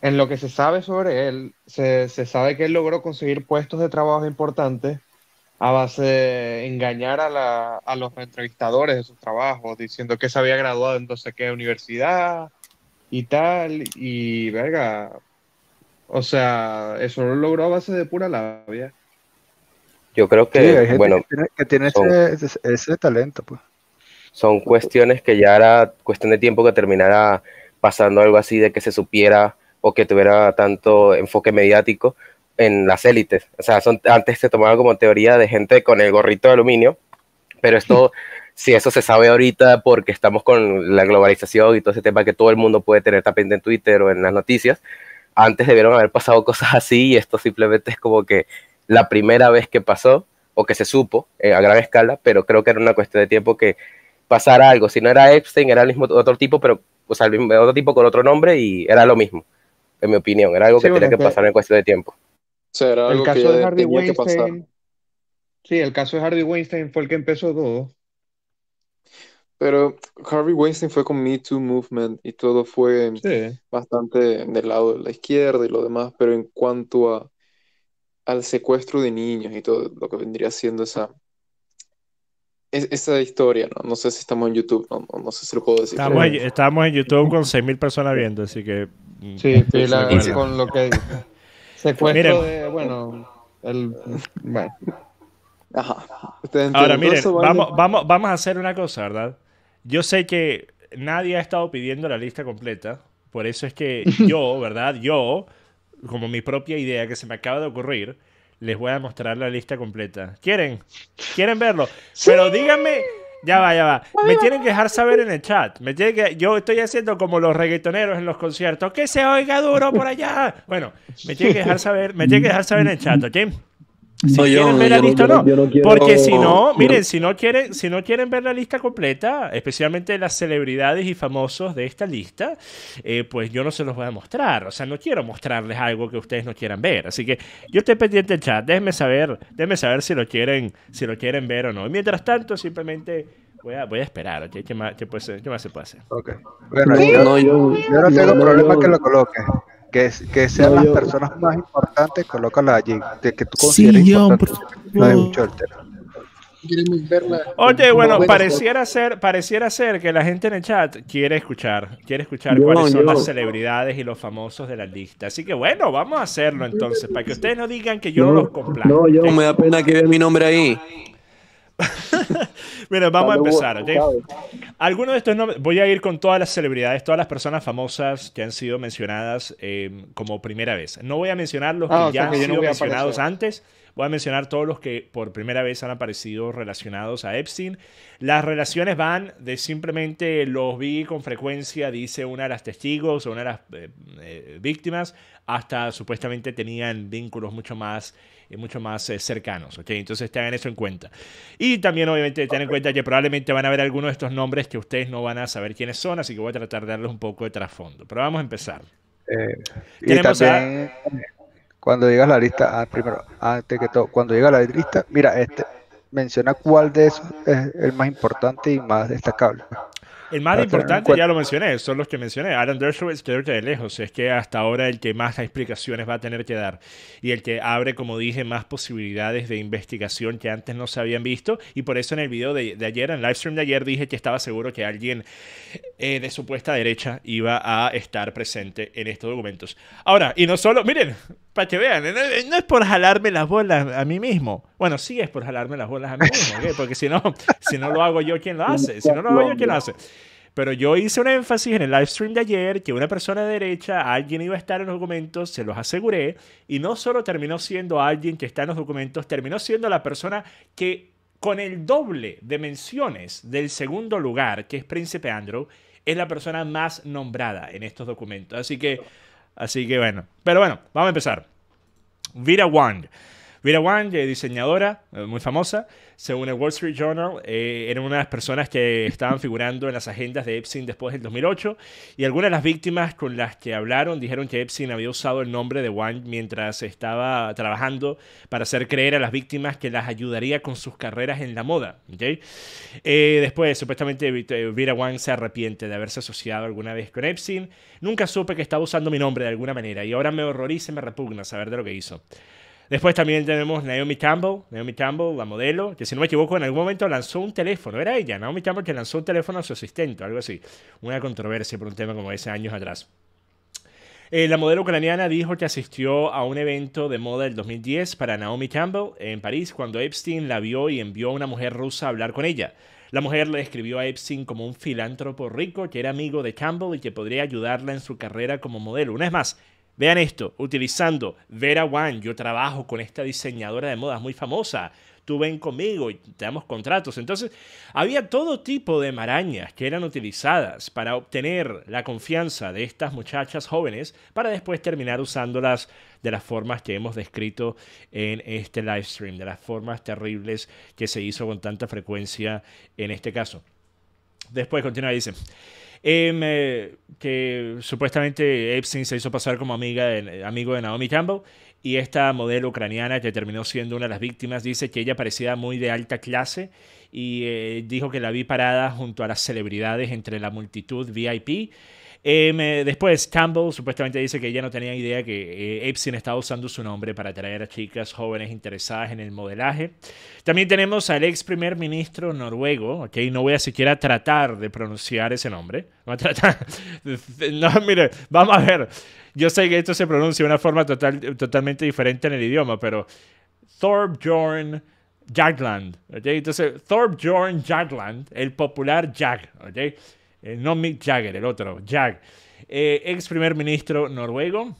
En lo que se sabe sobre él, se, sabe que él logró conseguir puestos de trabajo importantes a base de engañar a, la, a los entrevistadores de sus trabajos, diciendo que se había graduado en no sé qué universidad y tal, y verga, o sea, eso lo logró a base de pura labia. Yo creo que, que tiene, ese, talento, pues son cuestiones que ya era cuestión de tiempo que terminara pasando algo así de que se supiera o que tuviera tanto enfoque mediático en las élites. O sea, antes se tomaba como teoría de gente con el gorrito de aluminio, pero esto, si eso se sabe ahorita porque estamos con la globalización y todo ese tema que todo el mundo puede tener también en Twitter o en las noticias, antes debieron haber pasado cosas así y esto simplemente es como que la primera vez que pasó o que se supo eh, a gran escala, pero creo que era una cuestión de tiempo que pasar algo. Si no era Epstein, era el mismo otro tipo, pero, o sea, el mismo, otro tipo con otro nombre y era lo mismo, en mi opinión. Era algo que tenía que pasar en cuestión de tiempo. Será el caso de Harvey Weinstein, Sí, el caso de Harvey Weinstein fue el que empezó todo. Pero Harvey Weinstein fue con Me Too Movement y todo fue bastante del lado de la izquierda y lo demás, pero en cuanto a al secuestro de niños y todo lo que vendría siendo esa es, esa historia, ¿no? No sé si estamos en YouTube, no, no, sé si lo puedo decir. Estamos, en, YouTube con 6.000 personas viendo, así que... Mm, sí, con lo que... se de... Bueno, el... Bueno. Ajá. Ahora mire vamos, vamos, vamos a hacer una cosa, ¿verdad? Yo sé que nadie ha estado pidiendo la lista completa, por eso es que yo, ¿verdad? Yo, como mi propia idea que se me acaba de ocurrir, les voy a mostrar la lista completa. ¿Quieren? ¿Quieren verlo? Pero díganme. Ya va, ya va. Me tienen que dejar saber en el chat. Me tienen yo estoy haciendo como los reggaetoneros en los conciertos. Que se oiga duro por allá. Bueno, me tienen que dejar saber, me tienen que dejar saber en el chat, ¿ok? Si quieren ver la lista, o no. Porque si no, miren, si no quieren, si no quieren ver la lista completa, especialmente las celebridades y famosos de esta lista, eh, pues yo no se los voy a mostrar. O sea, no quiero mostrarles algo que ustedes no quieran ver. Así que yo estoy pendiente del chat. Déjenme saber, déjenme saber si lo quieren, si lo quieren ver o no. mientras tanto, simplemente Voy a, voy esperar, ¿qué, más, se puede hacer? Okay. yo, no, yo, no tengo problema que lo coloque que, que sean las personas más importantes, colócala allí, de que tú consideres Oye, bueno, pareciera ser, pareciera ser que la gente en el chat quiere escuchar, quiere escuchar cuáles son las celebridades y los famosos de la lista. Así que bueno, vamos a hacerlo entonces, para que ustedes no digan que yo no, los complace No, yo me da pena que vea mi nombre ahí. Bueno, vamos a empezar. Algunos de estos voy a ir con todas las celebridades, todas las personas famosas que han sido mencionadas em, como primera vez. No voy a mencionar los ah, que ya han sido mencionados antes, voy a mencionar todos los que por primera vez han aparecido relacionados a Epstein. Las relaciones van de simplemente los vi con frecuencia, dice una de las testigos o una de las eh, eh, víctimas, hasta supuestamente tenían vínculos mucho más... Eh, mucho más eh, cercanos. ok, Entonces tengan eso en cuenta. Y también obviamente tengan en cuenta que probablemente van a ver algunos de estos nombres que ustedes no van a saber quiénes son, así que voy a tratar de darles un poco de trasfondo. Pero vamos a empezar. Eh, cuando llegas a la lista, ah, primero, antes que todo, cuando llega la lista, mira, este menciona cuál de esos es el más importante y más destacable. El más importante, ya lo mencioné, son los que mencioné. Alan Dershowitz creo de lejos es que hasta ahora el que más explicaciones va a tener que dar y el que abre, como dije, más posibilidades de investigación que antes no se habían visto. Y por eso en el video de, ayer, en el livestream de ayer, dije que estaba seguro que alguien eh, de supuesta derecha iba a estar presente en estos documentos. Ahora, y no solo, miren, para que vean, no, es por jalarme las bolas a mí mismo. Bueno, sí es por jalarme las bolas a mí mismo, porque si no, si no lo hago yo, ¿quién lo hace? Si no lo hago yo, ¿quién lo hace? Pero yo hice un énfasis en el live stream de ayer que una persona de derecha, alguien iba a estar en los documentos, se los aseguré, y no solo terminó siendo alguien que está en los documentos, terminó siendo la persona que con el doble de menciones del segundo lugar, que es Príncipe Andrew, es la persona más nombrada en estos documentos. Así que Así que bueno. Pero bueno, vamos a empezar. Vera Wang. Vera Wang, eh, diseñadora, eh, muy famosa. Según el Wall Street Journal, eh, eran una de las personas que estaban figurando en las agendas de Epstein después del 2008 y algunas de las víctimas con las que hablaron dijeron que Epstein había usado el nombre de Wang mientras estaba trabajando para hacer creer a las víctimas que las ayudaría con sus carreras en la moda. Eh, después, supuestamente, Vera eh, Wang se arrepiente de haberse asociado alguna vez con Epstein. Nunca supe que estaba usando mi nombre de alguna manera y ahora me horroriza y me repugna saber de lo que hizo. Después también tenemos Naomi Campbell, Naomi Campbell, la modelo, que si no me equivoco en algún momento lanzó un teléfono, era ella, Naomi Campbell que lanzó un teléfono a su asistente, algo así. Una controversia por un tema como ese años atrás. Eh, la modelo ucraniana dijo que asistió a un evento de moda del 2010 para Naomi Campbell en París cuando Epstein la vio y envió a una mujer rusa a hablar con ella. La mujer le describió a Epstein como un filántropo rico que era amigo de Campbell y que podría ayudarla en su carrera como modelo. Una vez más, Vean esto, utilizando Vera Wang, yo trabajo con esta diseñadora de modas muy famosa, tú ven conmigo y te damos contratos. Entonces, había todo tipo de marañas que eran utilizadas para obtener la confianza de estas muchachas jóvenes para después terminar usándolas de las formas que hemos descrito en este live stream, de las formas terribles que se hizo con tanta frecuencia en este caso. Después continúa y dice que supuestamente Epstein se hizo pasar como amiga de, amigo de Naomi Campbell y esta modelo ucraniana que terminó siendo una de las víctimas dice que ella parecía muy de alta clase y eh, dijo que la vi parada junto a las celebridades entre la multitud VIP Em, eh, después, Campbell supuestamente dice que ella no tenía idea que eh, Epstein estaba usando su nombre para atraer a chicas jóvenes interesadas en el modelaje. También tenemos al ex primer ministro noruego, ok, no voy a siquiera tratar de pronunciar ese nombre. No, tratar, no mire, vamos a ver. Yo sé que esto se pronuncia de una forma total, totalmente diferente en el idioma, pero Thorbjorn Jagland, ¿ok? Entonces, Thorbjorn Jagland, el popular Jag, ¿ok? Eh, no Mick Jagger, el otro, Jack, eh, ex primer ministro noruego.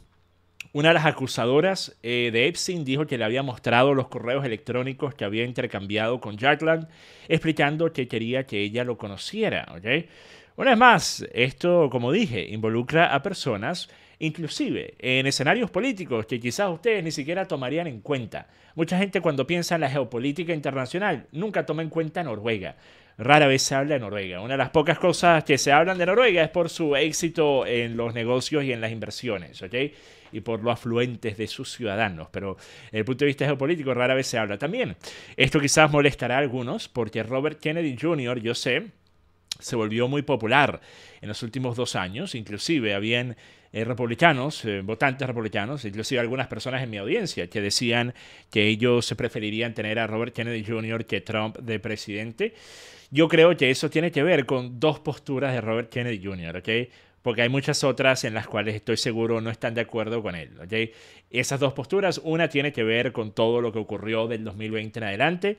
Una de las acusadoras eh, de Epstein dijo que le había mostrado los correos electrónicos que había intercambiado con Jackland, explicando que quería que ella lo conociera. ¿okay? Una vez más, esto, como dije, involucra a personas, inclusive en escenarios políticos que quizás ustedes ni siquiera tomarían en cuenta. Mucha gente cuando piensa en la geopolítica internacional nunca toma en cuenta Noruega rara vez se habla de Noruega. Una de las pocas cosas que se hablan de Noruega es por su éxito en los negocios y en las inversiones, ¿ok? y por lo afluentes de sus ciudadanos, pero desde el punto de vista geopolítico rara vez se habla también. Esto quizás molestará a algunos porque Robert Kennedy Jr., yo sé, se volvió muy popular en los últimos dos años, inclusive habían eh, republicanos, eh, votantes republicanos, inclusive algunas personas en mi audiencia que decían que ellos se preferirían tener a Robert Kennedy Jr. que Trump de presidente. Yo creo que eso tiene que ver con dos posturas de Robert Kennedy Jr., ¿ok? Porque hay muchas otras en las cuales estoy seguro no están de acuerdo con él, Esas dos posturas, una tiene que ver con todo lo que ocurrió del 2020 en adelante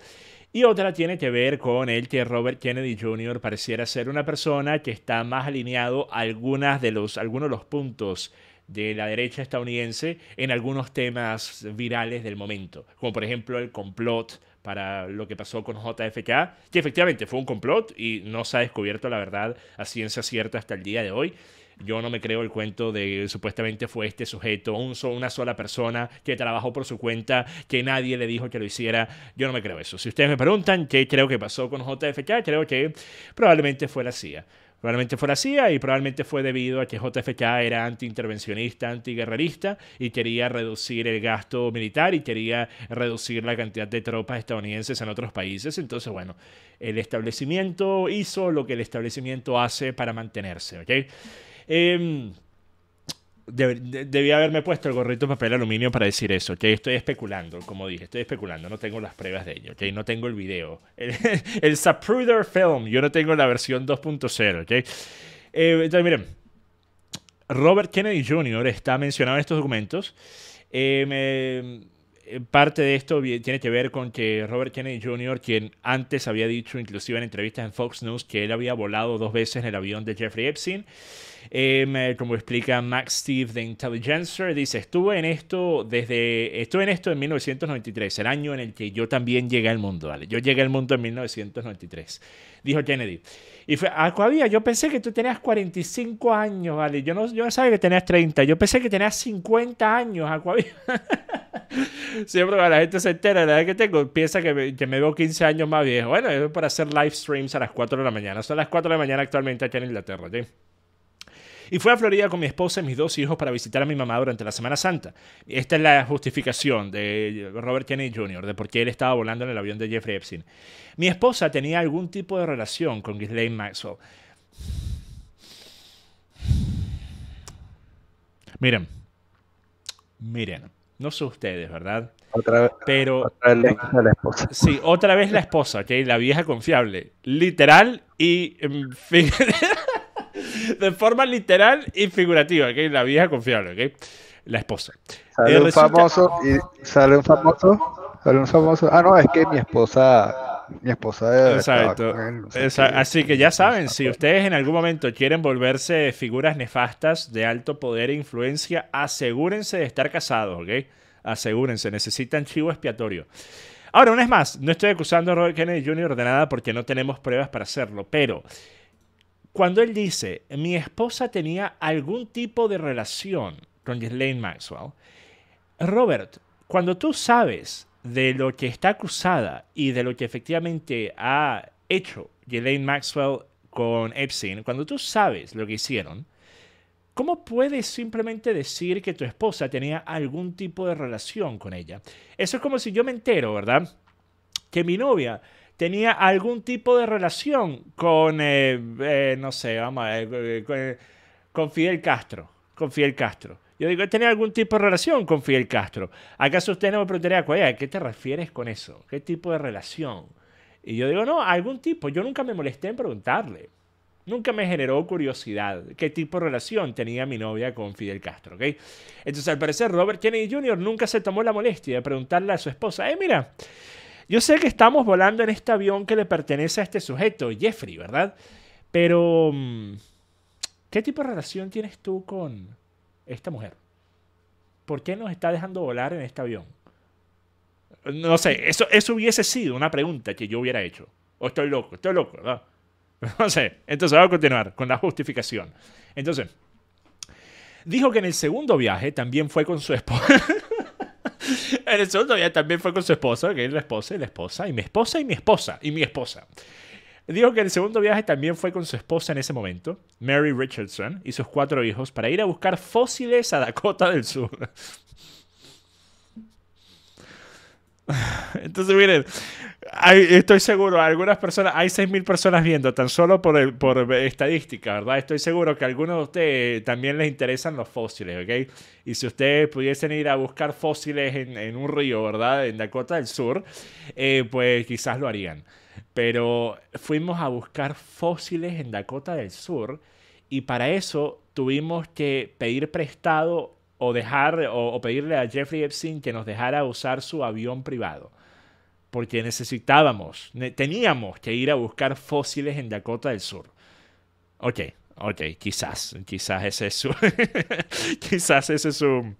y otra tiene que ver con el que Robert Kennedy Jr. pareciera ser una persona que está más alineado a algunas de los, algunos de los puntos de la derecha estadounidense en algunos temas virales del momento, como por ejemplo el complot para lo que pasó con JFK, que efectivamente fue un complot y no se ha descubierto la verdad a ciencia cierta hasta el día de hoy. Yo no me creo el cuento de supuestamente fue este sujeto, un, una sola persona que trabajó por su cuenta, que nadie le dijo que lo hiciera. Yo no me creo eso. Si ustedes me preguntan qué creo que pasó con JFK, creo que probablemente fue la CIA. Probablemente fue la CIA y probablemente fue debido a que JFK era antiintervencionista, antiguerrerista y quería reducir el gasto militar y quería reducir la cantidad de tropas estadounidenses en otros países. Entonces, bueno, el establecimiento hizo lo que el establecimiento hace para mantenerse, ¿ok? Em, debía haberme puesto el gorrito de papel aluminio para decir eso, que estoy especulando, como dije, estoy especulando, no tengo las pruebas de ello, que no tengo el video. El, el Zapruder Film, yo no tengo la versión 2.0, ¿ok? Eh, entonces, miren, Robert Kennedy Jr. está mencionado en estos documentos. Eh, eh, parte de esto tiene que ver con que Robert Kennedy Jr., quien antes había dicho, inclusive en entrevistas en Fox News, que él había volado dos veces en el avión de Jeffrey Epstein. Em, como explica Max Steve de Intelligencer, dice, estuve en esto desde, estuve en esto en 1993, el año en el que yo también llegué al mundo, ¿vale? Yo llegué al mundo en 1993, dijo Kennedy. Y fue, Acuavía, ah, yo pensé que tú tenías 45 años, ¿vale? Yo no, yo sabía que tenías 30, yo pensé que tenías 50 años, Acuavía. Siempre cuando la gente se entera la edad que tengo, piensa que me, que me, veo 15 años más viejo. Bueno, es para hacer live streams a las 4 de la mañana. Son las 4 de la mañana actualmente aquí en Inglaterra, ¿sí? Y fue a Florida con mi esposa y mis dos hijos para visitar a mi mamá durante la Semana Santa. Esta es la justificación de Robert Kennedy Jr., de por qué él estaba volando en el avión de Jeffrey Epstein. Mi esposa tenía algún tipo de relación con Ghislaine Maxwell. Miren, miren, no son ustedes, ¿verdad? Otra vez, otra vez la esposa. Sí, otra vez la esposa, ¿ok? La vieja confiable. Literal y... En fin. de forma literal y figurativa, ¿ok? La vieja confiable, ¿ok? La esposa. Sale eh, un famoso y sale un famoso, sale un famoso. Ah, no, es que mi esposa, mi esposa. Exacto. Exacto. Así que ya saben, si ustedes en algún momento quieren volverse figuras nefastas de alto poder e influencia, asegúrense de estar casados, ¿ok? Asegúrense, necesitan chivo expiatorio. Ahora, una vez más, no estoy acusando a Robert Kennedy Jr. de nada porque no tenemos pruebas para hacerlo, pero cuando él dice, mi esposa tenía algún tipo de relación con Ghislaine Maxwell, Robert, cuando tú sabes de lo que está acusada y de lo que efectivamente ha hecho Ghislaine Maxwell con Epstein, cuando tú sabes lo que hicieron, ¿cómo puedes simplemente decir que tu esposa tenía algún tipo de relación con ella? Eso es como si yo me entero, ¿verdad? Que mi novia tenía algún tipo de relación con, eh, eh, no sé, vamos a ver, eh, con, Fidel Castro. Con Fidel Castro. Yo digo, ¿tenía algún tipo de relación con Fidel Castro? ¿Acaso usted no me preguntaría, qué te refieres con eso? ¿Qué tipo de relación? Y yo digo, no, algún tipo. Yo nunca me molesté en preguntarle. Nunca me generó curiosidad qué tipo de relación tenía mi novia con Fidel Castro, Entonces, al parecer, Robert Kennedy Jr. nunca se tomó la molestia de preguntarle a su esposa, eh, mira, yo sé que estamos volando en este avión que le pertenece a este sujeto, Jeffrey, ¿verdad? Pero, mm, ¿qué tipo de relación tienes tú con esta mujer? ¿Por qué nos está dejando volar en este avión? No sé, eso, eso hubiese sido una pregunta que yo hubiera hecho. O estoy loco, estoy loco, ¿verdad? No sé. Entonces, vamos a continuar con la justificación. Entonces, dijo que en el segundo viaje también fue con su esposa. En el segundo viaje también fue con su esposa, que es la esposa y la esposa, y mi esposa y mi esposa y mi esposa. Dijo que el segundo viaje también fue con su esposa en ese momento, Mary Richardson, y sus cuatro hijos para ir a buscar fósiles a Dakota del Sur. Entonces, miren, estoy seguro, algunas personas, hay 6.000 personas viendo, tan solo por, el, estadística, ¿verdad? Estoy seguro que a algunos de ustedes también les interesan los fósiles, ¿ok? Y si ustedes pudiesen ir a buscar fósiles en, un río, ¿verdad? En Dakota del Sur, eh, pues quizás lo harían. Pero fuimos a buscar fósiles en Dakota del Sur y para eso tuvimos que pedir prestado o dejar o pedirle a Jeffrey Epstein que nos dejara usar su avión privado porque necesitábamos, teníamos que ir a buscar fósiles en Dakota del Sur. Ok, ok, quizás, quizás ese es su... quizás ese es su...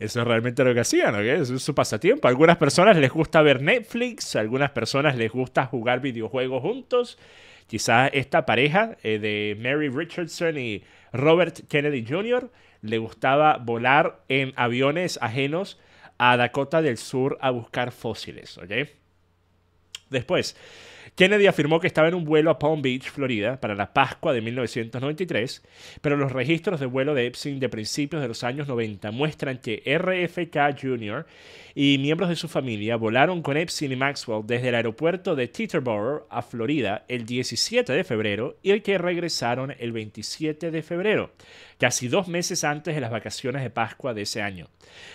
Eso es realmente lo que hacían, ¿ok? Eso es su pasatiempo. A algunas personas les gusta ver Netflix, a algunas personas les gusta jugar videojuegos juntos. Quizás esta pareja eh, de Mary Richardson y Robert Kennedy Jr. le gustaba volar en aviones ajenos a Dakota del Sur a buscar fósiles, ¿ok? Después, Kennedy afirmó que estaba en un vuelo a Palm Beach, Florida, para la Pascua de 1993, pero los registros de vuelo de Epstein de principios de los años 90 muestran que RFK Jr. y miembros de su familia volaron con Epstein y Maxwell desde el aeropuerto de Teterboro a Florida el 17 de febrero y el que regresaron el 27 de febrero casi dos meses antes de las vacaciones de Pascua de ese año.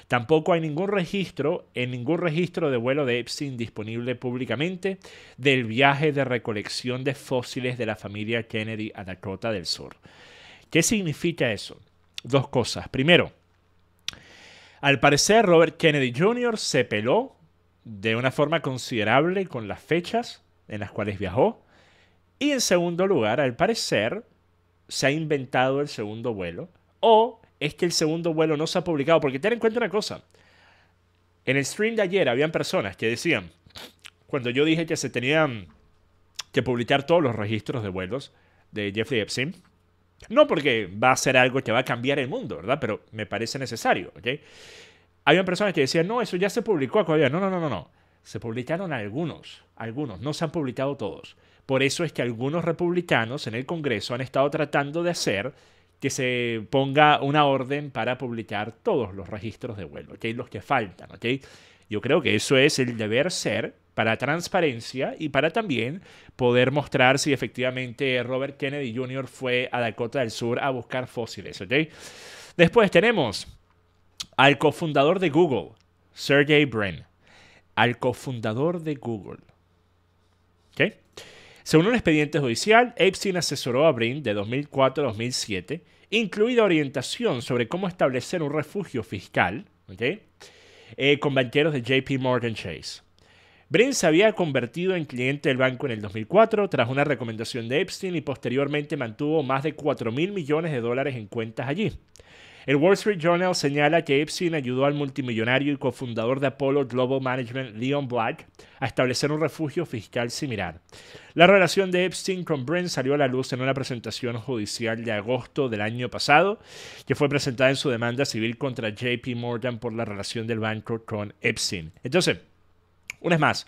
Tampoco hay ningún registro, en ningún registro de vuelo de Epstein disponible públicamente, del viaje de recolección de fósiles de la familia Kennedy a Dakota del Sur. ¿Qué significa eso? Dos cosas. Primero, al parecer Robert Kennedy Jr. se peló de una forma considerable con las fechas en las cuales viajó. Y en segundo lugar, al parecer, se ha inventado el segundo vuelo o es que el segundo vuelo no se ha publicado. Porque ten en cuenta una cosa. En el stream de ayer habían personas que decían, cuando yo dije que se tenían que publicar todos los registros de vuelos de Jeffrey Epstein, no porque va a ser algo que va a cambiar el mundo, ¿verdad? Pero me parece necesario, ¿ok? Habían personas que decían, no, eso ya se publicó todavía. No, no, no, no, no. Se publicaron algunos, algunos, no se han publicado todos. Por eso es que algunos republicanos en el Congreso han estado tratando de hacer que se ponga una orden para publicar todos los registros de vuelo, ¿ok? los que faltan. ¿ok? Yo creo que eso es el deber ser para transparencia y para también poder mostrar si efectivamente Robert Kennedy Jr. fue a Dakota del Sur a buscar fósiles. Después tenemos al cofundador de Google, Sergey Brin. Al cofundador de Google. ¿ok? Según un expediente judicial, Epstein asesoró a Brin de 2004 a 2007, incluida orientación sobre cómo establecer un refugio fiscal eh, con banqueros de JP Morgan Chase. Brin se había convertido en cliente del banco en el 2004 tras una recomendación de Epstein y posteriormente mantuvo más de 4 mil millones de dólares en cuentas allí. El Wall Street Journal señala que Epstein ayudó al multimillonario y cofundador de Apollo Global Management, Leon Black, a establecer un refugio fiscal similar. La relación de Epstein con Brent salió a la luz en una presentación judicial de agosto del año pasado, que fue presentada en su demanda civil contra JP Morgan por la relación del banco con Epstein. Entonces, una vez más,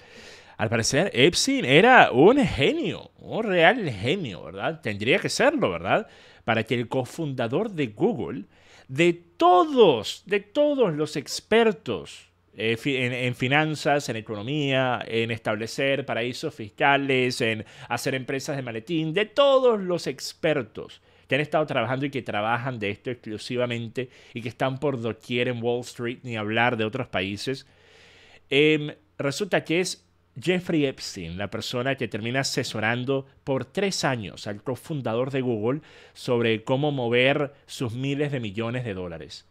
al parecer, Epstein era un genio, un real genio, ¿verdad? Tendría que serlo, ¿verdad? Para que el cofundador de Google de todos, de todos los expertos eh, en, finanzas, en economía, en establecer paraísos fiscales, en hacer empresas de maletín, de todos los expertos que han estado trabajando y que trabajan de esto exclusivamente y que están por doquier en Wall Street, ni hablar de otros países, em, resulta que es Jeffrey Epstein, la persona que termina asesorando por tres años al cofundador de Google sobre cómo mover sus miles de millones de dólares.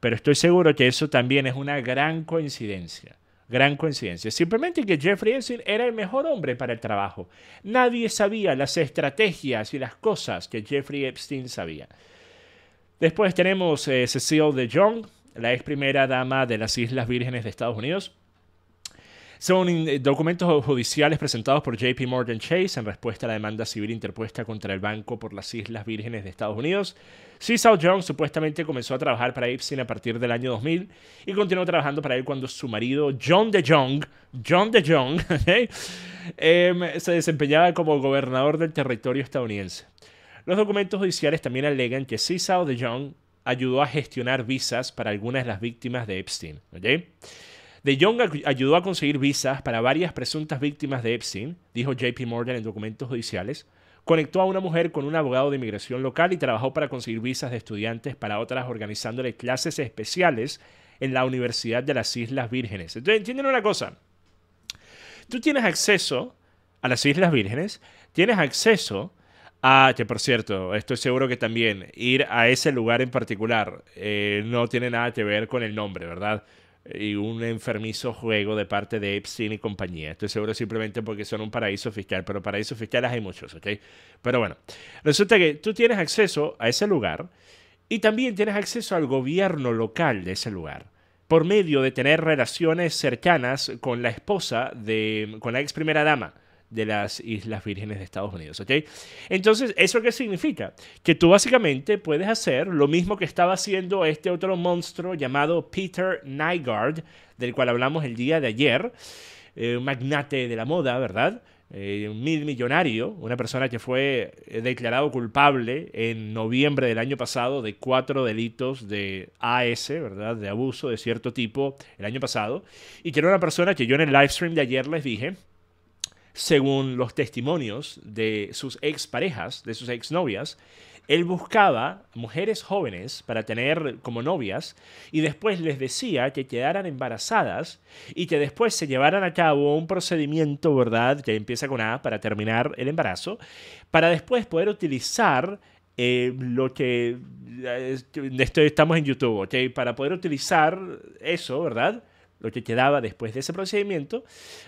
Pero estoy seguro que eso también es una gran coincidencia. Gran coincidencia. Simplemente que Jeffrey Epstein era el mejor hombre para el trabajo. Nadie sabía las estrategias y las cosas que Jeffrey Epstein sabía. Después tenemos eh, Cecile de Jong, la ex primera dama de las Islas Vírgenes de Estados Unidos son eh, documentos judiciales presentados por JP Morgan Chase en respuesta a la demanda civil interpuesta contra el banco por las Islas Vírgenes de Estados Unidos. Cecil Young supuestamente comenzó a trabajar para Epstein a partir del año 2000 y continuó trabajando para él cuando su marido John de Jong, John de Jong, em, se desempeñaba como gobernador del territorio estadounidense. Los documentos judiciales también alegan que Cecil de Jong ayudó a gestionar visas para algunas de las víctimas de Epstein. De Jong ayudó a conseguir visas para varias presuntas víctimas de Epstein, dijo JP Morgan en documentos judiciales. Conectó a una mujer con un abogado de inmigración local y trabajó para conseguir visas de estudiantes para otras organizándole clases especiales en la Universidad de las Islas Vírgenes. Entonces, entienden una cosa. Tú tienes acceso a las Islas Vírgenes, tienes acceso a... que por cierto, estoy seguro que también ir a ese lugar en particular eh, no tiene nada que ver con el nombre, ¿verdad? y un enfermizo juego de parte de Epstein y compañía. Estoy seguro simplemente porque son un paraíso fiscal, pero paraísos fiscales hay muchos, ¿ok? Pero bueno, resulta que tú tienes acceso a ese lugar y también tienes acceso al gobierno local de ese lugar por medio de tener relaciones cercanas con la esposa de, con la ex primera dama de las Islas Vírgenes de Estados Unidos, ¿ok? Entonces, ¿eso qué significa? Que tú básicamente puedes hacer lo mismo que estaba haciendo este otro monstruo llamado Peter Nygaard, del cual hablamos el día de ayer, eh, un magnate de la moda, ¿verdad? Eh, un mil millonario, una persona que fue eh, declarado culpable en noviembre del año pasado de cuatro delitos de AS, ¿verdad? De abuso de cierto tipo el año pasado. Y que era una persona que yo en el live stream de ayer les dije según los testimonios de sus exparejas, de sus exnovias, él buscaba mujeres jóvenes para tener como novias y después les decía que quedaran embarazadas y que después se llevaran a cabo un procedimiento, ¿verdad?, que empieza con A para terminar el embarazo, para después poder utilizar eh, lo que eh, estamos en YouTube, ¿ok? Para poder utilizar eso, ¿verdad? lo que quedaba después de ese procedimiento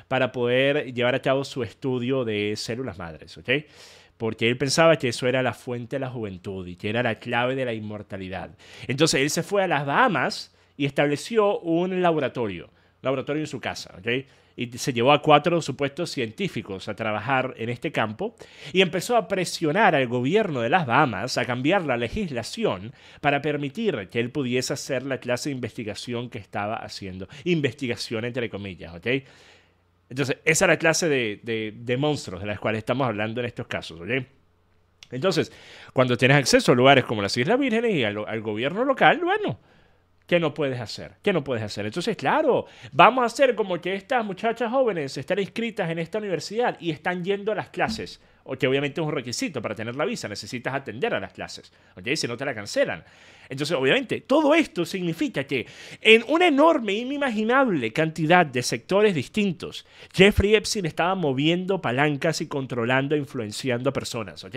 para poder llevar a cabo su estudio de células madres, ¿ok? Porque él pensaba que eso era la fuente de la juventud y que era la clave de la inmortalidad. Entonces él se fue a las Bahamas y estableció un laboratorio, un laboratorio en su casa, ¿ok? y se llevó a cuatro supuestos científicos a trabajar en este campo y empezó a presionar al gobierno de las Bahamas a cambiar la legislación para permitir que él pudiese hacer la clase de investigación que estaba haciendo. Investigación entre comillas, ¿ok? Entonces, esa era la clase de, monstruos de las cuales estamos hablando en estos casos, ¿ok? Entonces, cuando tienes acceso a lugares como las Islas Vírgenes y al gobierno local, bueno, ¿Qué no puedes hacer? ¿Qué no puedes hacer? Entonces, claro, vamos a hacer como que estas muchachas jóvenes están inscritas en esta universidad y están yendo a las clases. O que obviamente es un requisito para tener la visa, necesitas atender a las clases. ¿Ok? Si no te la cancelan. Entonces, obviamente, todo esto significa que en una enorme, inimaginable cantidad de sectores distintos, Jeffrey Epstein estaba moviendo palancas y controlando e influenciando personas, ¿ok?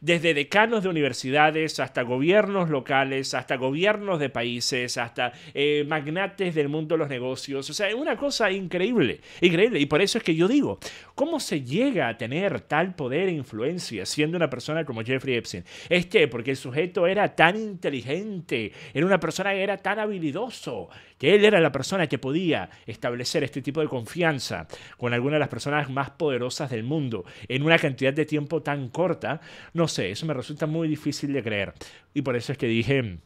Desde decanos de universidades hasta gobiernos locales, hasta gobiernos de países, hasta eh, magnates del mundo de los negocios. O sea, es una cosa increíble, increíble. Y por eso es que yo digo, ¿cómo se llega a tener tal poder e influencia siendo una persona como Jeffrey Epstein? Es que porque el sujeto era tan inteligente en era una persona que era tan habilidoso, que él era la persona que podía establecer este tipo de confianza con alguna de las personas más poderosas del mundo en una cantidad de tiempo tan corta, no sé, eso me resulta muy difícil de creer. Y por eso es que dije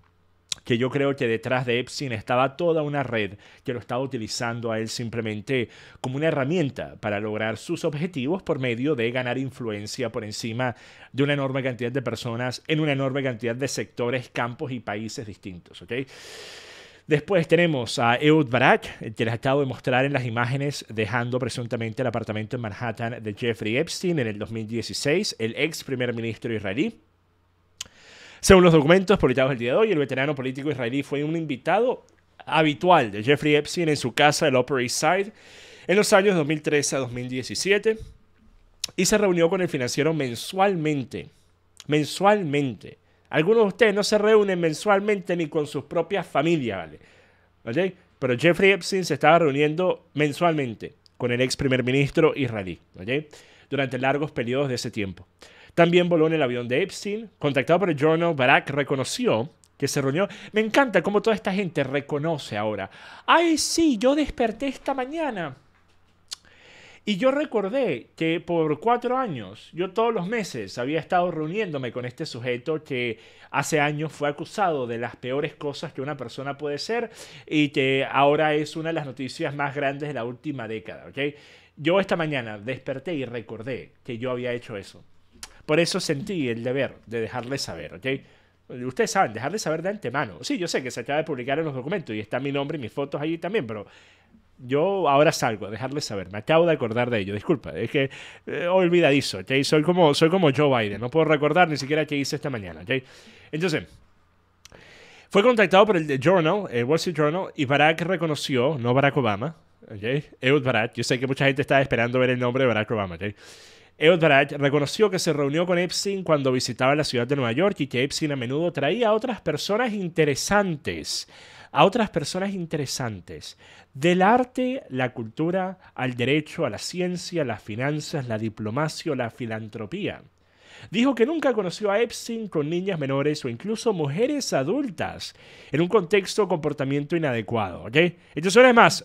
que yo creo que detrás de Epstein estaba toda una red que lo estaba utilizando a él simplemente como una herramienta para lograr sus objetivos por medio de ganar influencia por encima de una enorme cantidad de personas en una enorme cantidad de sectores, campos y países distintos. Después tenemos a Eud Barak, que les estado de mostrar en las imágenes, dejando presuntamente el apartamento en Manhattan de Jeffrey Epstein en el 2016, el ex primer ministro israelí según los documentos publicados el día de hoy, el veterano político israelí fue un invitado habitual de Jeffrey Epstein en su casa el Upper East Side en los años 2013 a 2017 y se reunió con el financiero mensualmente. Mensualmente. Algunos de ustedes no se reúnen mensualmente ni con sus propias familias, ¿vale? Pero Jeffrey Epstein se estaba reuniendo mensualmente con el ex primer ministro israelí, Durante largos periodos de ese tiempo. También voló en el avión de Epstein. Contactado por el Journal, Barack reconoció que se reunió. Me encanta cómo toda esta gente reconoce ahora. Ay, sí, yo desperté esta mañana. Y yo recordé que por cuatro años, yo todos los meses había estado reuniéndome con este sujeto que hace años fue acusado de las peores cosas que una persona puede ser y que ahora es una de las noticias más grandes de la última década, Yo esta mañana desperté y recordé que yo había hecho eso. Por eso sentí el deber de dejarles saber, ¿ok? Ustedes saben, dejarles saber de antemano. Sí, yo sé que se acaba de publicar en los documentos y está mi nombre y mis fotos allí también, pero yo ahora salgo a dejarles saber. Me acabo de acordar de ello. Disculpa, es que eh, olvidadizo, ¿ok? Soy como, soy como Joe Biden. No puedo recordar ni siquiera qué hice esta mañana, ¿ok? Entonces, fue contactado por el Journal, el Wall Street Journal, y Barack reconoció, no Barack Obama, ¿ok? Eud Barack. Yo sé que mucha gente está esperando ver el nombre de Barack Obama, ¿ok? Eldred reconoció que se reunió con Epstein cuando visitaba la ciudad de Nueva York y que Epstein a menudo traía a otras personas interesantes, a otras personas interesantes, del arte, la cultura, al derecho, a la ciencia, las finanzas, la diplomacia o la filantropía. Dijo que nunca conoció a Epstein con niñas menores o incluso mujeres adultas en un contexto o comportamiento inadecuado. ¿Okay? Entonces, una más,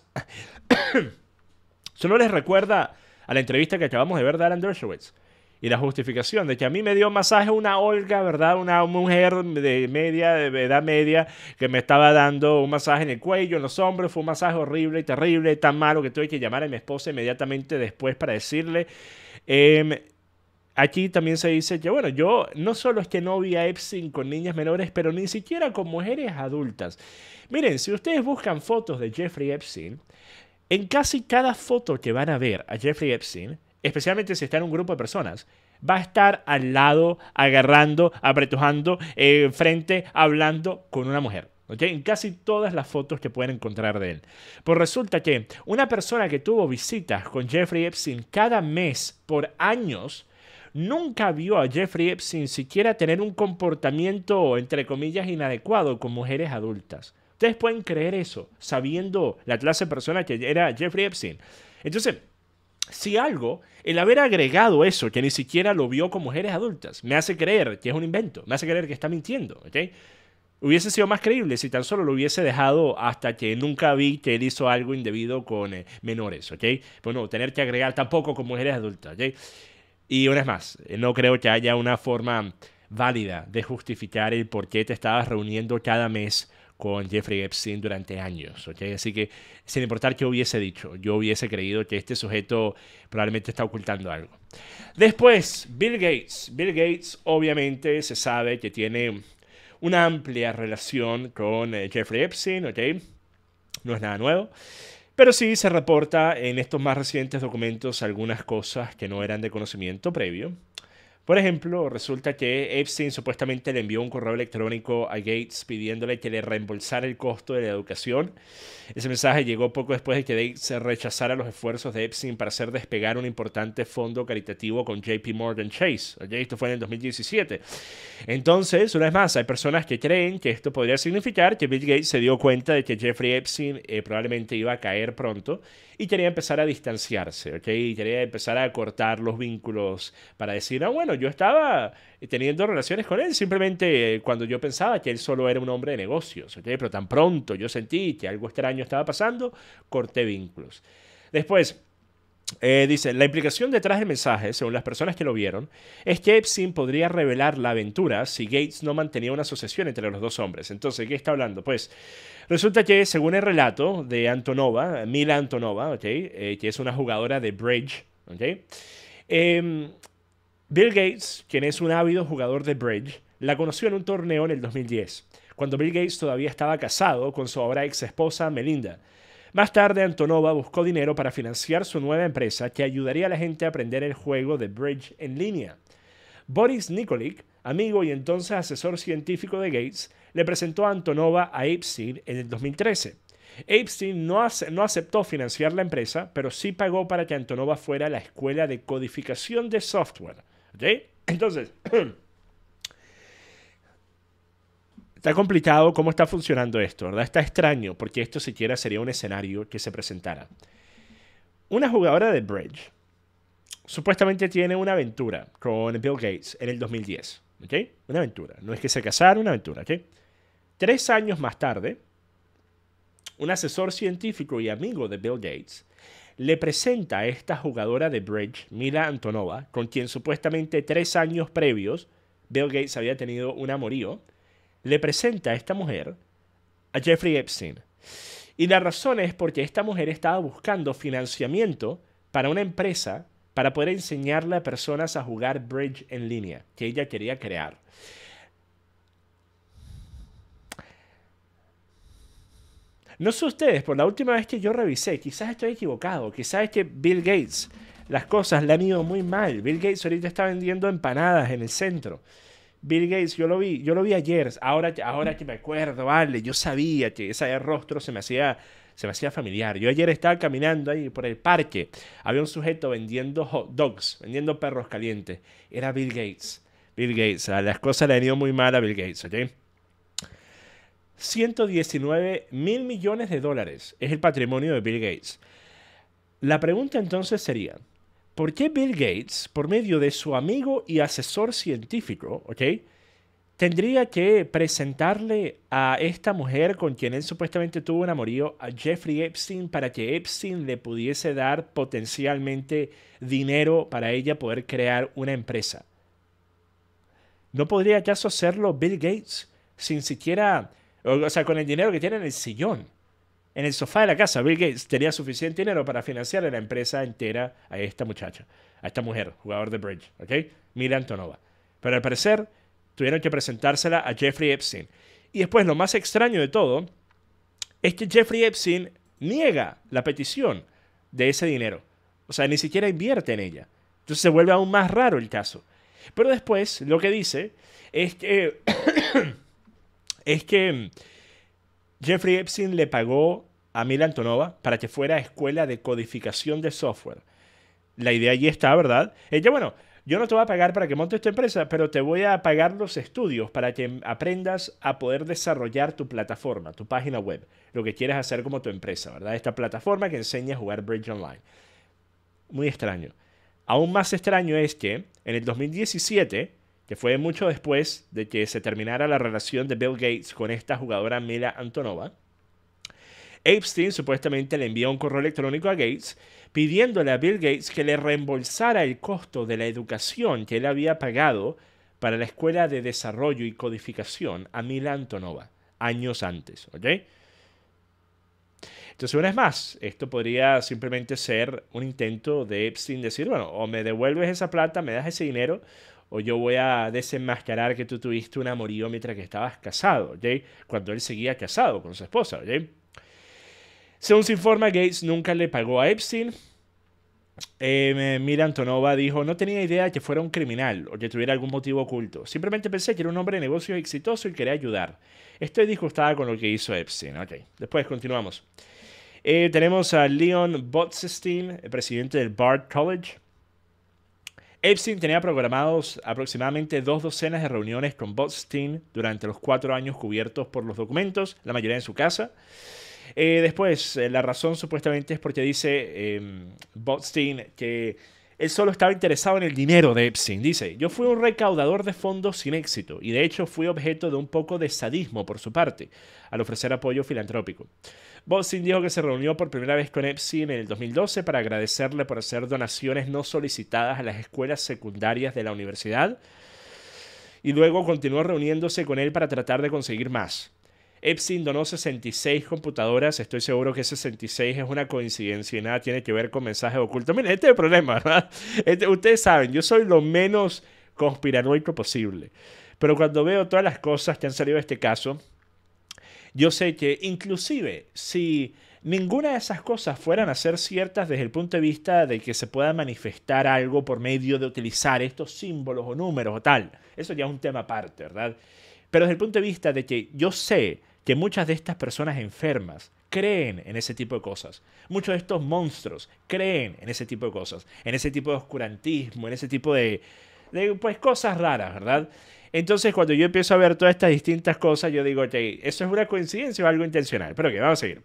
solo les recuerda a la entrevista que acabamos de ver de Alan Dershowitz. Y la justificación de que a mí me dio masaje una Olga, ¿verdad? Una mujer de media, de edad media, que me estaba dando un masaje en el cuello, en los hombros. Fue un masaje horrible y terrible, tan malo que tuve que llamar a mi esposa inmediatamente después para decirle. Em, aquí también se dice que, bueno, yo no solo es que no vi a Epstein con niñas menores, pero ni siquiera con mujeres adultas. Miren, si ustedes buscan fotos de Jeffrey Epstein, en casi cada foto que van a ver a Jeffrey Epstein, especialmente si está en un grupo de personas, va a estar al lado, agarrando, apretujando, eh, frente, hablando con una mujer. En casi todas las fotos que pueden encontrar de él. Pues resulta que una persona que tuvo visitas con Jeffrey Epstein cada mes por años, nunca vio a Jeffrey Epstein siquiera tener un comportamiento, entre comillas, inadecuado con mujeres adultas. Ustedes pueden creer eso, sabiendo la clase de persona que era Jeffrey Epstein. Entonces, si algo, el haber agregado eso, que ni siquiera lo vio con mujeres adultas, me hace creer que es un invento, me hace creer que está mintiendo, ¿ok? Hubiese sido más creíble si tan solo lo hubiese dejado hasta que nunca vi que él hizo algo indebido con eh, menores, ¿ok? Bueno, tener que agregar tampoco con mujeres adultas, ¿ok? Y una vez más, eh, no creo que haya una forma válida de justificar el por qué te estabas reuniendo cada mes con Jeffrey Epstein durante años. Así que, sin importar qué hubiese dicho, yo hubiese creído que este sujeto probablemente está ocultando algo. Después, Bill Gates. Bill Gates obviamente se sabe que tiene una amplia relación con eh, Jeffrey Epstein, No es nada nuevo. Pero sí se reporta en estos más recientes documentos algunas cosas que no eran de conocimiento previo. Por ejemplo, resulta que Epstein supuestamente le envió un correo electrónico a Gates pidiéndole que le reembolsara el costo de la educación ese mensaje llegó poco después de que se rechazara los esfuerzos de Epstein para hacer despegar un importante fondo caritativo con JP Morgan Chase. esto fue en el 2017. Entonces, una vez más, hay personas que creen que esto podría significar que Bill Gates se dio cuenta de que Jeffrey Epstein eh, probablemente iba a caer pronto y quería empezar a distanciarse, ¿ok? quería empezar a cortar los vínculos para decir, ah, bueno, yo estaba teniendo relaciones con él, simplemente eh, cuando yo pensaba que él solo era un hombre de negocios, ¿okay? pero tan pronto yo sentí que algo extraño estaba pasando, corté vínculos. Después, eh, dice, la implicación detrás del mensaje, según las personas que lo vieron, es que Epstein podría revelar la aventura si Gates no mantenía una asociación entre los dos hombres. Entonces, ¿qué está hablando? Pues resulta que, según el relato de Antonova, Mila Antonova, eh, que es una jugadora de bridge, ¿okay? Em, Bill Gates, quien es un ávido jugador de bridge, la conoció en un torneo en el 2010, cuando Bill Gates todavía estaba casado con su ahora ex esposa Melinda. Más tarde, Antonova buscó dinero para financiar su nueva empresa que ayudaría a la gente a aprender el juego de bridge en línea. Boris Nikolic, amigo y entonces asesor científico de Gates, le presentó a Antonova a Epstein en el 2013. Epstein no, no, aceptó financiar la empresa, pero sí pagó para que Antonova fuera la escuela de codificación de software ¿Sí? Entonces, está complicado cómo está funcionando esto, ¿verdad? Está extraño porque esto siquiera sería un escenario que se presentara. Una jugadora de bridge supuestamente tiene una aventura con Bill Gates en el 2010, ¿ok? Una aventura. No es que se casaron, una aventura, ¿ok? Tres años más tarde, un asesor científico y amigo de Bill Gates le presenta a esta jugadora de bridge, Mila Antonova, con quien supuestamente tres años previos Bill Gates había tenido un amorío, le presenta a esta mujer a Jeffrey Epstein. Y la razón es porque esta mujer estaba buscando financiamiento para una empresa para poder enseñarle a personas a jugar bridge en línea que ella quería crear. No sé ustedes, por la última vez que yo revisé, quizás estoy equivocado, quizás es que Bill Gates, las cosas le han ido muy mal. Bill Gates ahorita está vendiendo empanadas en el centro. Bill Gates, yo lo vi, yo lo vi ayer, ahora, ahora que me acuerdo, vale, yo sabía que ese rostro se me hacía se me hacía familiar. Yo ayer estaba caminando ahí por el parque, había un sujeto vendiendo hot dogs, vendiendo perros calientes. Era Bill Gates. Bill Gates, las cosas le han ido muy mal a Bill Gates, ¿ok? 119 mil millones de dólares es el patrimonio de Bill Gates. La pregunta entonces sería, ¿por qué Bill Gates, por medio de su amigo y asesor científico, tendría que presentarle a esta mujer con quien él supuestamente tuvo un amorío, a Jeffrey Epstein, para que Epstein le pudiese dar potencialmente dinero para ella poder crear una empresa. ¿No podría acaso hacerlo Bill Gates sin siquiera o sea, con el dinero que tiene en el sillón, en el sofá de la casa. Bill Gates tenía suficiente dinero para financiar la empresa entera a esta muchacha, a esta mujer, jugador de bridge, ¿ok? Mira Antonova. Pero al parecer tuvieron que presentársela a Jeffrey Epstein. Y después lo más extraño de todo es que Jeffrey Epstein niega la petición de ese dinero. O sea, ni siquiera invierte en ella. Entonces se vuelve aún más raro el caso. Pero después lo que dice es que es que mm, Jeffrey Epstein le pagó a Mila Antonova para que fuera a escuela de codificación de software. La idea allí está, ¿verdad? Ella, bueno, yo no te voy a pagar para que montes tu empresa, pero te voy a pagar los estudios para que aprendas a poder desarrollar tu plataforma, tu página web, lo que quieres hacer como tu empresa, ¿verdad? Esta plataforma que enseña a jugar Bridge Online. Muy extraño. Aún más extraño es que en el 2017 que fue mucho después de que se terminara la relación de Bill Gates con esta jugadora Mila Antonova. Epstein supuestamente le envió un correo electrónico a Gates pidiéndole a Bill Gates que le reembolsara el costo de la educación que él había pagado para la Escuela de Desarrollo y Codificación a Mila Antonova años antes. ¿ok? Entonces, una vez más, esto podría simplemente ser un intento de Epstein decir, bueno, o me devuelves esa plata, me das ese dinero, o yo voy a desenmascarar que tú tuviste un amorío mientras que estabas casado, cuando él seguía casado con su esposa. Según se informa, Gates nunca le pagó a Epstein. Em, eh, Mira Antonova dijo, no tenía idea que fuera un criminal o que tuviera algún motivo oculto. Simplemente pensé que era un hombre de negocios exitoso y quería ayudar. Estoy disgustada con lo que hizo Epstein. Después continuamos. Eh, tenemos a Leon Botstein, presidente del Bard College. Epstein tenía programados aproximadamente dos docenas de reuniones con Botstein durante los cuatro años cubiertos por los documentos, la mayoría en su casa. Eh, después, eh, la razón supuestamente es porque dice em, Botstein que él solo estaba interesado en el dinero de Epstein. Dice, yo fui un recaudador de fondos sin éxito y de hecho fui objeto de un poco de sadismo por su parte al ofrecer apoyo filantrópico. Botzin dijo que se reunió por primera vez con Epstein en el 2012 para agradecerle por hacer donaciones no solicitadas a las escuelas secundarias de la universidad y luego continuó reuniéndose con él para tratar de conseguir más. Epstein donó 66 computadoras. Estoy seguro que 66 es una coincidencia y nada tiene que ver con mensajes ocultos. Miren, este es el problema, ¿verdad? Este, ustedes saben, yo soy lo menos conspiranoico posible. Pero cuando veo todas las cosas que han salido de este caso, yo sé que inclusive si ninguna de esas cosas fueran a ser ciertas desde el punto de vista de que se pueda manifestar algo por medio de utilizar estos símbolos o números o tal, eso ya es un tema aparte, ¿verdad? Pero desde el punto de vista de que yo sé que muchas de estas personas enfermas creen en ese tipo de cosas. Muchos de estos monstruos creen en ese tipo de cosas, en ese tipo de oscurantismo, en ese tipo de, pues, cosas raras, ¿verdad? Entonces, cuando yo empiezo a ver todas estas distintas cosas, yo digo, ok, ¿eso es una coincidencia o algo intencional? Pero que, vamos a seguir.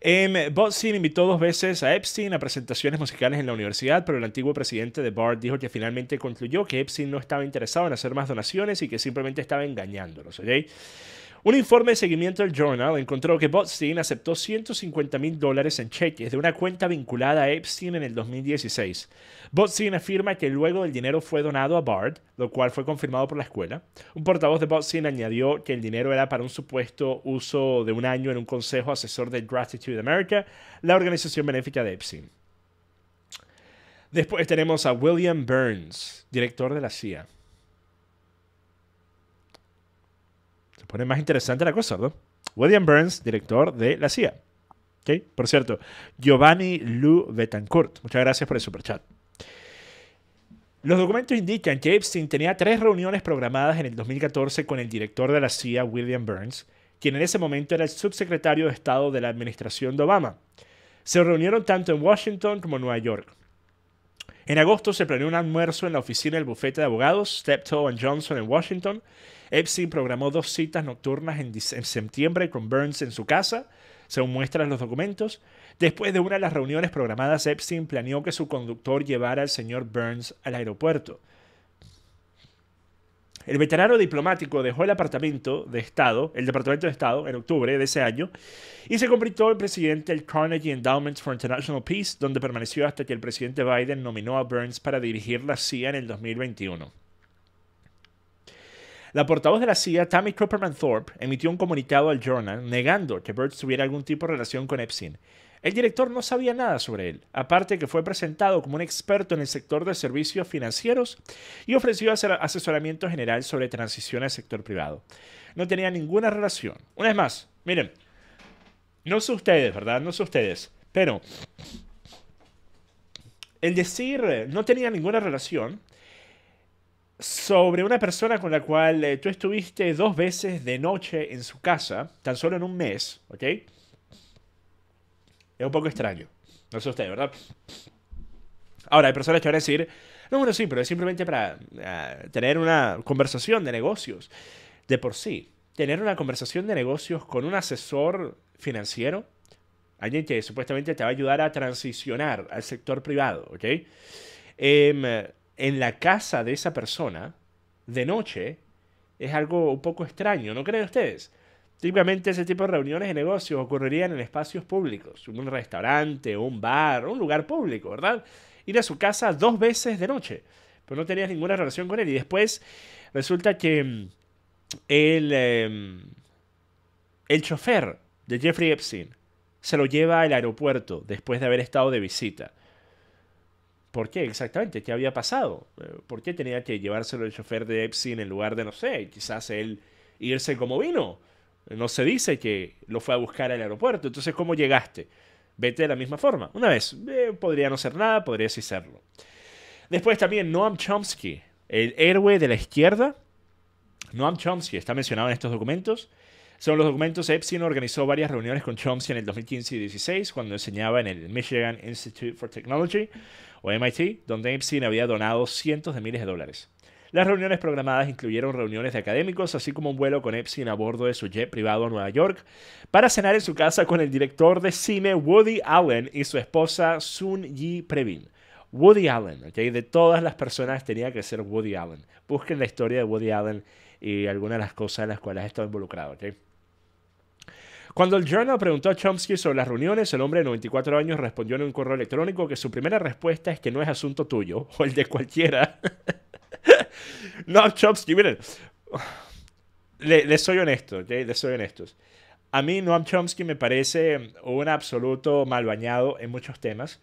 Eh, invitó dos veces a Epstein a presentaciones musicales en la universidad, pero el antiguo presidente de Bard dijo que finalmente concluyó que Epstein no estaba interesado en hacer más donaciones y que simplemente estaba engañándolos, ¿ok? Un informe de seguimiento del Journal encontró que Botstein aceptó 150 mil dólares en cheques de una cuenta vinculada a Epstein en el 2016. Botstein afirma que luego el dinero fue donado a Bard, lo cual fue confirmado por la escuela. Un portavoz de Botstein añadió que el dinero era para un supuesto uso de un año en un consejo asesor de Gratitude America, la organización benéfica de Epstein. Después tenemos a William Burns, director de la CIA. es más interesante la cosa, ¿no? William Burns, director de la CIA. Por cierto, Giovanni Lou Betancourt, muchas gracias por el superchat. Los documentos indican que Epstein tenía tres reuniones programadas en el 2014 con el director de la CIA, William Burns, quien en ese momento era el subsecretario de Estado de la administración de Obama. Se reunieron tanto en Washington como en Nueva York. En agosto se planeó un almuerzo en la oficina del bufete de abogados Steptoe Johnson en Washington Epstein programó dos citas nocturnas en, septiembre con Burns en su casa, según muestran los documentos. Después de una de las reuniones programadas, Epstein planeó que su conductor llevara al señor Burns al aeropuerto. El veterano diplomático dejó el de Estado, el Departamento de Estado, en octubre de ese año, y se convirtió en presidente del Carnegie Endowment for International Peace, donde permaneció hasta que el presidente Biden nominó a Burns para dirigir la CIA en el 2021. La portavoz de la CIA, Tammy Cropperman Thorpe, emitió un comunicado al Journal negando que Bird tuviera algún tipo de relación con Epstein. El director no sabía nada sobre él, aparte que fue presentado como un experto en el sector de servicios financieros y ofreció asesoramiento general sobre transición al sector privado. No tenía ninguna relación. Una vez más, miren, no sé ustedes, ¿verdad? No sé ustedes, pero el decir eh, no tenía ninguna relación sobre una persona con la cual eh, tú estuviste dos veces de noche en su casa, tan solo en un mes, ¿ok? Es un poco extraño. No sé usted, ¿verdad? Ahora, hay personas que van a decir, no, bueno, sí, pero es simplemente para ah, tener una conversación de negocios. De por sí, tener una conversación de negocios con un asesor financiero, alguien que supuestamente te va a ayudar a transicionar al sector privado, ¿ok? Eh, en la casa de esa persona de noche es algo un poco extraño, ¿no creen ustedes? Típicamente ese tipo de reuniones de negocios ocurrirían en espacios públicos, un restaurante, un bar, un lugar público, ¿verdad? Ir a su casa dos veces de noche, pero no tenías ninguna relación con él. Y después resulta que mm, el, em, el chofer de Jeffrey Epstein se lo lleva al aeropuerto después de haber estado de visita. ¿Por qué exactamente? ¿Qué había pasado? Eh, ¿Por qué tenía que llevárselo el chofer de Epstein en lugar de, no sé, quizás él irse como vino? No se dice que lo fue a buscar al aeropuerto. Entonces, ¿cómo llegaste? Vete de la misma forma. Una vez, eh, podría no ser nada, podría sí serlo. Después también Noam Chomsky, el héroe de la izquierda. Noam Chomsky está mencionado en estos documentos. Son los documentos, Epstein organizó varias reuniones con Chomsky en el 2015 y 2016, cuando enseñaba en el Michigan Institute for Technology, o MIT, donde Epstein había donado cientos de miles de dólares. Las reuniones programadas incluyeron reuniones de académicos, así como un vuelo con Epstein a bordo de su jet privado a Nueva York, para cenar en su casa con el director de cine Woody Allen y su esposa Sun Yi Previn. Woody Allen, ¿ok? De todas las personas tenía que ser Woody Allen. Busquen la historia de Woody Allen y algunas de las cosas en las cuales ha involucrado, cuando el Journal preguntó a Chomsky sobre las reuniones, el hombre de 94 años respondió en un correo electrónico que su primera respuesta es que no es asunto tuyo o el de cualquiera. Noam Chomsky, miren. Les le soy honesto, Les soy honestos. A mí Noam Chomsky me parece un absoluto mal bañado en muchos temas,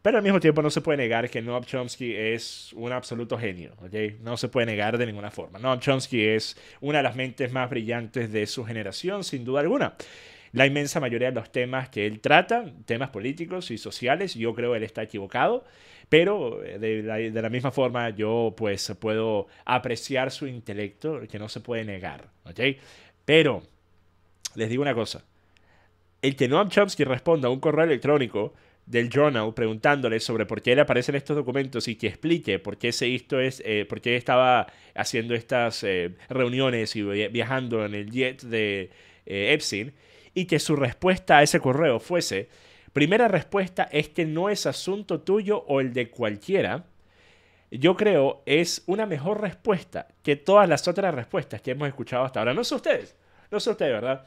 pero al mismo tiempo no se puede negar que Noam Chomsky es un absoluto genio, ¿ok? No se puede negar de ninguna forma. Noam Chomsky es una de las mentes más brillantes de su generación, sin duda alguna la inmensa mayoría de los temas que él trata, temas políticos y sociales, yo creo él está equivocado, pero eh, de la, misma forma yo pues puedo apreciar su intelecto que no se puede negar, ¿ok? Pero les digo una cosa, el que Noam Chomsky responda a un correo electrónico del journal preguntándole sobre por qué le aparecen estos documentos y que explique por qué se hizo es, eh, por estaba haciendo estas eh, reuniones y viajando en el jet de Epsin, y que su respuesta a ese correo fuese, primera respuesta, es que no es asunto tuyo o el de cualquiera, yo creo es una mejor respuesta que todas las otras respuestas que hemos escuchado hasta ahora. No sé ustedes, no sé ustedes, ¿verdad?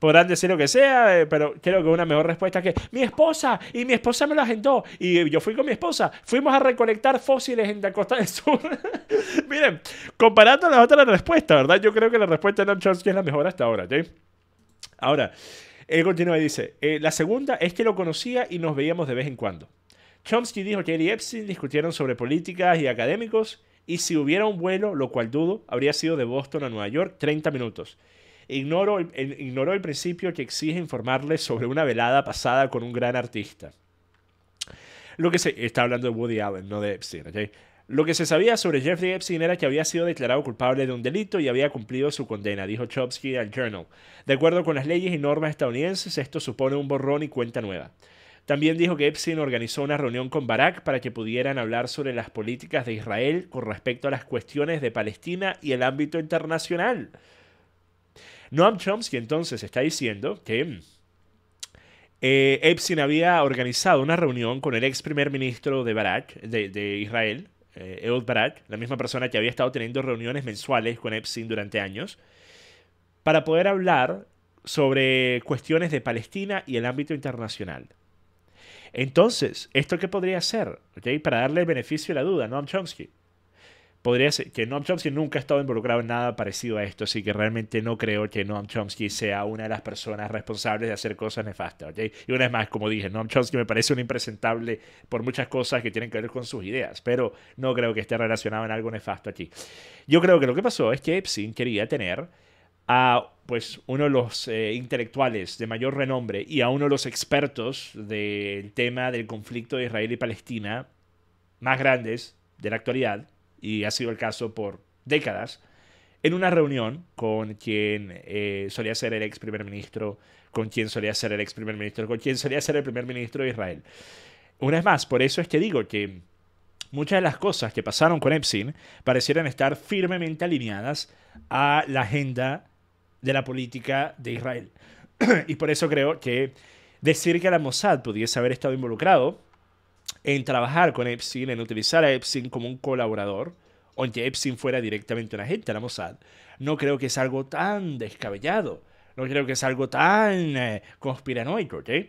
Podrán decir lo que sea, eh, pero creo que una mejor respuesta que mi esposa y mi esposa me lo agendó y yo fui con mi esposa. Fuimos a recolectar fósiles en la costa del sur. Miren, comparando las otras respuestas, ¿verdad? Yo creo que la respuesta de Noam Chomsky es la mejor hasta ahora, ¿sí? Ahora, él continúa y dice, eh, la segunda es que lo conocía y nos veíamos de vez en cuando. Chomsky dijo que él y Epstein discutieron sobre políticas y académicos y si hubiera un vuelo, lo cual dudo, habría sido de Boston a Nueva York 30 minutos. Ignoro el, ignoró el principio que exige informarle sobre una velada pasada con un gran artista. Lo que se está hablando de Woody Allen, no de Epstein. ¿ok? Lo que se sabía sobre Jeffrey Epstein era que había sido declarado culpable de un delito y había cumplido su condena, dijo Chomsky al Journal. De acuerdo con las leyes y normas estadounidenses, esto supone un borrón y cuenta nueva. También dijo que Epstein organizó una reunión con Barack para que pudieran hablar sobre las políticas de Israel con respecto a las cuestiones de Palestina y el ámbito internacional. Noam Chomsky entonces está diciendo que mm, eh, Epstein había organizado una reunión con el ex primer ministro de de Israel, eh, la misma persona que había estado teniendo reuniones mensuales con Epstein durante años, para poder hablar sobre cuestiones de Palestina y el ámbito internacional. Entonces, ¿esto qué podría ser? ¿Okay? Para darle el beneficio a la duda, noam Chomsky podría ser que Noam Chomsky nunca ha estado involucrado en nada parecido a esto, así que realmente no creo que Noam Chomsky sea una de las personas responsables de hacer cosas nefastas. Y una vez más, como dije, Noam Chomsky me parece un impresentable por muchas cosas que tienen que ver con sus ideas, pero no creo que esté relacionado en algo nefasto aquí. Yo creo que lo que pasó es que Epstein quería tener a pues uno de los eh, intelectuales de mayor renombre y a uno de los expertos del tema del conflicto de Israel y Palestina más grandes de la actualidad y ha sido el caso por décadas, en una reunión con quien eh, solía ser el ex primer ministro, con quien solía ser el ex primer ministro, con quien solía ser el primer ministro de Israel. Una vez más, por eso es que digo que muchas de las cosas que pasaron con Epstein parecieran estar firmemente alineadas a la agenda de la política de Israel. y por eso creo que decir que la Mossad pudiese haber estado involucrado en trabajar con Epstein, en utilizar a Epstein como un colaborador, aunque Epstein fuera directamente un agente de la Mossad, no creo que es algo tan descabellado, no creo que es algo tan eh, conspiranoico, ¿ok? Eh,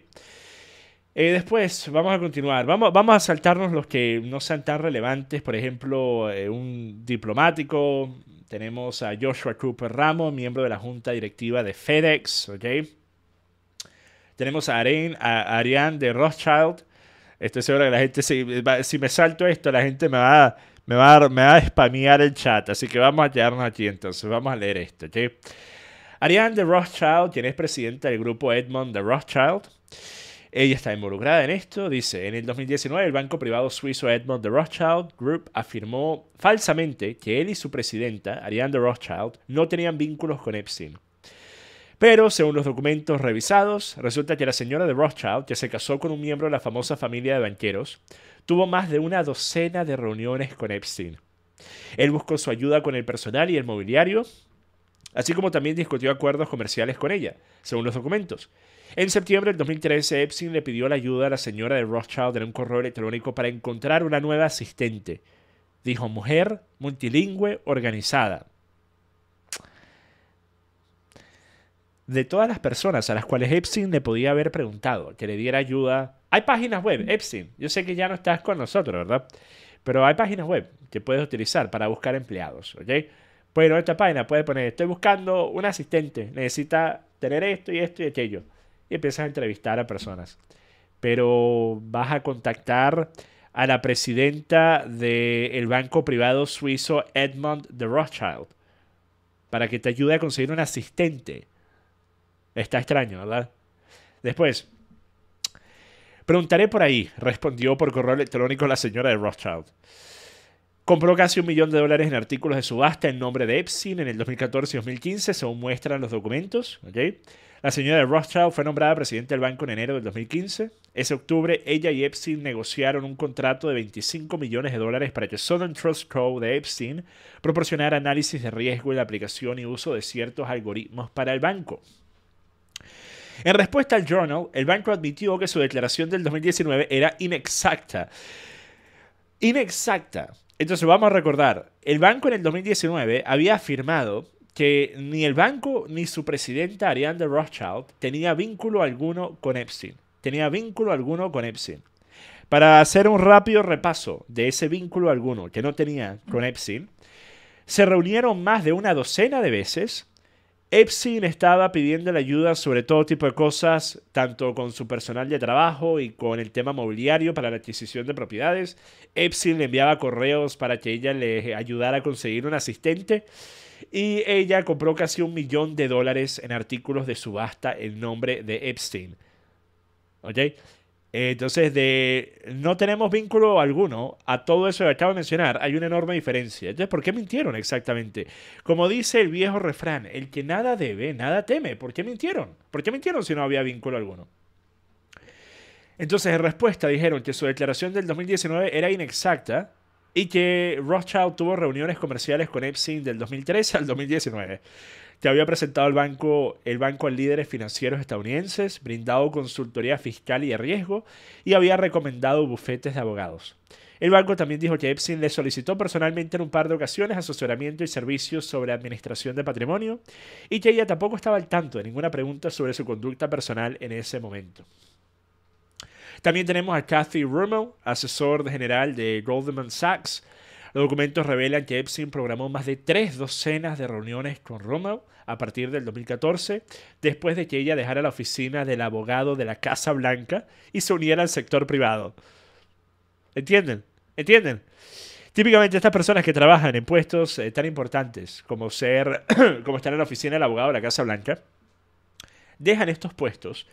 después, vamos a continuar. Vamos, vamos a saltarnos los que no sean tan relevantes. Por ejemplo, eh, un diplomático. Tenemos a Joshua Cooper Ramos, miembro de la junta directiva de FedEx. ¿ok? Tenemos a, a Ariane de Rothschild, Estoy seguro que la gente, si, si me salto esto, la gente me va, me, va, a spamear el chat. Así que vamos a quedarnos aquí entonces. Vamos a leer esto. Ariane de Rothschild, quien es presidenta del grupo Edmond de Rothschild, ella está involucrada en esto. Dice, en el 2019 el banco privado suizo Edmond de Rothschild Group afirmó falsamente que él y su presidenta, Ariane de Rothschild, no tenían vínculos con Epstein. Pero, según los documentos revisados, resulta que la señora de Rothschild, que se casó con un miembro de la famosa familia de banqueros, tuvo más de una docena de reuniones con Epstein. Él buscó su ayuda con el personal y el mobiliario, así como también discutió acuerdos comerciales con ella, según los documentos. En septiembre del 2013, Epstein le pidió la ayuda a la señora de Rothschild en un correo electrónico para encontrar una nueva asistente. Dijo mujer multilingüe organizada. de todas las personas a las cuales Epstein le podía haber preguntado, que le diera ayuda. Hay páginas web, Epstein, yo sé que ya no estás con nosotros, ¿verdad? Pero hay páginas web que puedes utilizar para buscar empleados, ¿ok? Bueno, esta página puede poner, estoy buscando un asistente, necesita tener esto y esto y aquello. Y empiezas a entrevistar a personas. Pero vas a contactar a la presidenta del el banco privado suizo Edmond de Rothschild para que te ayude a conseguir un asistente Está extraño, ¿verdad? Después, preguntaré por ahí, respondió por correo electrónico la señora de Rothschild. Compró casi un millón de dólares en artículos de subasta en nombre de Epstein en el 2014 y 2015, según muestran los documentos. La señora de Rothschild fue nombrada presidenta del banco en enero del 2015. Ese octubre, ella y Epstein negociaron un contrato de 25 millones de dólares para que Southern Trust Co. de Epstein proporcionara análisis de riesgo y la aplicación y uso de ciertos algoritmos para el banco. En respuesta al Journal, el banco admitió que su declaración del 2019 era inexacta. Inexacta. Entonces vamos a recordar, el banco en el 2019 había afirmado que ni el banco ni su presidenta Ariane Rothschild tenía vínculo alguno con Epstein. Tenía vínculo alguno con Epstein. Para hacer un rápido repaso de ese vínculo alguno que no tenía con Epstein, se reunieron más de una docena de veces, Epstein estaba pidiendo la ayuda sobre todo tipo de cosas, tanto con su personal de trabajo y con el tema mobiliario para la adquisición de propiedades. Epstein le enviaba correos para que ella le ayudara a conseguir un asistente. Y ella compró casi un millón de dólares en artículos de subasta en nombre de Epstein. ¿Ok? entonces, de no tenemos vínculo alguno a todo eso que acabo de mencionar, hay una enorme diferencia. Entonces, ¿por qué mintieron exactamente? Como dice el viejo refrán, el que nada debe, nada teme. ¿Por qué mintieron? ¿Por qué mintieron si no había vínculo alguno? Entonces, en respuesta dijeron que su declaración del 2019 era inexacta y que Rothschild tuvo reuniones comerciales con Epstein del 2013 al 2019 te había presentado el banco, el banco a líderes financieros estadounidenses, brindado consultoría fiscal y de riesgo y había recomendado bufetes de abogados. El banco también dijo que Epstein le solicitó personalmente en un par de ocasiones asesoramiento y servicios sobre administración de patrimonio y que ella tampoco estaba al tanto de ninguna pregunta sobre su conducta personal en ese momento. También tenemos a Kathy Rummel, asesor general de Goldman Sachs, los documentos revelan que Epstein programó más de tres docenas de reuniones con Roma a partir del 2014, después de que ella dejara la oficina del abogado de la Casa Blanca y se uniera al sector privado. ¿Entienden? ¿Entienden? Típicamente estas personas que trabajan en puestos eh, tan importantes como ser, como estar en la oficina del abogado de la Casa Blanca, dejan estos puestos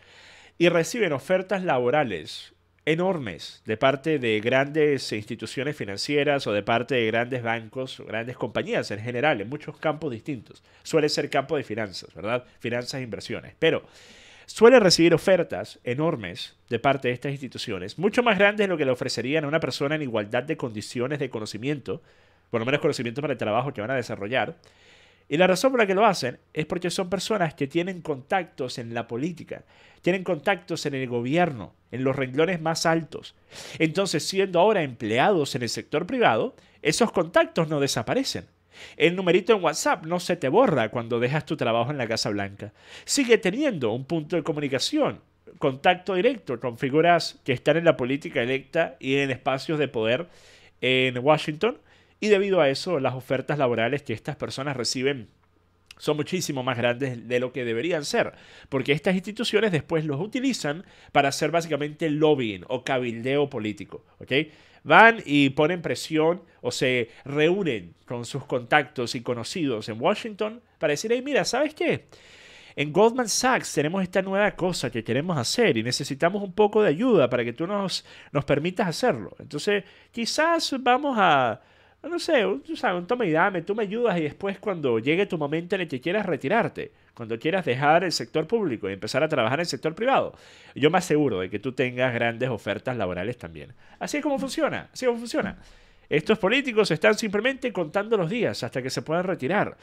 y reciben ofertas laborales enormes de parte de grandes instituciones financieras o de parte de grandes bancos, o grandes compañías en general, en muchos campos distintos. Suele ser campo de finanzas, ¿verdad? Finanzas e inversiones. Pero suele recibir ofertas enormes de parte de estas instituciones, mucho más grandes de lo que le ofrecerían a una persona en igualdad de condiciones de conocimiento, por lo menos conocimiento para el trabajo que van a desarrollar, y la razón por la que lo hacen es porque son personas que tienen contactos en la política, tienen contactos en el gobierno, en los renglones más altos. Entonces, siendo ahora empleados en el sector privado, esos contactos no desaparecen. El numerito en WhatsApp no se te borra cuando dejas tu trabajo en la Casa Blanca. Sigue teniendo un punto de comunicación, contacto directo con figuras que están en la política electa y en espacios de poder en Washington y debido a eso, las ofertas laborales que estas personas reciben son muchísimo más grandes de lo que deberían ser, porque estas instituciones después los utilizan para hacer básicamente lobbying o cabildeo político, Van y ponen presión o se reúnen con sus contactos y conocidos en Washington para decir, hey, mira, ¿sabes qué? En Goldman Sachs tenemos esta nueva cosa que queremos hacer y necesitamos un poco de ayuda para que tú nos, nos permitas hacerlo. Entonces, quizás vamos a, Ah, no sé, tú sabes, un toma y dame, tú me ayudas y después cuando llegue tu momento en el que quieras retirarte, cuando quieras dejar el sector público y empezar a trabajar en el sector privado, yo me aseguro de que tú tengas grandes ofertas laborales también. Así es como funciona, así es como funciona. Estos políticos están simplemente contando los días hasta que se puedan retirar.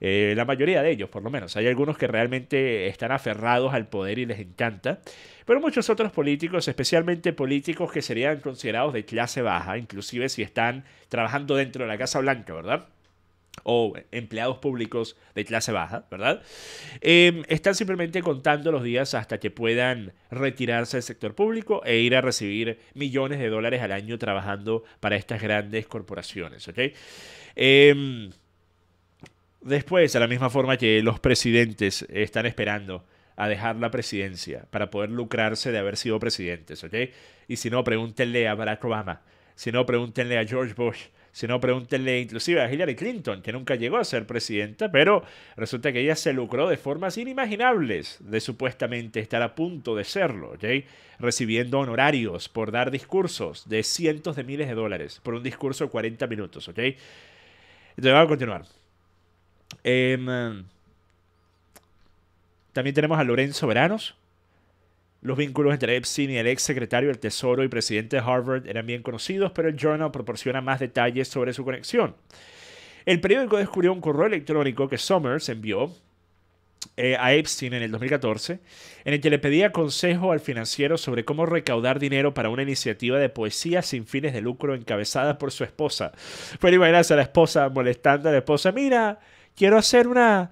Eh, la mayoría de ellos, por lo menos. Hay algunos que realmente están aferrados al poder y les encanta. Pero muchos otros políticos, especialmente políticos que serían considerados de clase baja, inclusive si están trabajando dentro de la Casa Blanca, ¿verdad? o empleados públicos de clase baja, ¿verdad? Em, están simplemente contando los días hasta que puedan retirarse del sector público e ir a recibir millones de dólares al año trabajando para estas grandes corporaciones, ¿ok? Eh, Después, a la misma forma que los presidentes están esperando a dejar la presidencia para poder lucrarse de haber sido presidentes, ¿ok? Y si no, pregúntenle a Barack Obama, si no, pregúntenle a George Bush, si no, pregúntenle inclusive a Hillary Clinton, que nunca llegó a ser presidenta, pero resulta que ella se lucró de formas inimaginables de supuestamente estar a punto de serlo, ¿ok? Recibiendo honorarios por dar discursos de cientos de miles de dólares por un discurso de 40 minutos, ¿ok? Entonces vamos a continuar. Em, también tenemos a Lorenzo Veranos. Los vínculos entre Epstein y el ex secretario del Tesoro y presidente de Harvard eran bien conocidos, pero el Journal proporciona más detalles sobre su conexión. El periódico descubrió un correo electrónico que Summers envió eh, a Epstein en el 2014, en el que le pedía consejo al financiero sobre cómo recaudar dinero para una iniciativa de poesía sin fines de lucro encabezada por su esposa. Fue a la esposa molestando a la esposa, mira, quiero hacer una,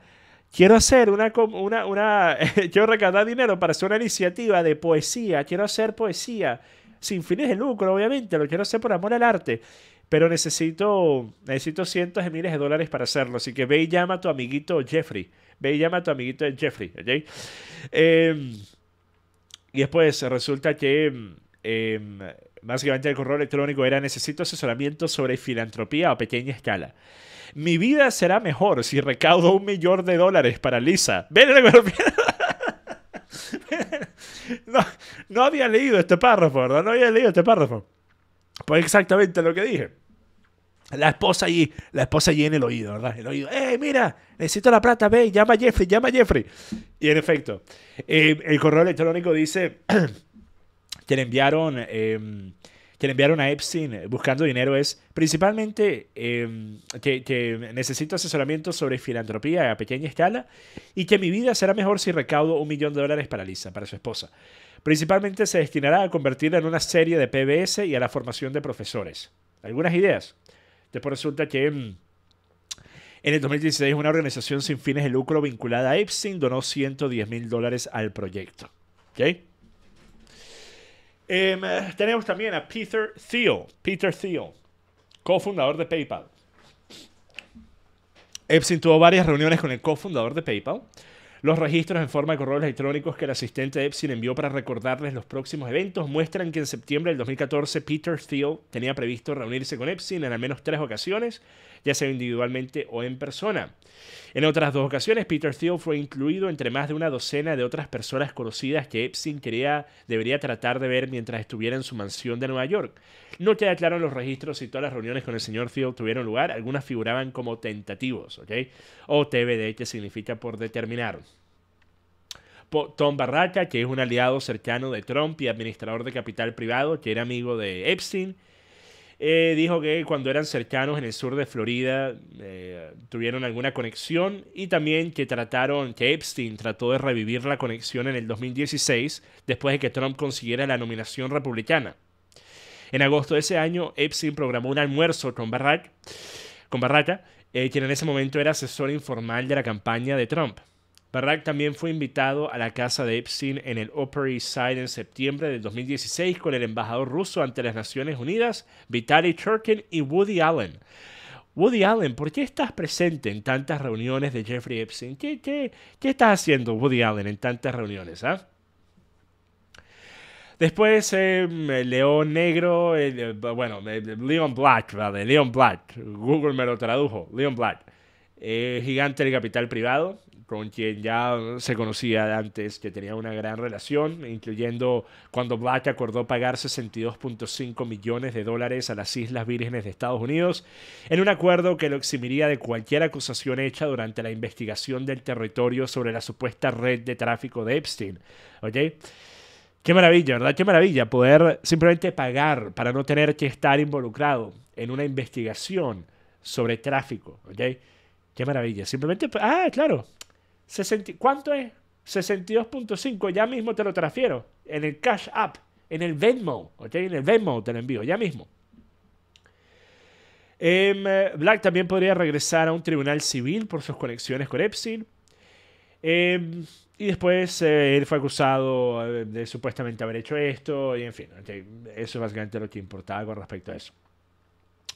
quiero hacer una, una, una quiero recaudar dinero para hacer una iniciativa de poesía, quiero hacer poesía, sin fines de lucro, obviamente, lo quiero hacer por amor al arte, pero necesito, necesito cientos de miles de dólares para hacerlo, así que ve y llama a tu amiguito Jeffrey, ve y llama a tu amiguito Jeffrey, ¿ok? Em, y después resulta que... Eh, básicamente el correo electrónico era necesito asesoramiento sobre filantropía a pequeña escala. Mi vida será mejor si recaudo un millón de dólares para Lisa. No, no había leído este párrafo, ¿verdad? No había leído este párrafo. Pues exactamente lo que dije. La esposa allí, la esposa allí en el oído, ¿verdad? El oído, ¡eh, mira! Necesito la plata, ve, llama a Jeffrey, llama a Jeffrey. Y en efecto, eh, el correo electrónico dice que le enviaron em, que le enviaron a Epstein eh, buscando dinero es principalmente em, que, necesito asesoramiento sobre filantropía a pequeña escala y que mi vida será mejor si recaudo un millón de dólares para Lisa, para su esposa. Principalmente se destinará a convertirla en una serie de PBS y a la formación de profesores. Algunas ideas. Después resulta que... Em, en el 2016, una organización sin fines de lucro vinculada a Epstein donó 110 mil dólares al proyecto. ¿Okay? Em, eh, tenemos también a Peter Thiel, Peter Thiel, cofundador de PayPal. Epstein tuvo varias reuniones con el cofundador de PayPal. Los registros en forma de correos electrónicos que el asistente de Epstein envió para recordarles los próximos eventos muestran que en septiembre del 2014 Peter Thiel tenía previsto reunirse con Epstein en al menos tres ocasiones ya sea individualmente o en persona. En otras dos ocasiones, Peter Thiel fue incluido entre más de una docena de otras personas conocidas que Epstein quería, debería tratar de ver mientras estuviera en su mansión de Nueva York. No queda claro en los registros si todas las reuniones con el señor Thiel tuvieron lugar, algunas figuraban como tentativos, ¿ok? O TBD, que significa por determinar. Tom Barraca, que es un aliado cercano de Trump y administrador de capital privado, que era amigo de Epstein, eh, dijo que cuando eran cercanos en el sur de Florida eh, tuvieron alguna conexión y también que trataron, que Epstein trató de revivir la conexión en el 2016 después de que Trump consiguiera la nominación republicana. En agosto de ese año, Epstein programó un almuerzo con, Barrack, con Barraca, eh, quien en ese momento era asesor informal de la campaña de Trump. Barack también fue invitado a la casa de Epstein en el Upper East Side en septiembre del 2016 con el embajador ruso ante las Naciones Unidas, Vitaly Churkin y Woody Allen. Woody Allen, ¿por qué estás presente en tantas reuniones de Jeffrey Epstein? ¿Qué, estás haciendo, Woody Allen, en tantas reuniones? Ah? Después, eh, León Negro, eh, bueno, eh, Leon Black, ¿vale? Leon Black, Google me lo tradujo, Leon Black, gigante del capital privado con quien ya se conocía antes, que tenía una gran relación, incluyendo cuando Black acordó pagar 62.5 millones de dólares a las Islas Vírgenes de Estados Unidos, en un acuerdo que lo eximiría de cualquier acusación hecha durante la investigación del territorio sobre la supuesta red de tráfico de Epstein. ¿Okay? Qué maravilla, ¿verdad? Qué maravilla poder simplemente pagar para no tener que estar involucrado en una investigación sobre tráfico, ¿ok? Qué maravilla. Simplemente, ah, claro, ¿Cuánto es? 62.5. Ya mismo te lo transfiero. En el Cash App. En el Venmo. En el Venmo te lo envío. Ya mismo. Em, eh, Black también podría regresar a un tribunal civil por sus conexiones con Epstein. Em, y después eh, él fue acusado eh, de, supuestamente haber hecho esto, y en fin, eso es básicamente lo que importaba con respecto a eso.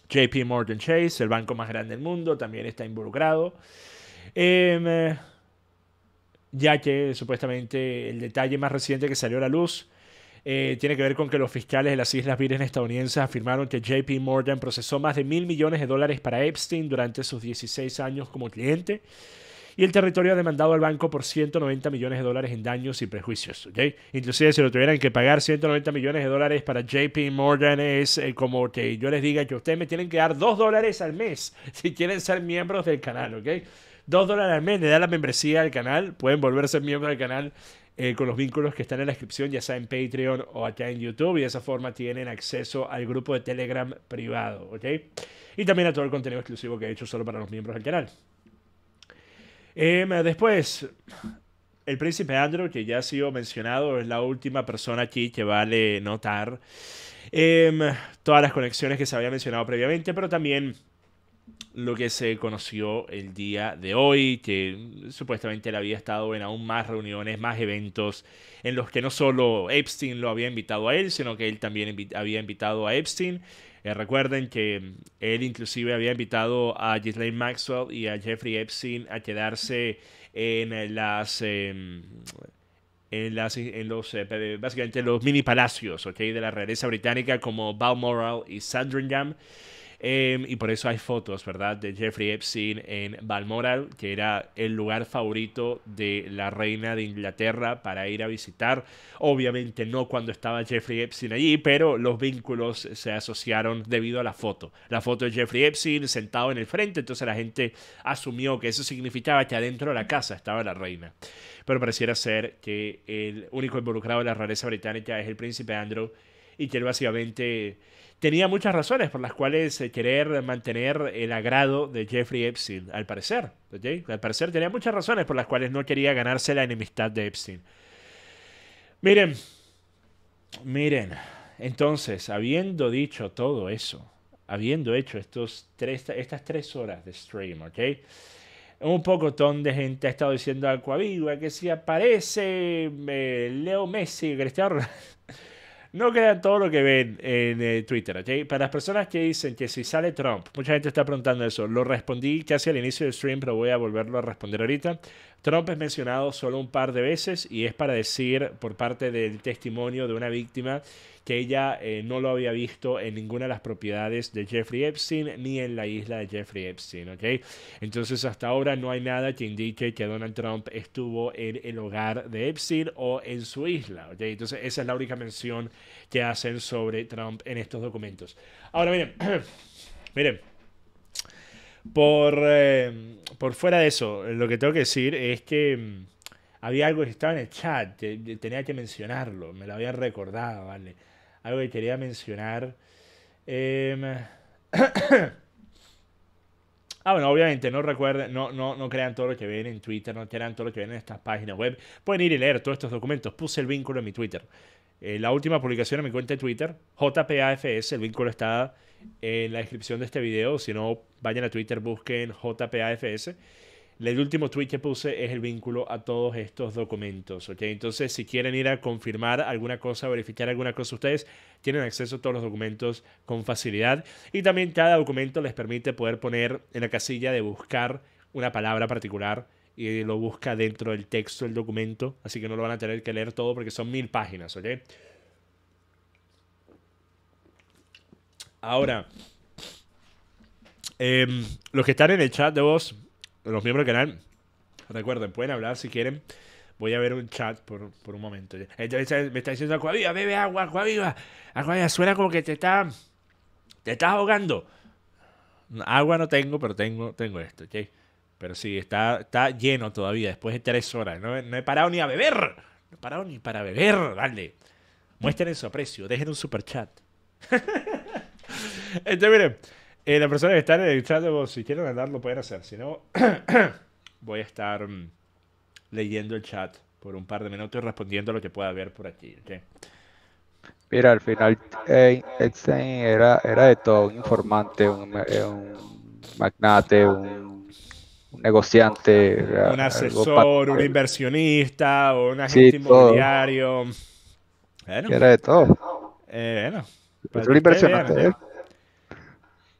JP Morgan Chase, el banco más grande del mundo, también está involucrado. Em, eh, ya que supuestamente el detalle más reciente que salió a la luz eh, tiene que ver con que los fiscales de las Islas Virgen estadounidenses afirmaron que JP Morgan procesó más de mil millones de dólares para Epstein durante sus 16 años como cliente y el territorio ha demandado al banco por 190 millones de dólares en daños y prejuicios. ¿okay? Inclusive si lo tuvieran que pagar 190 millones de dólares para JP Morgan es eh, como que yo les diga que ustedes me tienen que dar dos dólares al mes si quieren ser miembros del canal. ¿ok? 2 dólares al mes le da la membresía al canal. Pueden volverse miembros del canal eh, con los vínculos que están en la descripción, ya sea en Patreon o acá en YouTube. Y de esa forma tienen acceso al grupo de Telegram privado, ¿ok? Y también a todo el contenido exclusivo que he hecho solo para los miembros del canal. Em, después, el príncipe Andrew, que ya ha sido mencionado, es la última persona aquí que vale notar. Em, todas las conexiones que se había mencionado previamente, pero también lo que se conoció el día de hoy, que supuestamente él había estado en aún más reuniones, más eventos, en los que no solo Epstein lo había invitado a él, sino que él también había invitado a Epstein. Eh, recuerden que él inclusive había invitado a Ghislaine Maxwell y a Jeffrey Epstein a quedarse en las... Em, en, las, en los, eh, básicamente los mini palacios, ¿ok? De la realeza británica como Balmoral y Sandringham. Em, y por eso hay fotos, ¿verdad? De Jeffrey Epstein en Balmoral, que era el lugar favorito de la reina de Inglaterra para ir a visitar. Obviamente no cuando estaba Jeffrey Epstein allí, pero los vínculos se asociaron debido a la foto. La foto de Jeffrey Epstein sentado en el frente, entonces la gente asumió que eso significaba que adentro de la casa estaba la reina. Pero pareciera ser que el único involucrado en la rareza británica es el príncipe Andrew y que él básicamente tenía muchas razones por las cuales eh, querer mantener el agrado de Jeffrey Epstein, al parecer. Al parecer tenía muchas razones por las cuales no quería ganarse la enemistad de Epstein. Miren, miren, entonces, habiendo dicho todo eso, habiendo hecho estos tres, estas tres horas de stream, ¿ok? un pocotón de gente ha estado diciendo a viva que si aparece eh, Leo Messi, Cristiano no crean todo lo que ven en eh, Twitter, ¿ok? Para las personas que dicen que si sale Trump, mucha gente está preguntando eso, lo respondí casi al inicio del stream, pero voy a volverlo a responder ahorita. Trump es mencionado solo un par de veces y es para decir por parte del testimonio de una víctima que ella eh, no lo había visto en ninguna de las propiedades de Jeffrey Epstein ni en la isla de Jeffrey Epstein, ¿ok? Entonces hasta ahora no hay nada que indique que Donald Trump estuvo en el hogar de Epstein o en su isla, ¿ok? Entonces esa es la única mención que hacen sobre Trump en estos documentos. Ahora miren, miren. Por, eh, por fuera de eso, lo que tengo que decir es que mm, había algo que estaba en el chat, tenía que mencionarlo, me lo habían recordado, ¿vale? algo que quería mencionar. Em, ah, bueno, obviamente no recuerden, no, no, no crean todo lo que ven en Twitter, no crean todo lo que ven en estas páginas web. Pueden ir y leer todos estos documentos. Puse el vínculo en mi Twitter. Eh, la última publicación en mi cuenta de Twitter, JPAFS, el vínculo está en la descripción de este video. Si no, vayan a Twitter, busquen JPAFS el último tweet que puse es el vínculo a todos estos documentos, ¿ok? Entonces, si quieren ir a confirmar alguna cosa, verificar alguna cosa, ustedes tienen acceso a todos los documentos con facilidad. Y también cada documento les permite poder poner en la casilla de buscar una palabra particular y lo busca dentro del texto del documento, así que no lo van a tener que leer todo porque son mil páginas, ¿ok? Ahora, em, los que están en el chat de voz, los miembros del canal, recuerden, pueden hablar si quieren. Voy a ver un chat por, un momento. me está diciendo viva, bebe agua, viva, agua Acuaviva, suena como que te está. Te estás ahogando. Agua no tengo, pero tengo, tengo esto, ¿ok? Pero sí, está, está lleno todavía después de tres horas. No, no he parado ni a beber. No he parado ni para beber, dale. Muestren su aprecio, dejen un super chat. Entonces, miren. Eh, la persona que está en el chat si quieren andar, lo pueden hacer. Si no, voy a estar mm, leyendo el chat por un par de minutos y respondiendo a lo que pueda haber por aquí. Mira, al final eh, era, era de todo, un informante, un, eh, magnate, un, negociante. Un asesor, un inversionista, un agente inmobiliario. era de todo. Eh, bueno. Pero pues, inversionante. ¿eh? ¿eh?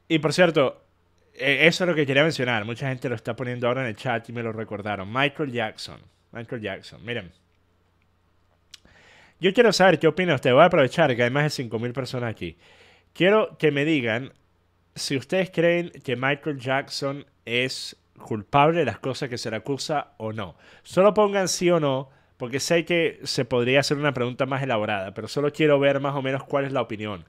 Y por cierto, eh, eso es lo que quería mencionar. Mucha gente lo está poniendo ahora en el chat y me lo recordaron. Michael Jackson. Michael Jackson. Miren. Yo quiero saber qué opina usted. Voy a aprovechar que hay más de 5.000 personas aquí. Quiero que me digan si ustedes creen que Michael Jackson es culpable de las cosas que se le acusa o no. Solo pongan sí o no, porque sé que se podría hacer una pregunta más elaborada, pero solo quiero ver más o menos cuál es la opinión.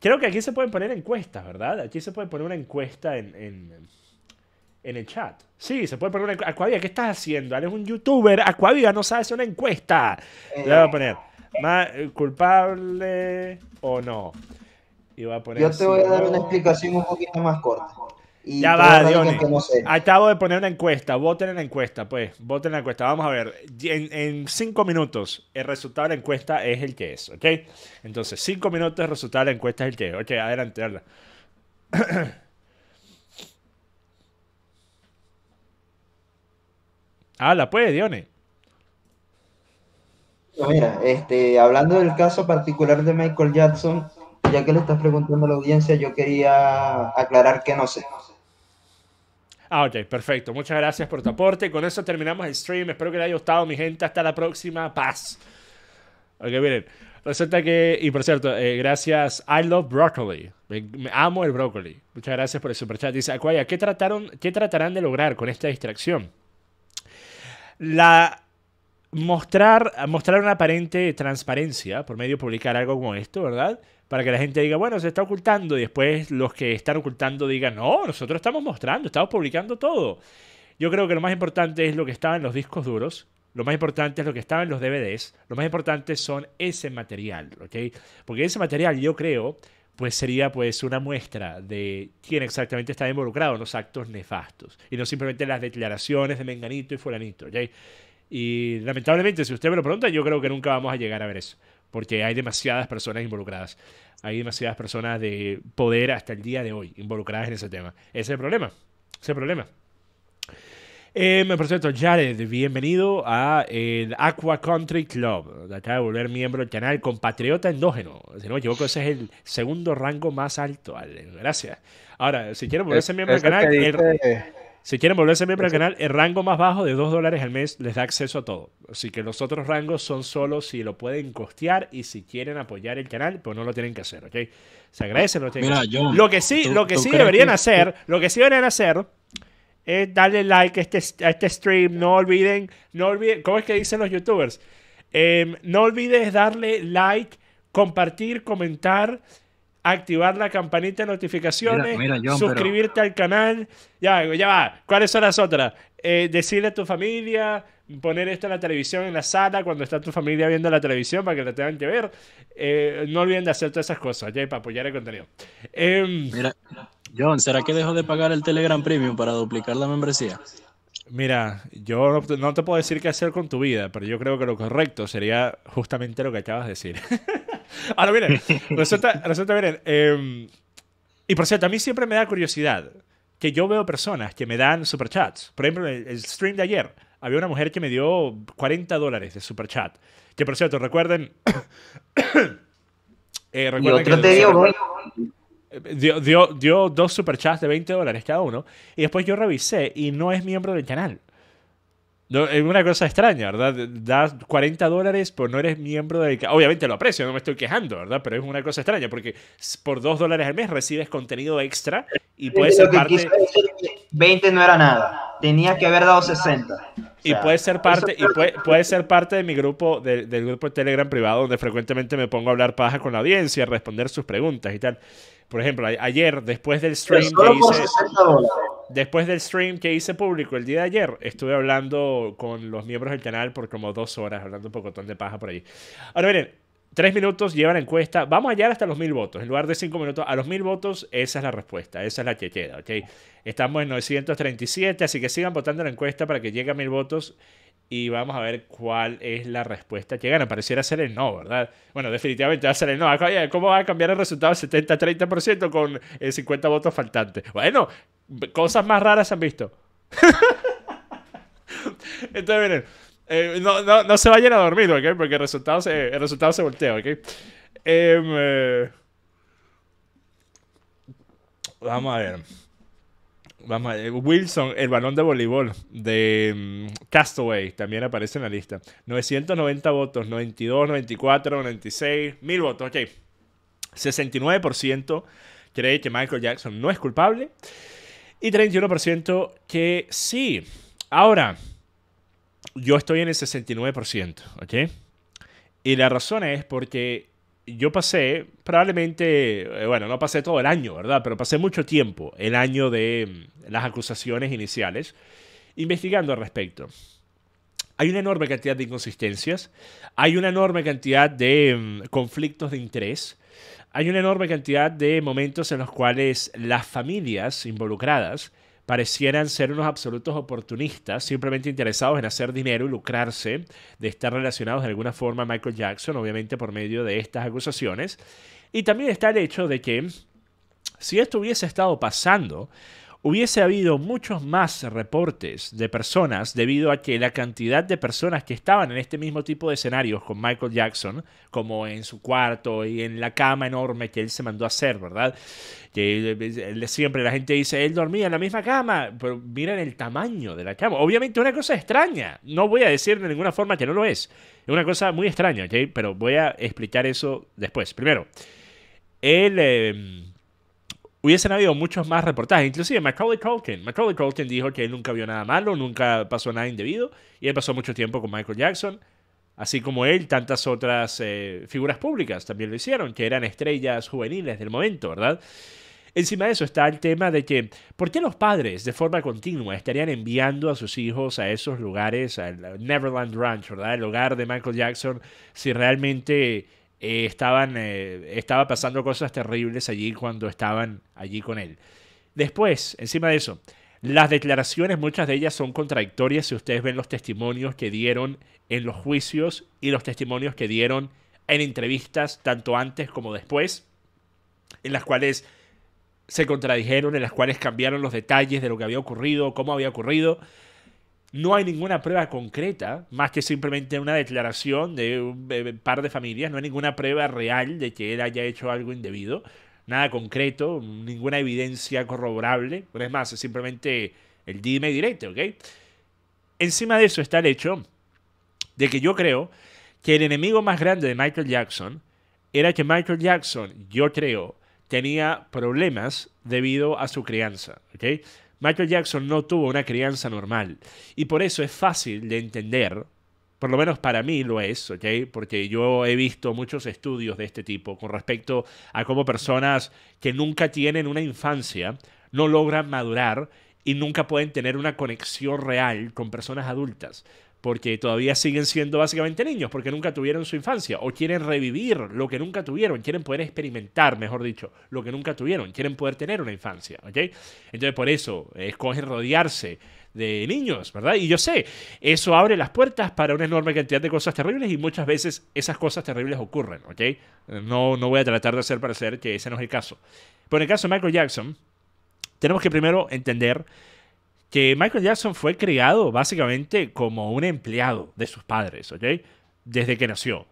Creo que aquí se pueden poner encuestas, ¿verdad? Aquí se puede poner una encuesta en, en, el chat. Sí, se puede poner una encuesta. ¿qué estás haciendo? Eres un youtuber. Aquavia no sabe hacer una encuesta. Le voy a eh. poner, ¿culpable o no? Y va a poner Yo te voy a dar una explicación un poquito más corta ya va, Dione. Acabo de poner una encuesta. Voten en la encuesta, pues. Voten en la encuesta. Vamos a ver. En, cinco minutos, el resultado de la encuesta es el que es, ¿ok? Entonces, cinco minutos, el resultado de la encuesta es el que es. Ok, adelante, habla. habla, pues, Dione. Pues mira, este, hablando del caso particular de Michael Jackson, ya que le estás preguntando a la audiencia, yo quería aclarar que no sé. Ah, ok, perfecto. Muchas gracias por tu aporte. Con eso terminamos el stream. Espero que les haya gustado, mi gente. Hasta la próxima. Paz. Ok, miren. Resulta que, y por cierto, eh, gracias. I love broccoli. Me, amo el brócoli. Muchas gracias por el superchat. Dice Acuaya, ¿qué, trataron, ¿qué tratarán de lograr con esta distracción? La mostrar, mostrar una aparente transparencia por medio de publicar algo como esto, ¿verdad? Para que la gente diga, bueno, se está ocultando, y después los que están ocultando digan, no, nosotros estamos mostrando, estamos publicando todo. Yo creo que lo más importante es lo que estaba en los discos duros, lo más importante es lo que estaba en los DVDs, lo más importante son ese material, ¿ok? Porque ese material yo creo, pues sería pues una muestra de quién exactamente está involucrado en los actos nefastos, y no simplemente las declaraciones de Menganito y Fulanito, ¿ok? Y lamentablemente, si usted me lo pregunta, yo creo que nunca vamos a llegar a ver eso, porque hay demasiadas personas involucradas. Hay demasiadas personas de poder hasta el día de hoy involucradas en ese tema. Ese es el problema. Ese es el problema. Eh, em, presento cierto, Jared, bienvenido a el Aqua Country Club. Acaba de volver miembro del canal Compatriota Endógeno. Si no me que ese es el segundo rango más alto. Gracias. Ahora, si quieren volver ser miembro del canal... Dice, si quieren volverse miembro del canal, el rango más bajo de 2 dólares al mes les da acceso a todo. Así que los otros rangos son solo si lo pueden costear y si quieren apoyar el canal, pues no lo tienen que hacer, ¿ok? Se agradece, lo que lo que sí, lo que sí deberían hacer, lo que sí deberían hacer es darle like a este, a este stream. No olviden, no olviden, ¿cómo es que dicen los youtubers? Em, no olvides darle like, compartir, comentar activar la campanita de notificaciones, suscribirte al canal. Ya, ya va. ¿Cuáles son las otras? Eh, decirle a tu familia, poner esto en la televisión, en la sala, cuando está tu familia viendo la televisión para que la tengan que ver. Eh, no olviden de hacer todas esas cosas, ya, para apoyar el contenido. Em, John, ¿será que dejo de pagar el Telegram Premium para duplicar la membresía? Mira, yo no te puedo decir qué hacer con tu vida, pero yo creo que lo correcto sería justamente lo que acabas de decir. Ahora miren, resulta, resulta miren, em, y por cierto, a mí siempre me da curiosidad que yo veo personas que me dan superchats. Por ejemplo, en el stream de ayer había una mujer que me dio 40 dólares de superchat. Que por cierto, recuerden... eh, recuerden dio, dio, dos superchats de 20 dólares cada uno. Y después yo revisé y no es miembro del canal es una cosa extraña, ¿verdad? Das 40 dólares, por pues no eres miembro del... Obviamente lo aprecio, no me estoy quejando, ¿verdad? Pero es una cosa extraña porque por 2 dólares al mes recibes contenido extra y puedes ser parte... 20 no era nada, tenía que haber dado 60. Y puedes ser parte, y puede, ser parte de mi grupo, del grupo de Telegram privado, donde frecuentemente me pongo a hablar paja con la audiencia, responder sus preguntas y tal. Por ejemplo, ayer, después del stream que hice, después del stream que hice público el día de ayer, estuve hablando con los miembros del canal por como dos horas, hablando un poco de paja por ahí. Ahora miren, tres minutos lleva la encuesta, vamos a llegar hasta los mil votos, en lugar de cinco minutos, a los mil votos, esa es la respuesta, esa es la que queda, ¿ok? Estamos en 937, así que sigan votando la encuesta para que llegue a mil votos y vamos a ver cuál es la respuesta que gana. Pareciera ser el no, ¿verdad? Bueno, definitivamente va a ser el no. Ah, ¿Cómo va a cambiar el resultado 70-30% con 50 eh, votos faltantes? Bueno, cosas más raras se han visto. Entonces, miren, eh, no, se vayan a dormir, ¿ok? Porque el resultado se, el resultado se voltea, ¿ok? Em, eh, vamos a ver. Wilson, el balón de voleibol de mm, Castaway, también aparece en la lista. 990 votos, 92, 94, 96, 1000 votos, ok. 69% cree que Michael Jackson no es culpable y 31% que sí. Ahora, yo estoy en el 69%, ¿ok? Y la razón es porque yo pasé probablemente, eh, bueno, no pasé todo el año, ¿verdad? Pero pasé mucho tiempo, el año de mm, las acusaciones iniciales, investigando al respecto. Hay una enorme cantidad de inconsistencias, hay una enorme cantidad de mm, conflictos de interés, hay una enorme cantidad de momentos en los cuales las familias involucradas parecieran ser unos absolutos oportunistas, simplemente interesados en hacer dinero y lucrarse de estar relacionados de alguna forma a Michael Jackson, obviamente por medio de estas acusaciones. Y también está el hecho de que si esto hubiese estado pasando hubiese habido muchos más reportes de personas debido a que la cantidad de personas que estaban en este mismo tipo de escenarios con Michael Jackson, como en su cuarto y en la cama enorme que él se mandó a hacer, ¿verdad? Que eh, eh, siempre la gente dice, él dormía en la misma cama, pero miren el tamaño de la cama. Obviamente una cosa extraña, no voy a decir de ninguna forma que no lo es, es una cosa muy extraña, ¿ok? Pero voy a explicar eso después. Primero, él... Em, hubiesen habido muchos más reportajes. Inclusive Macaulay Culkin. Macaulay Culkin dijo que él nunca vio nada malo, nunca pasó nada indebido. Y él pasó mucho tiempo con Michael Jackson. Así como él, tantas otras eh, figuras públicas también lo hicieron, que eran estrellas juveniles del momento, ¿verdad? Encima de eso está el tema de que, ¿por qué los padres de forma continua estarían enviando a sus hijos a esos lugares, al Neverland Ranch, ¿verdad? El hogar de Michael Jackson, si realmente eh, estaban, eh, estaba pasando cosas terribles allí cuando estaban allí con él. Después, encima de eso, las declaraciones, muchas de ellas son contradictorias si ustedes ven los testimonios que dieron en los juicios y los testimonios que dieron en entrevistas, tanto antes como después, en las cuales se contradijeron, en las cuales cambiaron los detalles de lo que había ocurrido, cómo había ocurrido. No hay ninguna prueba concreta, más que simplemente una declaración de un eh, par de familias. No hay ninguna prueba real de que él haya hecho algo indebido. Nada concreto, ninguna evidencia corroborable. es más, es simplemente el dime directo, ¿ok? Encima de eso está el hecho de que yo creo que el enemigo más grande de Michael Jackson era que Michael Jackson, yo creo, tenía problemas debido a su crianza. ¿ok?, Michael Jackson no tuvo una crianza normal. Y por eso es fácil de entender, por lo menos para mí lo es, Porque yo he visto muchos estudios de este tipo con respecto a cómo personas que nunca tienen una infancia no logran madurar y nunca pueden tener una conexión real con personas adultas porque todavía siguen siendo básicamente niños, porque nunca tuvieron su infancia, o quieren revivir lo que nunca tuvieron, quieren poder experimentar, mejor dicho, lo que nunca tuvieron, quieren poder tener una infancia, ¿ok? Entonces por eso eh, escogen rodearse de niños, ¿verdad? Y yo sé, eso abre las puertas para una enorme cantidad de cosas terribles y muchas veces esas cosas terribles ocurren, ¿ok? No, no voy a tratar de hacer parecer que ese no es el caso. Pero en el caso de Michael Jackson, tenemos que primero entender que Michael Jackson fue criado básicamente como un empleado de sus padres, ¿ok? Desde que nació.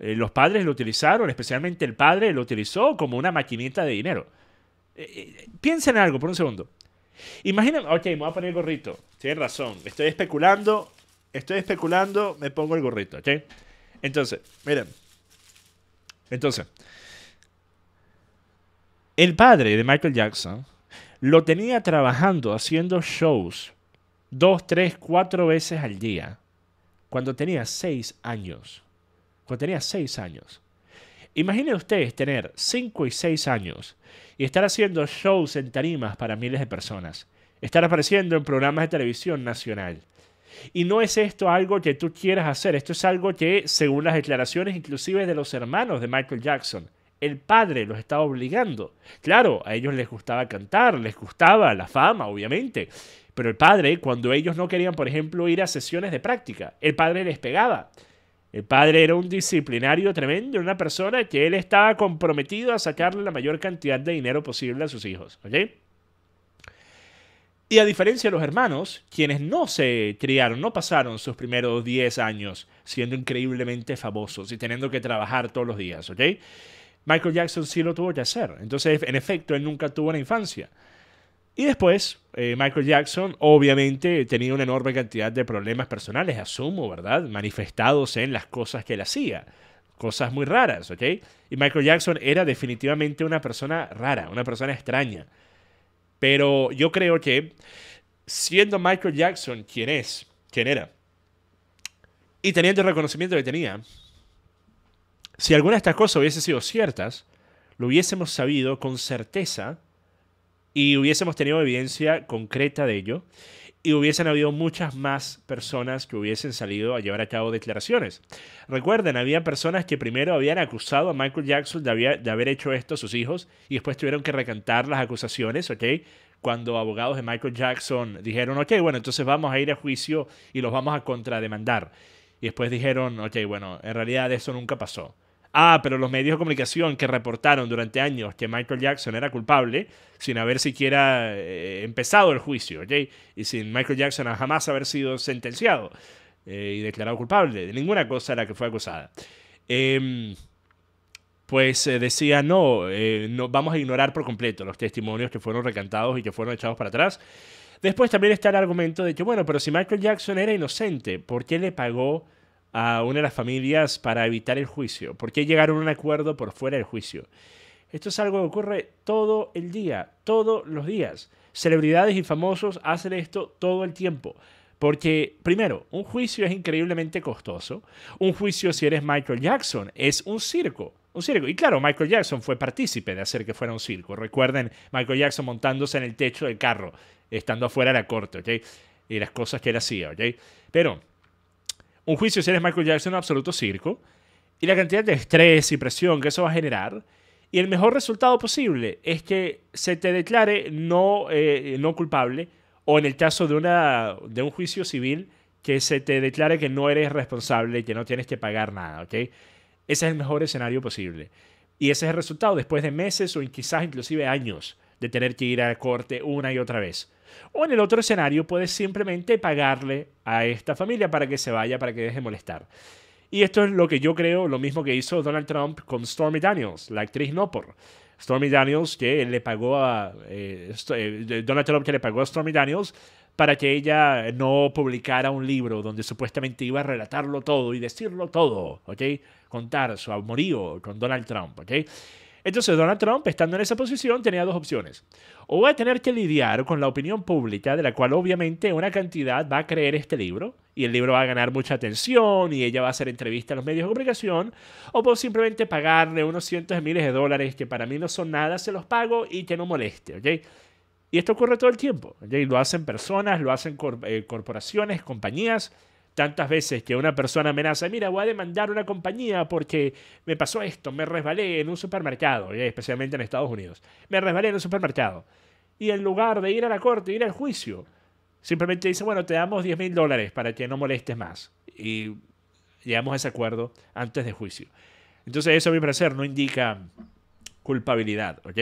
Eh, los padres lo utilizaron, especialmente el padre lo utilizó como una maquinita de dinero. Eh, eh, piensen en algo por un segundo. Imaginen, ok, me voy a poner el gorrito. Tienes razón, estoy especulando, estoy especulando, me pongo el gorrito, ¿ok? Entonces, miren. Entonces, el padre de Michael Jackson lo tenía trabajando, haciendo shows dos, tres, cuatro veces al día, cuando tenía seis años. Cuando tenía seis años. Imaginen ustedes tener cinco y seis años y estar haciendo shows en tarimas para miles de personas, estar apareciendo en programas de televisión nacional. Y no es esto algo que tú quieras hacer, esto es algo que, según las declaraciones inclusive de los hermanos de Michael Jackson, el padre los estaba obligando. Claro, a ellos les gustaba cantar, les gustaba la fama, obviamente. Pero el padre, cuando ellos no querían, por ejemplo, ir a sesiones de práctica, el padre les pegaba. El padre era un disciplinario tremendo, una persona que él estaba comprometido a sacarle la mayor cantidad de dinero posible a sus hijos. Y a diferencia de los hermanos, quienes no se criaron, no pasaron sus primeros 10 años siendo increíblemente famosos y teniendo que trabajar todos los días, ¿ok? Michael Jackson sí lo tuvo que hacer. Entonces, en efecto, él nunca tuvo una infancia. Y después, eh, Michael Jackson obviamente tenía una enorme cantidad de problemas personales, asumo, ¿verdad? Manifestados en las cosas que él hacía. Cosas muy raras, ¿ok? Y Michael Jackson era definitivamente una persona rara, una persona extraña. Pero yo creo que siendo Michael Jackson quien es, quien era, y teniendo el reconocimiento que tenía, si alguna de estas cosas hubiese sido ciertas, lo hubiésemos sabido con certeza y hubiésemos tenido evidencia concreta de ello y hubiesen habido muchas más personas que hubiesen salido a llevar a cabo declaraciones. Recuerden, había personas que primero habían acusado a Michael Jackson de, haber hecho esto a sus hijos y después tuvieron que recantar las acusaciones, ¿ok? Cuando abogados de Michael Jackson dijeron, ok, bueno, entonces vamos a ir a juicio y los vamos a contrademandar. Y después dijeron, ok, bueno, en realidad eso nunca pasó. Ah, pero los medios de comunicación que reportaron durante años que Michael Jackson era culpable, sin haber siquiera eh, empezado el juicio, ¿ok? Y sin Michael Jackson jamás haber sido sentenciado eh, y declarado culpable de ninguna cosa de la que fue acusada. Em, pues eh, decía, no, no, vamos a ignorar por completo los testimonios que fueron recantados y que fueron echados para atrás. Después también está el argumento de que, bueno, pero si Michael Jackson era inocente, ¿por qué le pagó a una de las familias para evitar el juicio? ¿Por qué llegaron a un acuerdo por fuera del juicio? Esto es algo que ocurre todo el día, todos los días. Celebridades y famosos hacen esto todo el tiempo. Porque, primero, un juicio es increíblemente costoso. Un juicio, si eres Michael Jackson, es un circo. Un circo. Y claro, Michael Jackson fue partícipe de hacer que fuera un circo. Recuerden, Michael Jackson montándose en el techo del carro, estando afuera de la corte, ¿ok? Y las cosas que él hacía, ¿ok? Pero un juicio si eres Michael Jackson un absoluto circo, y la cantidad de estrés y presión que eso va a generar. Y el mejor resultado posible es que se te declare no, eh, no culpable o en el caso de, una, de un juicio civil que se te declare que no eres responsable y que no tienes que pagar nada, ¿ok? Ese es el mejor escenario posible. Y ese es el resultado después de meses o quizás inclusive años de tener que ir a corte una y otra vez. O en el otro escenario puedes simplemente pagarle a esta familia para que se vaya, para que deje molestar. Y esto es lo que yo creo, lo mismo que hizo Donald Trump con Stormy Daniels, la actriz no por Stormy Daniels que le pagó a eh, eh, Donald Trump que le pagó a Stormy Daniels para que ella no publicara un libro donde supuestamente iba a relatarlo todo y decirlo todo, ¿ok? Contar su amorío con Donald Trump, ¿ok? Entonces Donald Trump, estando en esa posición, tenía dos opciones. O va a tener que lidiar con la opinión pública, de la cual obviamente una cantidad va a creer este libro, y el libro va a ganar mucha atención, y ella va a hacer entrevistas a los medios de comunicación, o puedo simplemente pagarle unos cientos de miles de dólares que para mí no son nada, se los pago y que no moleste, Y esto ocurre todo el tiempo, Lo hacen personas, lo hacen eh, corporaciones, compañías, tantas veces que una persona amenaza, mira, voy a demandar una compañía porque me pasó esto, me resbalé en un supermercado, especialmente en Estados Unidos, me resbalé en un supermercado. Y en lugar de ir a la corte, ir al juicio, simplemente dice, bueno, te damos 10 mil dólares para que no molestes más. Y llegamos a ese acuerdo antes de juicio. Entonces eso a mi parecer no indica culpabilidad, ¿ok?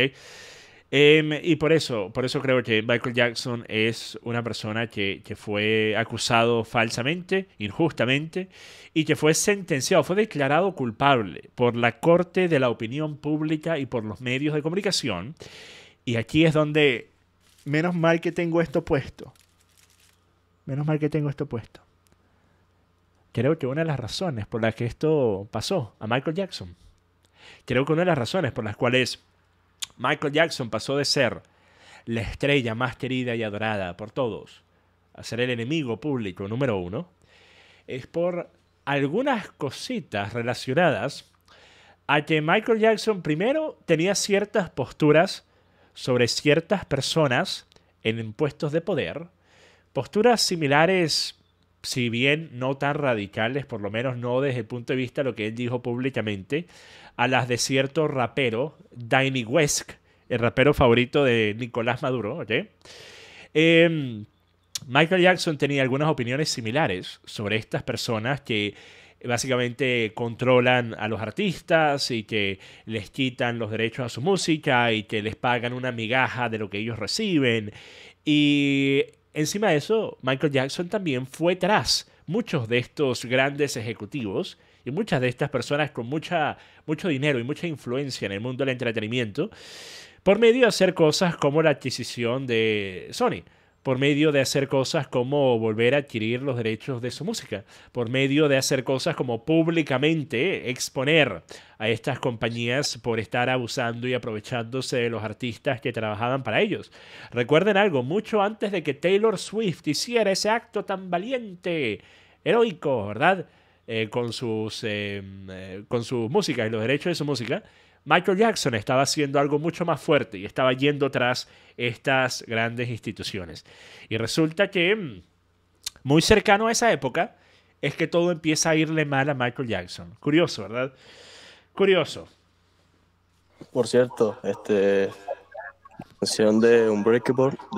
Em, y por eso, por eso creo que Michael Jackson es una persona que, que, fue acusado falsamente, injustamente, y que fue sentenciado, fue declarado culpable por la Corte de la Opinión Pública y por los medios de comunicación. Y aquí es donde, menos mal que tengo esto puesto, menos mal que tengo esto puesto. Creo que una de las razones por las que esto pasó a Michael Jackson, creo que una de las razones por las cuales Michael Jackson pasó de ser la estrella más querida y adorada por todos a ser el enemigo público número uno, es por algunas cositas relacionadas a que Michael Jackson primero tenía ciertas posturas sobre ciertas personas en puestos de poder, posturas similares si bien no tan radicales, por lo menos no desde el punto de vista de lo que él dijo públicamente, a las de cierto rapero, Danny West, el rapero favorito de Nicolás Maduro. Em, Michael Jackson tenía algunas opiniones similares sobre estas personas que básicamente controlan a los artistas y que les quitan los derechos a su música y que les pagan una migaja de lo que ellos reciben. Y Encima de eso, Michael Jackson también fue tras muchos de estos grandes ejecutivos y muchas de estas personas con mucha, mucho dinero y mucha influencia en el mundo del entretenimiento por medio de hacer cosas como la adquisición de Sony por medio de hacer cosas como volver a adquirir los derechos de su música, por medio de hacer cosas como públicamente exponer a estas compañías por estar abusando y aprovechándose de los artistas que trabajaban para ellos. Recuerden algo, mucho antes de que Taylor Swift hiciera ese acto tan valiente, heroico, ¿verdad? Eh, con, sus, eh, eh, con sus músicas y los derechos de su música, Michael Jackson estaba haciendo algo mucho más fuerte y estaba yendo tras estas grandes instituciones. Y resulta que mm, muy cercano a esa época es que todo empieza a irle mal a Michael Jackson. Curioso, ¿verdad? Curioso. Por cierto, este canción de un breakboard.